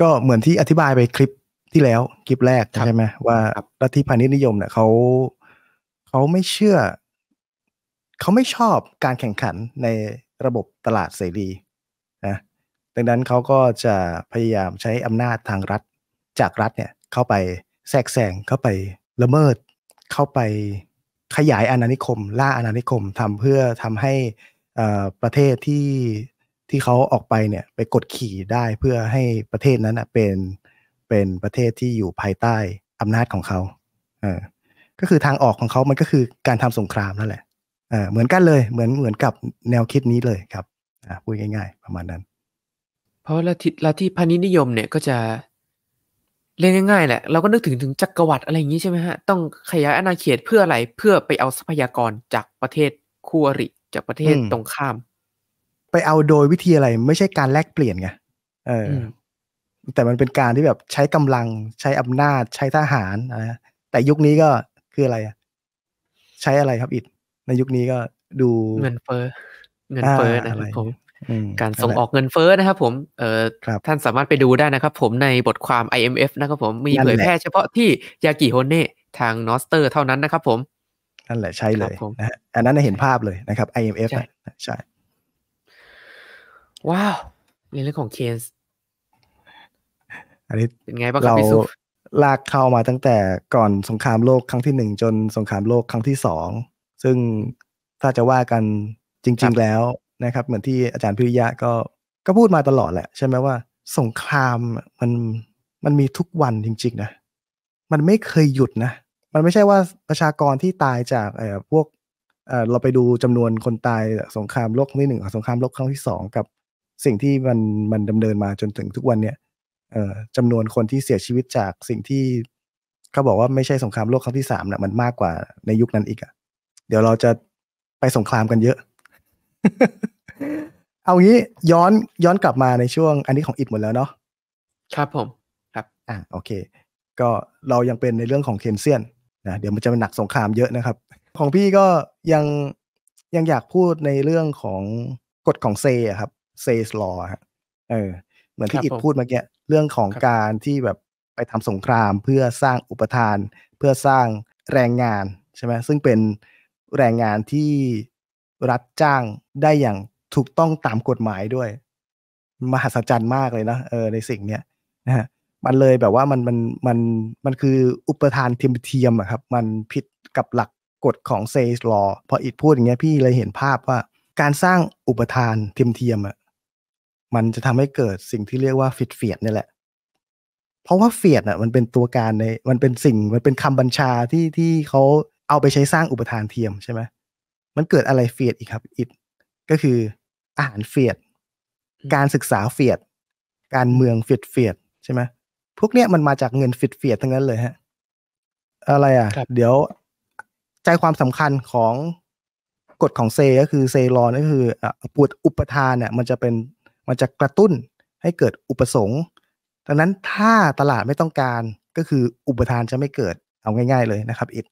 ก็เหมือนที่อธิบายไปคลิปที่แล้ว คลิปแรกใช่ไหมว่าลัทธิพาณิชย์นิยมเนี่ยเขาเขาไม่เชื่อ เขาไม่ชอบการแข่งขันในระบบตลาดเสรีนะดังนั้นเขาก็จะพยายามใช้อำนาจทางรัฐจากรัฐเนี่ยเข้าไปแทรกแซงเข้าไปละเมิดเข้าไปขยายอาณานิคม ล่าอาณานิคมทำเพื่อทำให้ประเทศที่ที่เขาออกไปเนี่ยไปกดขี่ได้เพื่อให้ประเทศนั้นะเป็น เป็นประเทศที่อยู่ภายใต้อำนาจของเขาเออก็คือทางออกของเขา มันก็คือการทำสงครามนั่นแหละเออเหมือนกันเลยเหมือนเหมือนกับแนวคิดนี้เลยครับ อ่าพูดง่าย ๆ ประมาณนั้น เพราะละทิละที่พาณินิยมเนี่ยก็จะ เรียนง่ายๆแหละเราก็นึกถึงถึงจักรวรรดิอะไรอย่างนี้ใช่ไหมฮะ ต้องขยายอาณาเขตเพื่ออะไรเพื่อไปเอาทรัพยากรจากประเทศคู่อริจากประเทศตรงข้ามไปเอาโดยวิธีอะไรไม่ใช่การแลกเปลี่ยนไงเออแต่มันเป็นการที่แบบใช้กำลังใช้อำนาจใช้ทหารนะแต่ยุคนี้ก็คืออะไรอะใช้อะไรครับอิดในยุคนี้ก็ดูเงินเฟ้อเงินเฟ้อนะครับผมการส่งออกเงินเฟ้อนะครับผมเออท่านสามารถไปดูได้นะครับผมในบทความ IMF นะครับผมมีเผยแพร่เฉพาะที่ยากิโฮเน่ทางนอสเตอร์เท่านั้นนะครับผมนั่นแหละใช่เลยนะอันนั้นเห็นภาพเลยนะครับ IMF ใช่ว้าวในเรื่องของเคนส์อันนี้เป็นไงบ้างครับพี่สุลากเข้ามาตั้งแต่ก่อนสงครามโลกครั้งที่หนึ่งจนสงครามโลกครั้งที่สองซึ่งถ้าจะว่ากันจริงๆแล้วนะครับเหมือนที่อาจารย์พิริยะก็ ก็พูดมาตลอดแหละ ใช่ไหมว่าสงครามมันมันมีทุกวันจริงๆนะ มันไม่เคยหยุดนะ มันไม่ใช่ว่าประชากรที่ตายจากเอ่อพวกเอ่อเราไปดูจำนวนคนตายสงครามโลกครั้งที่หนึ่งสงครามโลกครั้งที่สองกับสิ่งที่มันมันดำเนินมาจนถึงทุกวันเนี่ยจำนวนคนที่เสียชีวิตจากสิ่งที่เขาบอกว่าไม่ใช่สงครามโลกครั้งที่สามนะมันมากกว่าในยุคนั้นอีกอะ่ะ เดี๋ยวเราจะไปสงครามกันเยอะ เอางี้ย้อนย้อนกลับมาในช่วงอันนี้ของอิดหมดแล้วเนาะครับผมครับ อ่าโอเค ก็เรายังเป็นในเรื่องของเคนเซียนนะเดี๋ยวมันจะเป็นหนักสงครามเยอะนะครับ ของพี่ก็ยังยังอยากพูดในเรื่องของกฎของเซครับเซสลอฮะเออ เหมือนที่อิดพูดเมื่อกี้ เรื่องของการที่แบบไปทำสงคราม เพื่อสร้างอุปทานเพื่อสร้างแรงงานใช่ไหมซึ่งเป็นแรงงานที่รัฐจ้างได้อย่างถูกต้องตามกฎหมายด้วย มหัศจรรย์มากเลยนะเออในสิ่งเนี้ยนะฮะมันเลยแบบว่ามันมันมันมันคืออุปทานเทียมเทียมอะครับ มันผิดกับหลักกฎของเซสลอพออิดพูดอย่างเงี้ย พี่เลยเห็นภาพว่า การสร้างอุปทานเทียมเทียมอะมันจะทำให้เกิดสิ่งที่เรียกว่าฟิตเฟียดนี่แหละ เพราะว่าเฟียดอ่ะมันเป็นตัวการในมันเป็นสิ่งมันเป็นคำบัญชาที่ที่เขาเอาไปใช้สร้างอุปทานเทียม ใช่ไหมมันเกิดอะไรเฟียดอีกครับอิดก็คืออาหารเฟียดการศึกษาเฟียดการเมืองเฟียดเฟียดใช่ไหมพวกเนี้ยมันมาจากเงินฟิดเฟียดทั้งนั้นเลยฮะอะไรอ่ะเดี๋ยวใจความสำคัญของกฎของเซก็คือเซรอนก็คืออปวดอุปทานเนี่ยมันจะเป็นมันจะกระตุ้นให้เกิดอุปสงค์ ดังนั้นถ้าตลาดไม่ต้องการก็คืออุปทานจะไม่เกิด เอาง่าย ๆเลยนะครับอิด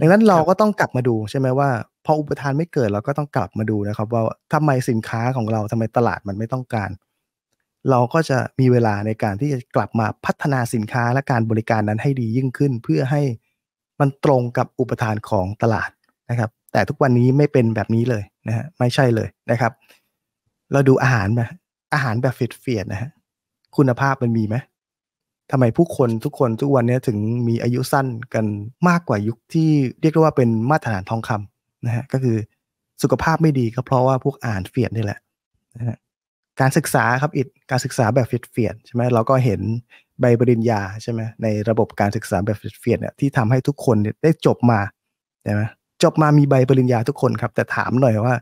ดังนั้นเราก็ต้องกลับมาดู ใช่ไหมว่าพออุปทานไม่เกิดเราก็ต้องกลับมาดูนะครับว่าทำไมสินค้าของเราทำไมตลาดมันไม่ต้องการ เราก็จะมีเวลาในการที่จะกลับมาพัฒนาสินค้าและการบริการนั้นให้ดียิ่งขึ้น เพื่อให้มันตรงกับอุปทานของตลาดนะครับ แต่ทุกวันนี้ไม่เป็นแบบนี้เลยนะฮะไม่ใช่เลยนะครับเราดูอาหารไหมอาหารแบบเฟียดเฟียดนะฮะ คุณภาพมันมีไหมทำไมผู้คนทุกคนทุกวันนี้ถึงมีอายุสั้นกันมากกว่ายุคที่เรียกว่าเป็นมาตรฐานทองคำนะฮะ ก็คือสุขภาพไม่ดีก็เพราะว่าพวกอาหารเฟียดนี่แหละนะฮะการศึกษาครับ อิด การศึกษาแบบเฟียดเฟียดใช่ไหมเราก็เห็นใบปริญญาใช่ไหมในระบบการศึกษาแบบเฟียดเฟียดเนี่ยที่ทำให้ทุกคนได้จบมาใช่ไหมจบมามีใบปริญญาทุกคนครับ แต่ถามหน่อยว่า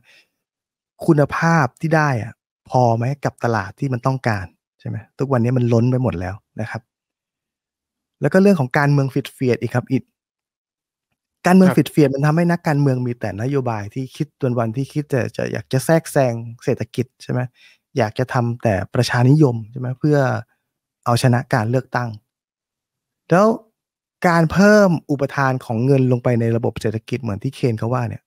คุณภาพที่ได้อะพอไหมกับตลาดที่มันต้องการใช่ไหมทุกวันนี้มันล้นไปหมดแล้วนะครับ แล้วก็เรื่องของการเมืองฟิตเฟียดอีกครับอีก การเมืองฟิตเฟียดมันทำให้นักการเมืองมีแต่นโยบายที่คิดตันวันที่คิดจะจะอยากจะแทรกแซงเศรษฐกิจใช่ไหมอยากจะทำแต่ประชานิยมใช่ไหมเพื่อเอาชนะการเลือกตั้ง แล้วการเพิ่มอุปทานของเงินลงไปในระบบเศรษฐกิจเหมือนที่เคนเขาว่าเนี่ย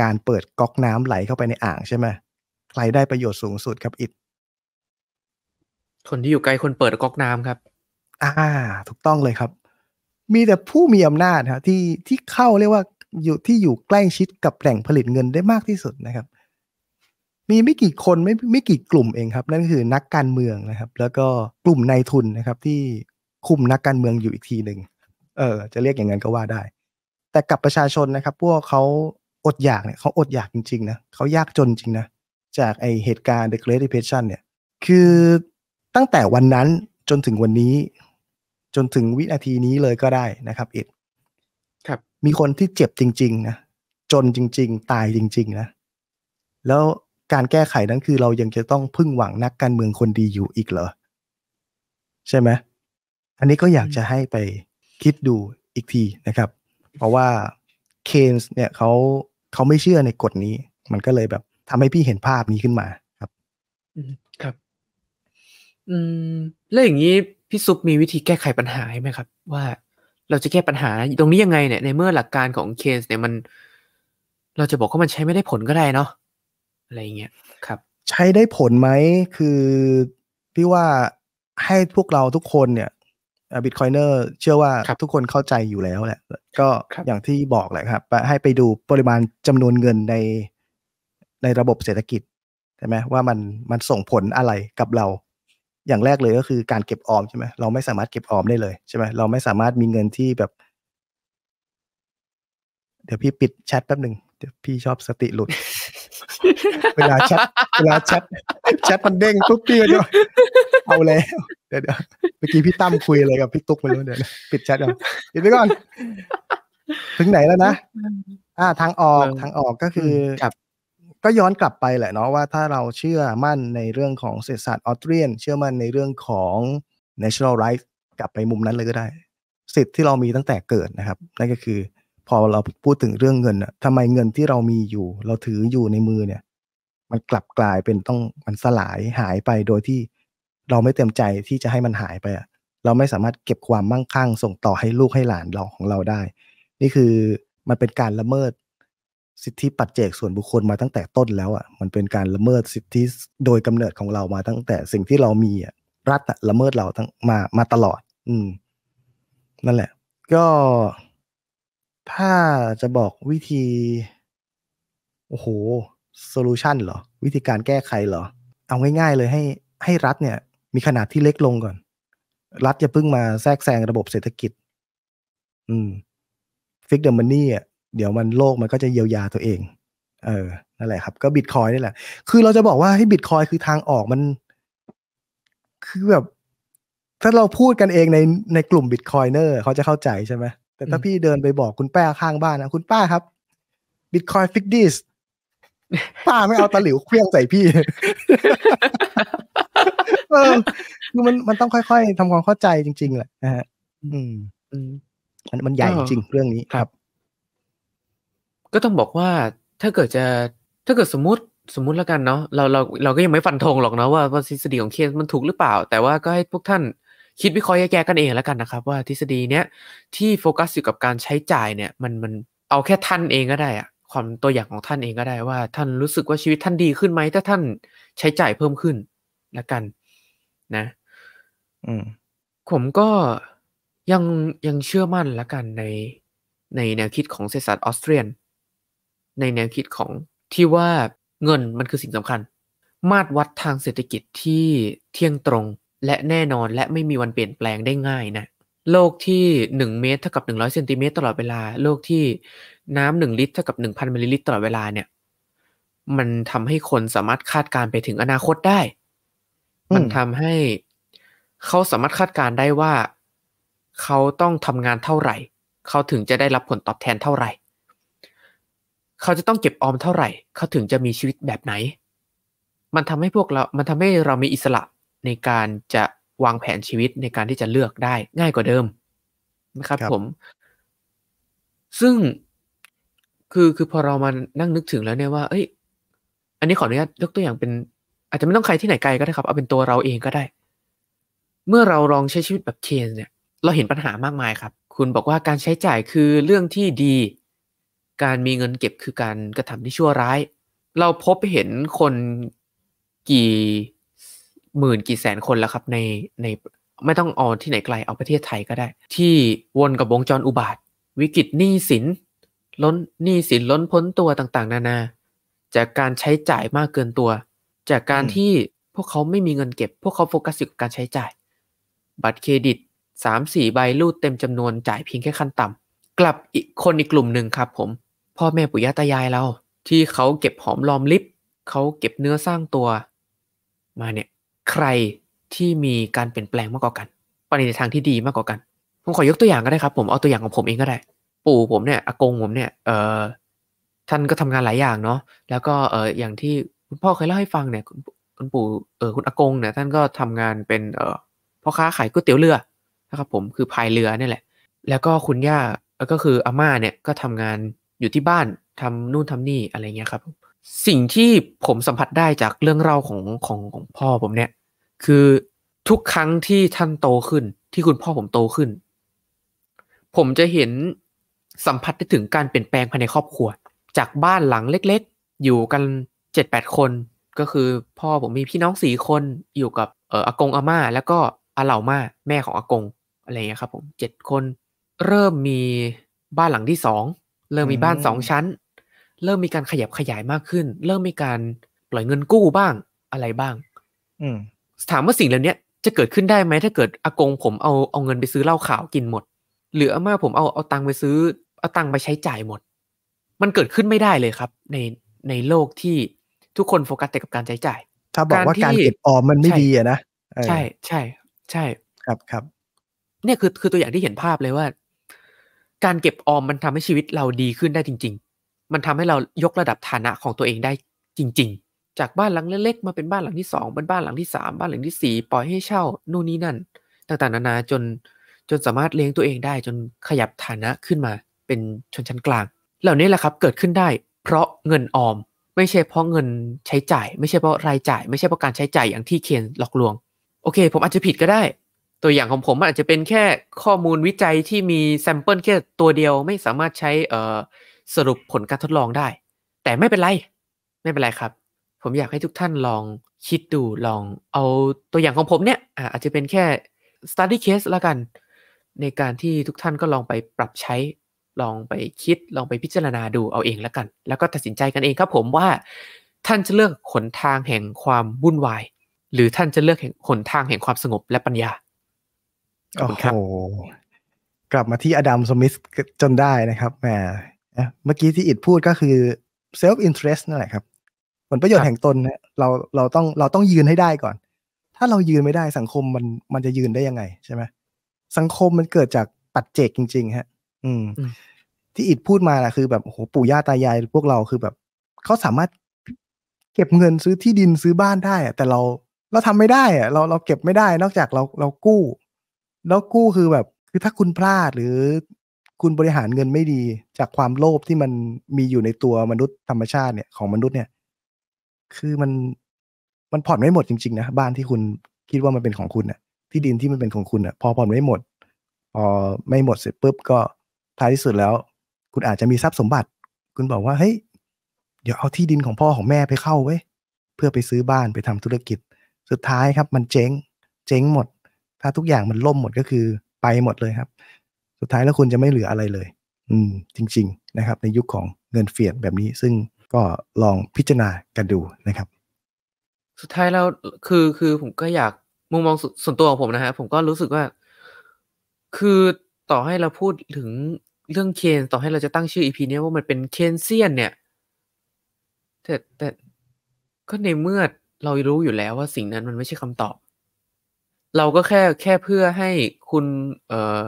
การเปิดก๊อกน้ำไหลเข้าไปในอ่างใช่ไหมใครได้ประโยชน์สูงสุดครับอิดคนที่อยู่ใกล้คนเปิดก๊อกน้ำครับ อ่า ถูกต้องเลยครับ มีแต่ผู้มีอำนาจครับที่ที่เข้าเรียกว่าอยู่ที่อยู่ใกล้ชิดกับแหล่งผลิตเงินได้มากที่สุดนะครับ มีไม่กี่คนไม่ไม่กี่กลุ่มเองครับ นั่นคือนักการเมืองนะครับ แล้วก็กลุ่มนายทุนนะครับ ที่คุมนักการเมืองอยู่อีกทีหนึ่งเออ จะเรียกอย่างนั้นก็ว่าได้ แต่กับประชาชนนะครับ พวกเขาอดอยากเนี่ยเขาอดอยากจริงๆนะเขายากจนจริงนะจากไอเหตุการณ์ The Great Depression เนี่ยคือตั้งแต่วันนั้นจนถึงวันนี้ จนถึงวินาทีนี้เลยก็ได้นะครับอิดครับมีคนที่เจ็บจริงๆนะจนจริง ๆ ตายจริงๆนะแล้วการแก้ไขนั้นคือเรายังจะต้องพึ่งหวังนักการเมืองคนดีอยู่อีกเหรอ ใช่ไหมอันนี้ก็อยากจะให้ไปคิดดูอีกทีนะครับ เพราะว่าเคนส์เนี่ยเขาเขาไม่เชื่อในกฎนี้ มันก็เลยแบบ ทำให้พี่เห็นภาพนี้ขึ้นมาครับครับ อืมแล้วอย่างนี้พี่ซุปมีวิธีแก้ไขปัญหาไหมครับ ว่าเราจะแก้ปัญหาตรงนี้ยังไง เนี่ยในเมื่อหลักการของเคสเนี่ยมัน เราจะบอกว่ามันใช้ไม่ได้ผลก็ได้เนาะอะไรเงี้ยครับ ใช้ได้ผลไหมคือพี่ว่าให้พวกเราทุกคนเนี่ยบิตคอยเนอร์เชื่อว่าทุกคนเข้าใจอยู่แล้วแหละ ก็อย่างที่บอกแหละครับ ให้ไปดูปริมาณจำนวนเงินในในระบบเศรษฐกิจใช่ไหมว่ามันมันส่งผลอะไรกับเราอย่างแรกเลยก็คือการเก็บออมใช่ไหมเราไม่สามารถเก็บออมได้เลยใช่ไหมเราไม่สามารถมีเงินที่แบบ เดี๋ยวพี่ปิดแชทแป๊บหนึ่งเดี๋ยวพี่ชอบสติหลุด เวลาแชทเวลาแชทแชทมันเด้งปุ๊บพี่ก็เอาแล้วเดี๋ยวเมื่อกี้พี่ตั้มคุยอะไรกับพี่ตุ๊กไปรู้เดี๋ยวปิดแชทก่อนปิดไปก่อน ถึงไหนแล้วนะอ่าทางออกทางออกก็คือก็ย้อนกลับไปแหละเนาะว่า ถ้าเราเชื่อมั่นในเรื่องของเศรษฐศาสตร์ออสเตรียน เชื่อมั่นในเรื่องของ national right กลับไปมุมนั้นเลยก็ได้ สิทธิ์ที่เรามีตั้งแต่เกิดนะครับนั่นก็คือพอเราพูดถึงเรื่องเงินอะทำไมเงินที่เรามีอยู่ เราถืออยู่ในมือเนี่ย มันกลับกลายเป็นต้องมันสลายหายไปโดยที่เราไม่เต็มใจที่จะให้มันหายไปเราไม่สามารถเก็บความมั่งคั่ง ส่งต่อให้ลูกให้หลานเราของเราได้ นี่คือมันเป็นการละเมิดสิทธิปัจเจกส่วนบุคคลมาตั้งแต่ต้นแล้วอ่ะมันเป็นการละเมิดสิทธิโดยกำเนิดของเรามาตั้งแต่สิ่งที่เรามีอ่ะรัฐละเมิดเราตั้งมามาตลอด อืมนั่นแหละ ก็ ถ้าจะบอกวิธีโอ้โหโซลูชันเหรอ วิธีการแก้ไขเหรอ เอาง่ายๆเลยให้ให้รัฐเนี่ยมีขนาดที่เล็กลงก่อน รัฐจะพึ่งมาแทรกแซงระบบเศรษฐกิจ อืม ฟิกเดอร์มันนี่อ่ะ เดี๋ยวมันโลกมันก็จะเยียวยาตัวเอง เออ นั่นแหละ ครับก็บิตคอยนี่แหละคือเราจะบอกว่าให้บิตคอยคือทางออกมัน คือแบบถ้าเราพูดกันเองในในกลุ่มบิตคอยเนอร์เขาจะเข้าใจใช่ไหมแต่ถ้าพี่เดินไปบอกคุณป้าข้างบ้านนะคุณป้าครับ บิตคอยฟิกดิสป้าไม่เอาตะหลิวเครื่องใส่พี่คือมันมันต้องค่อยๆ ทำความเข้าใจจริงๆแหละนะฮะ อืมมันมันใหญ่จริงเรื่องนี้ครับ ก็ต้องบอกว่าถ้าเกิดจะถ้าเกิดสมมติสมมุติแล้วกันเนาะเราเราเราก็ยังไม่ฟันธงหรอกนะว่าวทฤษฎีของเคสมันถูกหรือเปล่าแต่ว่าก็ให้พวกท่าน คิดวิเคราะห์แยกกันเองแล้วกันนะครับ ว่าทฤษฎีเนี้ยที่โฟกัส อยู่กับการใช้จ่ายเนี่ยมันมันเอาแค่ท่านเองก็ได้อะความตัวอย่างของท่านเองก็ได้ว่าท่านรู้สึกว่าชีวิตท่านดีขึ้นไหมถ้าท่านใช้จ่ายเพิ่มขึ้นละกันนะผมก็ยังยังเชื่อมั่นละกันในในแนวคิดของเศรษฐศาสตร์ออสเตรียน ในแนวคิดของที่ว่าเงินมันคือสิ่งสำคัญ มาตรวัดทางเศรษฐกิจที่เที่ยงตรงและแน่นอนและไม่มีวันเปลี่ยนแปลงได้ง่ายนะ โลกที่ 1 เมตรเท่ากับ100เซนติเมตรตลอดเวลา โลกที่น้ำหนึ่งลิตรเท่ากับ 1,000มิลลิลิตรตลอดเวลาเนี่ยมันทำให้คนสามารถคาดการไปถึงอนาคตได้มันทำให้เขาสามารถคาดการได้ว่าเขาต้องทำงานเท่าไหร่ เขาถึงจะได้รับผลตอบแทนเท่าไหร่ เขาจะต้องเก็บออมเท่าไหร่ เขาถึงจะมีชีวิตแบบไหน มันทำให้พวกเรามันทำให้เรา มีอิสระในการจะวางแผนชีวิตในการที่จะเลือกได้ง่ายกว่าเดิมนะครับรบผม ซึ่งคือคือพอเรามา นั่งนึกถึงแล้วเนี่ยว่า เอ้ย อันนี้ขออนุญาตยกตัวอย่างเป็นอาจจะไม่ต้องใครที่ไหนไกลก็ได้ครับ เอาเป็นตัวเราเองก็ได้ เมื่อเราลองใช้ชีวิตแบบเคนเนี่ย เราเห็นปัญหามากมายครับ คุณบอกว่าการใช้จ่ายคือเรื่องที่ดี การมีเงินเก็บคือการกระทำที่ชั่วร้าย เราพบเห็นคนกี่หมื่นกี่แสนคนแล้วครับในในไม่ต้องเอาที่ไหนไกลเอาประเทศไทยก็ได้ ที่วนกับวงจรอุบาทวิกฤตหนี้สินล้นหนี้สินล้นพ้นตัวต่างๆ นานาจากการใช้จ่ายมากเกินตัวจากการที่พวกเขาไม่มีเงินเก็บ พวกเขาโฟกัสอยู่กับการใช้จ่าย บัตรเครดิตสามสี่ใบรูดเต็มจำนวนจ่ายเพียงแค่ขั้นต่ำ กลับอีกคนอีกกลุ่มหนึ่งครับผม พ่อแม่ปู่ย่าตายายเรา ที่เขาเก็บหอมลอมลิบ เขาเก็บเนื้อสร้างตัว มาเนี่ย ใครที่มีการเปลี่ยนแปลงมากกว่ากันไปในทางที่ดีมากกว่ากัน ผมขอยกตัวอย่างก็ได้ครับผมเอาตัวอย่างของผมเองก็ได้ปู่ผมเนี่ยอากงผมเนี่ยเอ่อท่านก็ทำงานหลายอย่างเนาะแล้วก็เอออย่างที่คุณพ่อเคยเล่าให้ฟังเนี่ยคุณปู่เออคุณอากงเนี่ยท่านก็ทำงานเป็นเออพ่อค้าขายก๋วยเตี๋ยวเรือนะครับผมคือพายเรือนี่แหละ แล้วก็คุณย่าก็คืออาม่าเนี่ยก็ทำงานอยู่ที่บ้านทำนู่นทำนี่อะไรเงี้ยครับ สิ่งที่ผมสัมผัสได้จากเรื่องเล่าของของของพ่อผมเนี่ย คือทุกครั้งที่ท่านโตขึ้นที่คุณพ่อผมโตขึ้น ผมจะเห็นสัมผัสได้ถึงการเปลี่ยนแปลงภายในครอบครัว จากบ้านหลังเล็กๆ อยู่กันเจ็ดแปดคนก็คือพ่อผมมีพี่น้องสี่คนอยู่กับเอออากงอาม่า แล้วก็อาเหล่าม่าแม่ของอากงอะไรเงี้ยครับ ผมเจ็ดคน เริ่มมีบ้านหลังที่สองเริ่มมีบ้านสองชั้น เริ่มมีการขยับขยายมากขึ้น เริ่มมีการปล่อยเงินกู้บ้างอะไรบ้าง อืถามว่าสิ่งเหล่านี้จะเกิดขึ้นได้ไหมถ้าเกิดอากง ผมเอาเอาเงินไปซื้อเหล้าขาวกินหมดหรืออาม่าผมเอาเอาตังค์ไปซื้อเอาตังค์ไปใช้จ่ายหมด มันเกิดขึ้นไม่ได้เลยครับ ในในโลกที่ทุกคนโฟกัสแต่กับการใช้จ่ายถ้าบอกว่าการเก็บออมมันไม่ดีอะนะ ใช่ใช่ ใช่ ครับครับ เนี่ยคือคือตัวอย่างที่เห็นภาพเลยว่า การเก็บออมมันทำให้ชีวิตเราดีขึ้นได้จริง ๆ มันทำให้เรายกระดับฐานะของตัวเองได้จริง ๆ จากบ้านหลังเล็กๆมาเป็นบ้านหลังที่สองเป็นบ้านหลังที่สามบ้านหลังที่สี่ปล่อยให้เช่า นู่นนี่นั่น ต่างๆนานาจนจนสามารถเลี้ยงตัวเองได้ จนขยับฐานะขึ้นมาเป็นชนชั้นกลาง เหล่านี้แหละครับเกิดขึ้นได้ เพราะเงินออมไม่ใช่เพราะเงินใช้จ่าย ไม่ใช่เพราะรายจ่ายไม่ใช่เพราะการใช้จ่ายอย่างที่เคนหลอกลวงโอเค ผมอาจจะผิดก็ได้ ตัวอย่างของผมมันอาจจะเป็นแค่ข้อมูลวิจัยที่มีแซมเปิลแค่ตัวเดียวไม่สามารถใช้สรุปผลการทดลองได้ แต่ไม่เป็นไร ไม่เป็นไรครับ ผมอยากให้ทุกท่านลองคิดดูลองเอาตัวอย่างของผมเนี่ยอาจจะเป็นแค่ study case ละกัน ในการที่ทุกท่านก็ลองไปปรับใช้ลองไปคิดลองไปพิจารณาดูเอาเองแล้วกัน แล้วก็ตัดสินใจกันเองครับผมว่าท่านจะเลือกขนทางแห่งความวุ่นวาย หรือท่านจะเลือกขนทางแห่งความสงบและปัญญาโอ้โหกลับมาที่อดัมสมิธจนได้นะครับแหมเมื่อกี้ที่อิดพูดก็คือเซลฟ์อินเทรสนั่นแหละครับ ผลประโยชน์แห่งตนเราเราต้องเราต้องยืนให้ได้ก่อน ถ้าเรายืนไม่ได้สังคมมันมันจะยืนได้ยังไงใช่ไหมสังคมมันเกิดจากปัจเจกจริง ๆฮะอืมที่อิดพูดมาแหละคือ แบบโอ้โหปู่ย่าตายายพวกเราคือแบบเขาสามารถเก็บเงินซื้อที่ดินซื้อบ้านได้อะแต่เรา เราทำไม่ได้อะเราเราเก็บไม่ได้ นอกจากเราเรากู้ แล้วกู้คือแบบ คือถ้าคุณพลาดหรือคุณบริหารเงินไม่ดีจากความโลภที่มันมีอยู่ในตัวมนุษย์ธรรมชาติเนี่ยของมนุษย์เนี่ยคือมันมันผ่อนไม่หมดจริงๆนะบ้านที่คุณคิดว่ามันเป็นของคุณอนะที่ดินที่มันเป็นของคุณอนะพอผ่อนไม่หมดพอไม่หมดเสร็จปุ๊บก็ท้ายที่สุดแล้วคุณอาจจะมีทรัพย์สมบัติ คุณบอกว่า เฮ้ย เดี๋ยวเอาที่ดินของพ่อของแม่ไปเข้าไว้ เพื่อไปซื้อบ้านไปทำธุรกิจ สุดท้ายครับ มันเจ๊ง เจ๊งหมด ถ้าทุกอย่างมันล่มหมดก็คือไปหมดเลยครับ สุดท้ายแล้วคุณจะไม่เหลืออะไรเลย อืมจริง ๆ นะครับ ในยุคของเงินเฟียดแบบนี้ซึ่งก็ลองพิจารณากันดูนะครับ สุดท้ายแล้วคือคือผมก็อยากมุมมองส่วนตัวของผมนะฮะผมก็รู้สึกว่า คือต่อให้เราพูดถึงเรื่องเคนต่อให้เราจะตั้งชื่ออีพีนี้ว่ามันเป็นเคนเซียนเนี่ยแต่แต่ก็ในเมื่อเรารู้อยู่แล้วว่าสิ่งนั้นมันไม่ใช่คำตอบ เราก็แค่แค่เพื่อให้คุณเอ่อ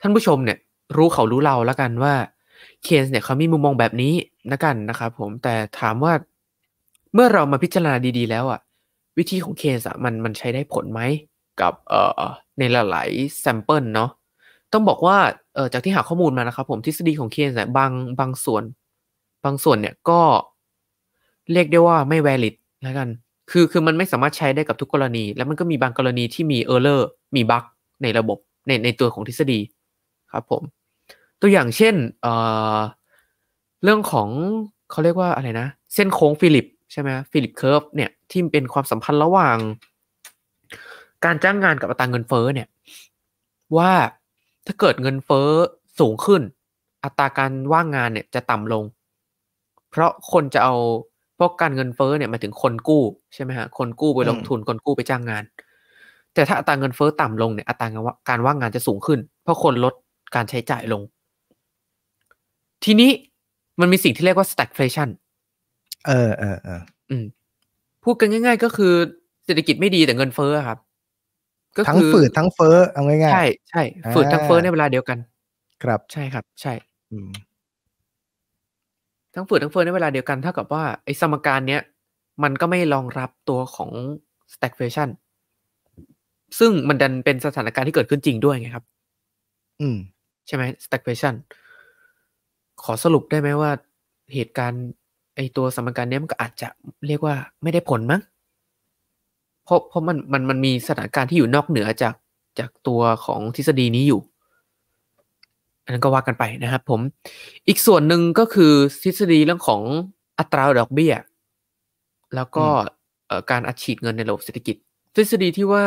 ท่านผู้ชมเนี่ยรู้เขารู้เราแล้วกันว่าเคนเนี่ยเขามีมุมมองแบบนี้นะกันนะครับผมแต่ถามว่า เมื่อเรามาพิจารณาดีๆแล้วอะวิธีของเคนส์มันมันใช้ได้ผลไหมกับเอ่อในหลายๆแซมเปิลเนาะต้องบอกว่า เออจากที่หาข้อมูลมานะครับผม ทฤษฎีของเคนเนี่ยบางบางส่วน บางส่วนเนี่ยก็เรียกได้ว่าไม่ valid แล้วกัน คือคือมันไม่สามารถใช้ได้กับทุกกรณี แล้วมันก็มีบางกรณีที่มี error มีบั๊กในระบบ ใน ในตัวของทฤษฎีครับผม ตัวอย่างเช่น เอ่อ เรื่องของเขาเรียกว่าอะไรนะ เส้นโค้งฟิลิปใช่ไหมฟิลิปเคิร์ฟเนี่ยที่เป็นความสัมพันธ์ระหว่าง การจ้างงานกับอัตราเงินเฟ้อเนี่ย ว่าถ้าเกิดเงินเฟ้อสูงขึ้น อัตราการว่างงานเนี่ยจะต่ำลง เพราะคนจะเอาพราะการเงินเฟ้อเนี่ยมาถึงคนกู้ใช่ไหมฮะคนกู้ไปลงทุนคนกู้ไปจ้างงาน แต่ถ้าอัตราเงินเฟ้อต่ำลงเนี่ยอัตราการว่างงานจะสูงขึ้น เพราะคนลดการใช้จ่ายลง ทีนี้มันมีสิ่งที่เรียกว่า stagflation เออเออเออพูดกันง่ายๆก็คือ เศรษฐกิจไม่ดีแต่เงินเฟ้อครับก็ทั้งฝืดทั้งเฟ้อเอาง่ายๆใช่ใช่ฝืดทั้งเฟ้อในเวลาเดียวกันครับใช่ครับ ใช่ทั้งฝืดทั้งเฟ้อในเวลาเดียวกันเท่ากับว่าไอ้สมการเนี้ย มันก็ไม่รองรับตัวของ stagflation ซึ่งมันดันเป็นสถานการณ์ที่เกิดขึ้นจริงด้วยไงครับ อืมใช่ไหม stagflation ขอสรุปได้ไหมว่าเหตุการณ์ ไอตัวสมการเนี้ยมันก็อาจจะเรียกว่าไม่ได้ผลมั้งเพราะเพราะมันมันมันมีสถานการณ์ที่อยู่นอกเหนือจากจากตัวของทฤษฎีนี้อยู่ อันนั้นก็ว่ากันไปนะครับผมอีกส่วนหนึ่งก็คือทฤษฎีเรื่องของอัตราดอกเบี้ย แล้วก็การอัดฉีดเงินในระบบเศรษฐกิจ ทฤษฎีที่ว่า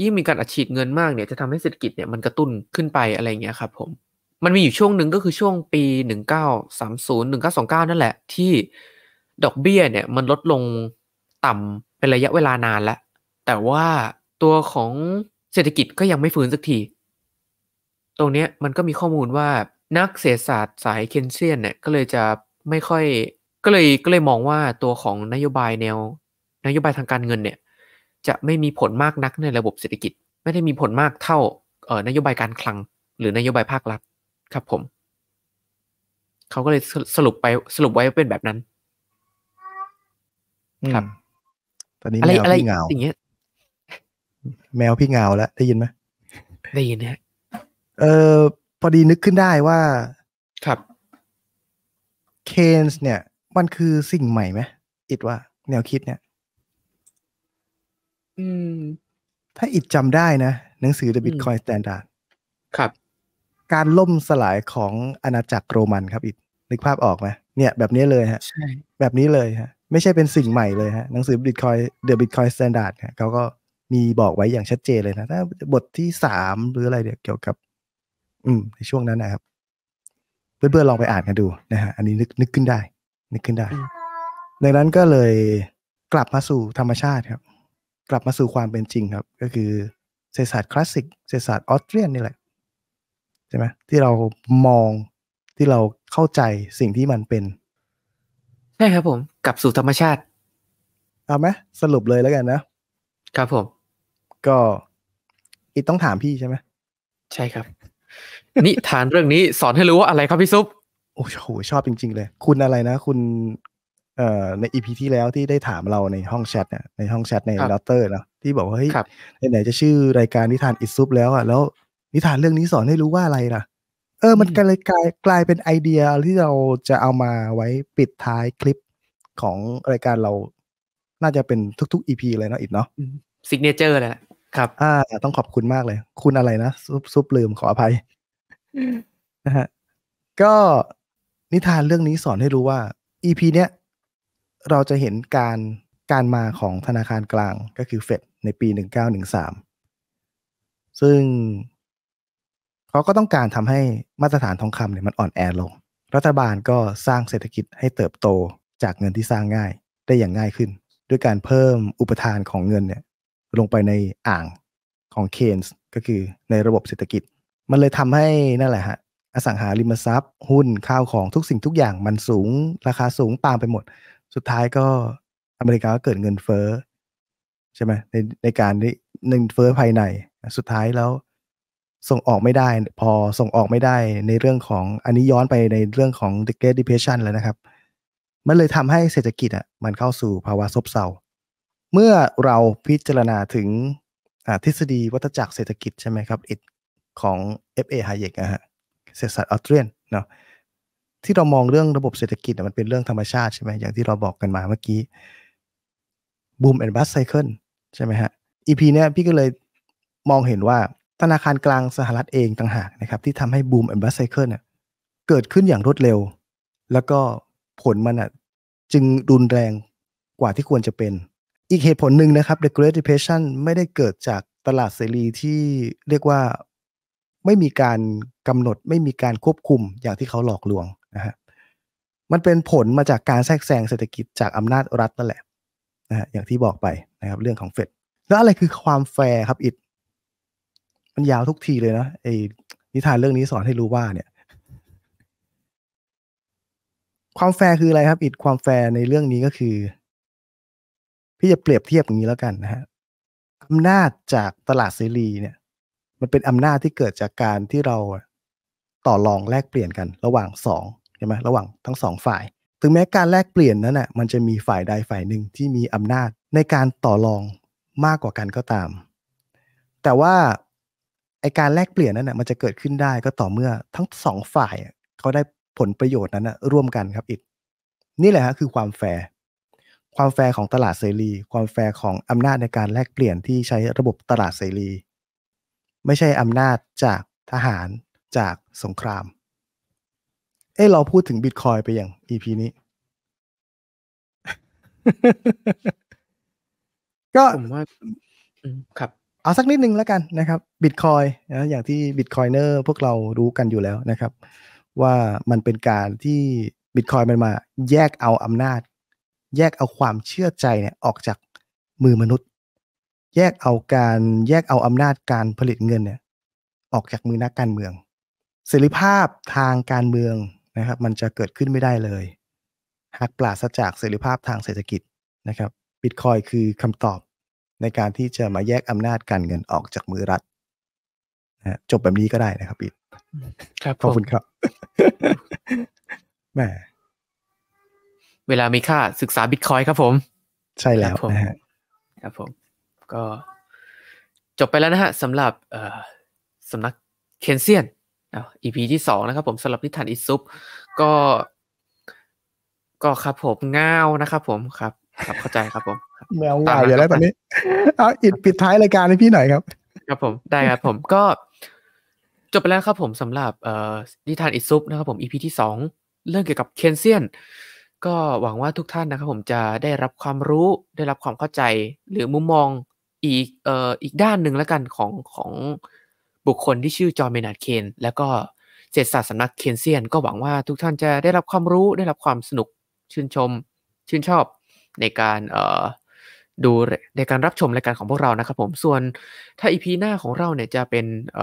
ยิ่งมีการอัดฉีดเงินมากเนี่ยจะทำให้เศรษฐกิจเนี่ยมันกระตุ้นขึ้นไปอะไรเงี้ยครับผมมันมีอยู่ช่วงหนึ่งก็คือช่วงปี1930 1929นั่นแหละที่ดอกเบี้ยเนี่ยมันลดลงต่ำเป็นระยะเวลานานแล้ว แต่ว่าตัวของเศรษฐกิจก็ยังไม่ฟื้นสักที ตรงนี้มันก็มีข้อมูลว่านักเศรษฐศาสตร์สายเคนเซียนเนี่ยก็เลยจะไม่ค่อย ก็เลยก็เลยมองว่าตัวของนโยบายแนว นโยบายทางการเงินเนี่ย จะไม่มีผลมากนักในระบบเศรษฐกิจ ไม่ได้มีผลมากเท่าเอ่อนโยบายการคลัง หรือนโยบายภาครัฐครับ ผมเขาก็เลยสรุปไปสรุปไว้เป็นแบบนั้น ครับตอนนี้แมวพี่เงาอย่างเงี้ยแมวพี่เงาแล้วได้ยินไหมได้ยินฮะเออพอดีนึกขึ้นได้ว่าครับเคนส์เนี่ย มันคือสิ่งใหม่ไหมอิดว่า แนวคิดเนี่ย อืม ถ้าอิดจำได้นะ หนังสือ The Bitcoin Standard ครับ การล่มสลายของอาณาจักรโรมันครับอิดนึกภาพออกไหมเนี่ยแบบนี้เลยฮะ ใช่ แบบนี้เลยฮะไม่ใช่เป็นสิ่งใหม่เลยฮะหนังสือบิตคอยเดอะบิตคอยสแตนดาร์ดเขาก็มีบอกไว้อย่างชัดเจนเลยนะถ้าบทที่สามหรืออะไรเนี่ยเกี่ยวกับ อืม ในช่วงนั้นนะครับ เพื่อนๆลองไปอ่านกันดูนะฮะอันนี้นึกนึกขึ้นได้ นึกขึ้นได้ ดังนั้นก็เลยกลับมาสู่ธรรมชาติครับ กลับมาสู่ความเป็นจริงครับ ก็คือเศรษฐศาสตร์คลาสสิกเศรษฐศาสตร์ออสเตรียนนี่แหละ ใช่ไหมที่เรามองที่เราเข้าใจสิ่งที่มันเป็นใช่ครับผมกลับสู่ธรรมชาติ เอาไหมสรุปเลยแล้วกันนะ ครับผม ก็อีต้องถามพี่ใช่ไหมใช่ครับนิทานเรื่องนี้สอนให้รู้ว่าอะไรครับพี่ซุปโอ้โหชอบจริงๆเลย คุณอะไรนะ คุณเอ่อในอีพีที่แล้วที่ได้ถามเราในห้องแชทเนี่ยในห้องแชทในลอตเตอร์นะที่บอกว่าเฮ้ย ไหนๆจะชื่อรายการนิทานอิซุปแล้วอ่ะแล้ว นิทานเรื่องนี้สอนให้รู้ว่าอะไรล่ะเออ มันกลาลยกลายกลายเป็นไอเดียที่เราจะเอามาไว้ปิดท้ายคลิปของรายการเราน่าจะเป็นทุกๆอีพีเลยเนาะอิดเนาะซิกเนเจอร์แหละครับ อ่า ต้องขอบคุณมากเลย คุณอะไรนะ ซุปซุปลืมขออภัยนะฮะก็นิทานเรื่องนี้สอนให้รู้ว่าอีพีเนี้ย เราจะเห็นการการมาของธนาคารกลาง ก็คือเฟดในปีหหนนึึ่่งเก้างสามซึ่งเขาก็ต้องการทำให้มาตรฐานทองคำเนี่ย มันอ่อนแอลง รัฐบาลก็สร้างเศรษฐกิจให้เติบโตจากเงินที่สร้างง่ายได้อย่างง่ายขึ้น ด้วยการเพิ่มอุปทานของเงินเนี่ยลงไปในอ่างของเคนส์ก็คือในระบบเศรษฐกิจ มันเลยทำให้นั่นแหละฮะ อสังหาริมทรัพย์ หุ้น ข้าวของทุกสิ่งทุกอย่างมันสูง ราคาสูงตามไปหมด สุดท้ายก็อเมริกาก็เกิดเงินเฟ้อใช่ไหมในในการเงินเฟ้อภายในสุดท้ายแล้วส่งออกไม่ได้พอส่งออกไม่ได้ในเรื่องของอันนี้ย้อนไปในเรื่องของ The Great Depression แล้วนะครับ มันเลยทำให้เศรษฐกิจอ่ะมันเข้าสู่ภาวะซบเซาเมื่อเราพิจารณาถึงทฤษฎีวัฏจักรเศรษฐกิจใช่ไหมครับอิดของ F.A. Hayek นะฮะ เศรษฐศาสตร์ออสเตรียเนาะที่เรามองเรื่องระบบเศรษฐกิจ มันเป็นเรื่องธรรมชาติใช่ไหมอย่าง ที่เราบอกกันมาเมื่อกี้บูมแอนด์บัสไซเคิลใช่ไหมฮะ EP เนี้ยพี่ก็เลยมองเห็นว่าธนาคารกลางสหรัฐเองต่างหากนะครับที่ทำให้บูมแอนด์บัสไซเคิลเกิดขึ้นอย่างรวดเร็ว แล้วก็ผลมันจึงรุนแรงกว่าที่ควรจะเป็นอีกเหตุผลหนึ่งนะครับ The Great Depression ไม่ได้เกิดจากตลาดเสรีที่เรียกว่าไม่มีการกำหนดไม่มีการควบคุมอย่างที่เขาหลอกลวงนะฮะมันเป็นผลมาจากการแทรกแซงเศรษฐกิจจากอำนาจรัฐนั่นแหละนะฮะอย่างที่บอกไปนะครับเรื่องของเฟดแล้วอะไรคือความแฟร์ครับอิดมันยาวทุกทีเลยนะไอ้นิทานเรื่องนี้สอนให้รู้ว่า เนี่ย ความแฟร์คืออะไรครับอิดความแฟร์ในเรื่องนี้ก็คือพี่จะเปรียบเทียบอย่างนี้แล้วกันนะฮะอำนาจจากตลาดเสรีเนี่ย มันเป็นอำนาจที่เกิดจากการที่เราต่อรองแลกเปลี่ยนกัน ระหว่างสองใช่ไหมระหว่างทั้งสองฝ่าย ถึงแม้การแลกเปลี่ยนนั้นนะ่ะมันจะมีฝ่ายใดฝ่ายหนึ่งที่มีอำนาจในการต่อรองมากกว่ากันก็ตาม แต่ว่าไอการแลกเปลี่ยนนั้นนะมันจะเกิดขึ้นได้ก็ต่อเมื่อทั้งสองฝ่ายเขาได้ผลประโยชน์นั้นนะร่วมกันครับ อิดนี่แหละฮะคือความแฟร์ความแฟร์ของตลาดเสรี ความแฟร์ของอำนาจในการแลกเปลี่ยนที่ใช้ระบบตลาดเสรี ไม่ใช่อำนาจจากทหารจากสงคราม เอ้เราพูดถึงบิตคอยไปอย่าง EP นี้ ก็ผมว่าครับเอาสักนิดนึงแล้วกันนะครับบิตคอยนะอย่างที่บิตคอยเนอร์พวกเรารู้กันอยู่แล้วนะครับ ว่ามันเป็นการที่บิตคอยมันมา แยกเอาอำนาจ แยกเอาความเชื่อใจเนี่ยออกจากมือมนุษย์ แยกเอาการแยกเอาอำนาจการผลิตเงินเนี่ยออกจากมือนักการเมืองเสรีภาพทางการเมืองนะครับ มันจะเกิดขึ้นไม่ได้เลยหากปราศจากเสรีภาพทางเศรษฐกิจนะครับบิตคอยคือคำตอบในการที่จะมาแยกอำนาจการเงินออกจากมือรัฐนะจบแบบนี้ก็ได้นะครับบิดครับขอบคุณครับแม่เวลามีค่าศึกษาบิตคอยครับผม ใช่แล้วนะะครับ ผม ก็จบไปแล้วนะฮะสำหรับสำนักเคนเซียนอีพีที่สองนะครับผมสำหรับนิทานอิซุปก็ ก็ครับ ผมง้าวนะครับผมครับครับเข้าใจครับผมแมวเหงาอยู่แล้วตอนนี้เอาอิดปิดท้ายรายการให้พี่หน่อยครับ ครับผมได้ครับผมก็จบไปแล้วครับผมสำหรับเอ่อนิทานอิซุปนะครับ ผมอีพีที่สองเรื่องเกี่ยวกับเคนเซียน ก็หวังว่าทุกท่านนะครับผมจะได้รับความรู้ได้รับความเข้าใจ หรือมุมมองอีกเอ่ออีกด้านหนึ่งแล้วกันของของบุคคลที่ชื่อจอร์เมนาดเคน แล้วก็เศรษฐศาสตร์สำนักเคนเซียนก็หวังว่าทุกท่านจะได้รับความรู้ได้รับความสนุกชื่นชมชื่นชอบในการเอ่อดูในการรับชมรายการของพวกเรานะครับ ผมส่วนถ้าอีพีหน้าของเราเนี่ยจะเป็นเ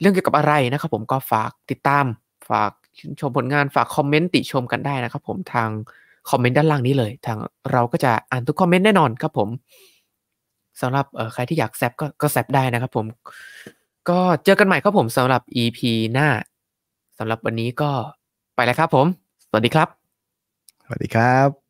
เรื่องเกี่ยวกับอะไรนะครับผมก็ฝากติดตามฝากชมผลงานฝากคอมเมนต์ติชมกันได้นะครับผมทางคอมเมนต์ด้านล่างนี้เลย ทางเราก็จะอ่านทุกคอมเมนต์แน่นอนครับผมสำหรับใครที่อยากแซบก็ก็แซบได้นะครับผม ก็เจอกันใหม่ครับผมสำหรับ EP หน้าสำหรับวันนี้ก็ไปแล้วครับ ผม สวัสดีครับสวัสดีครับ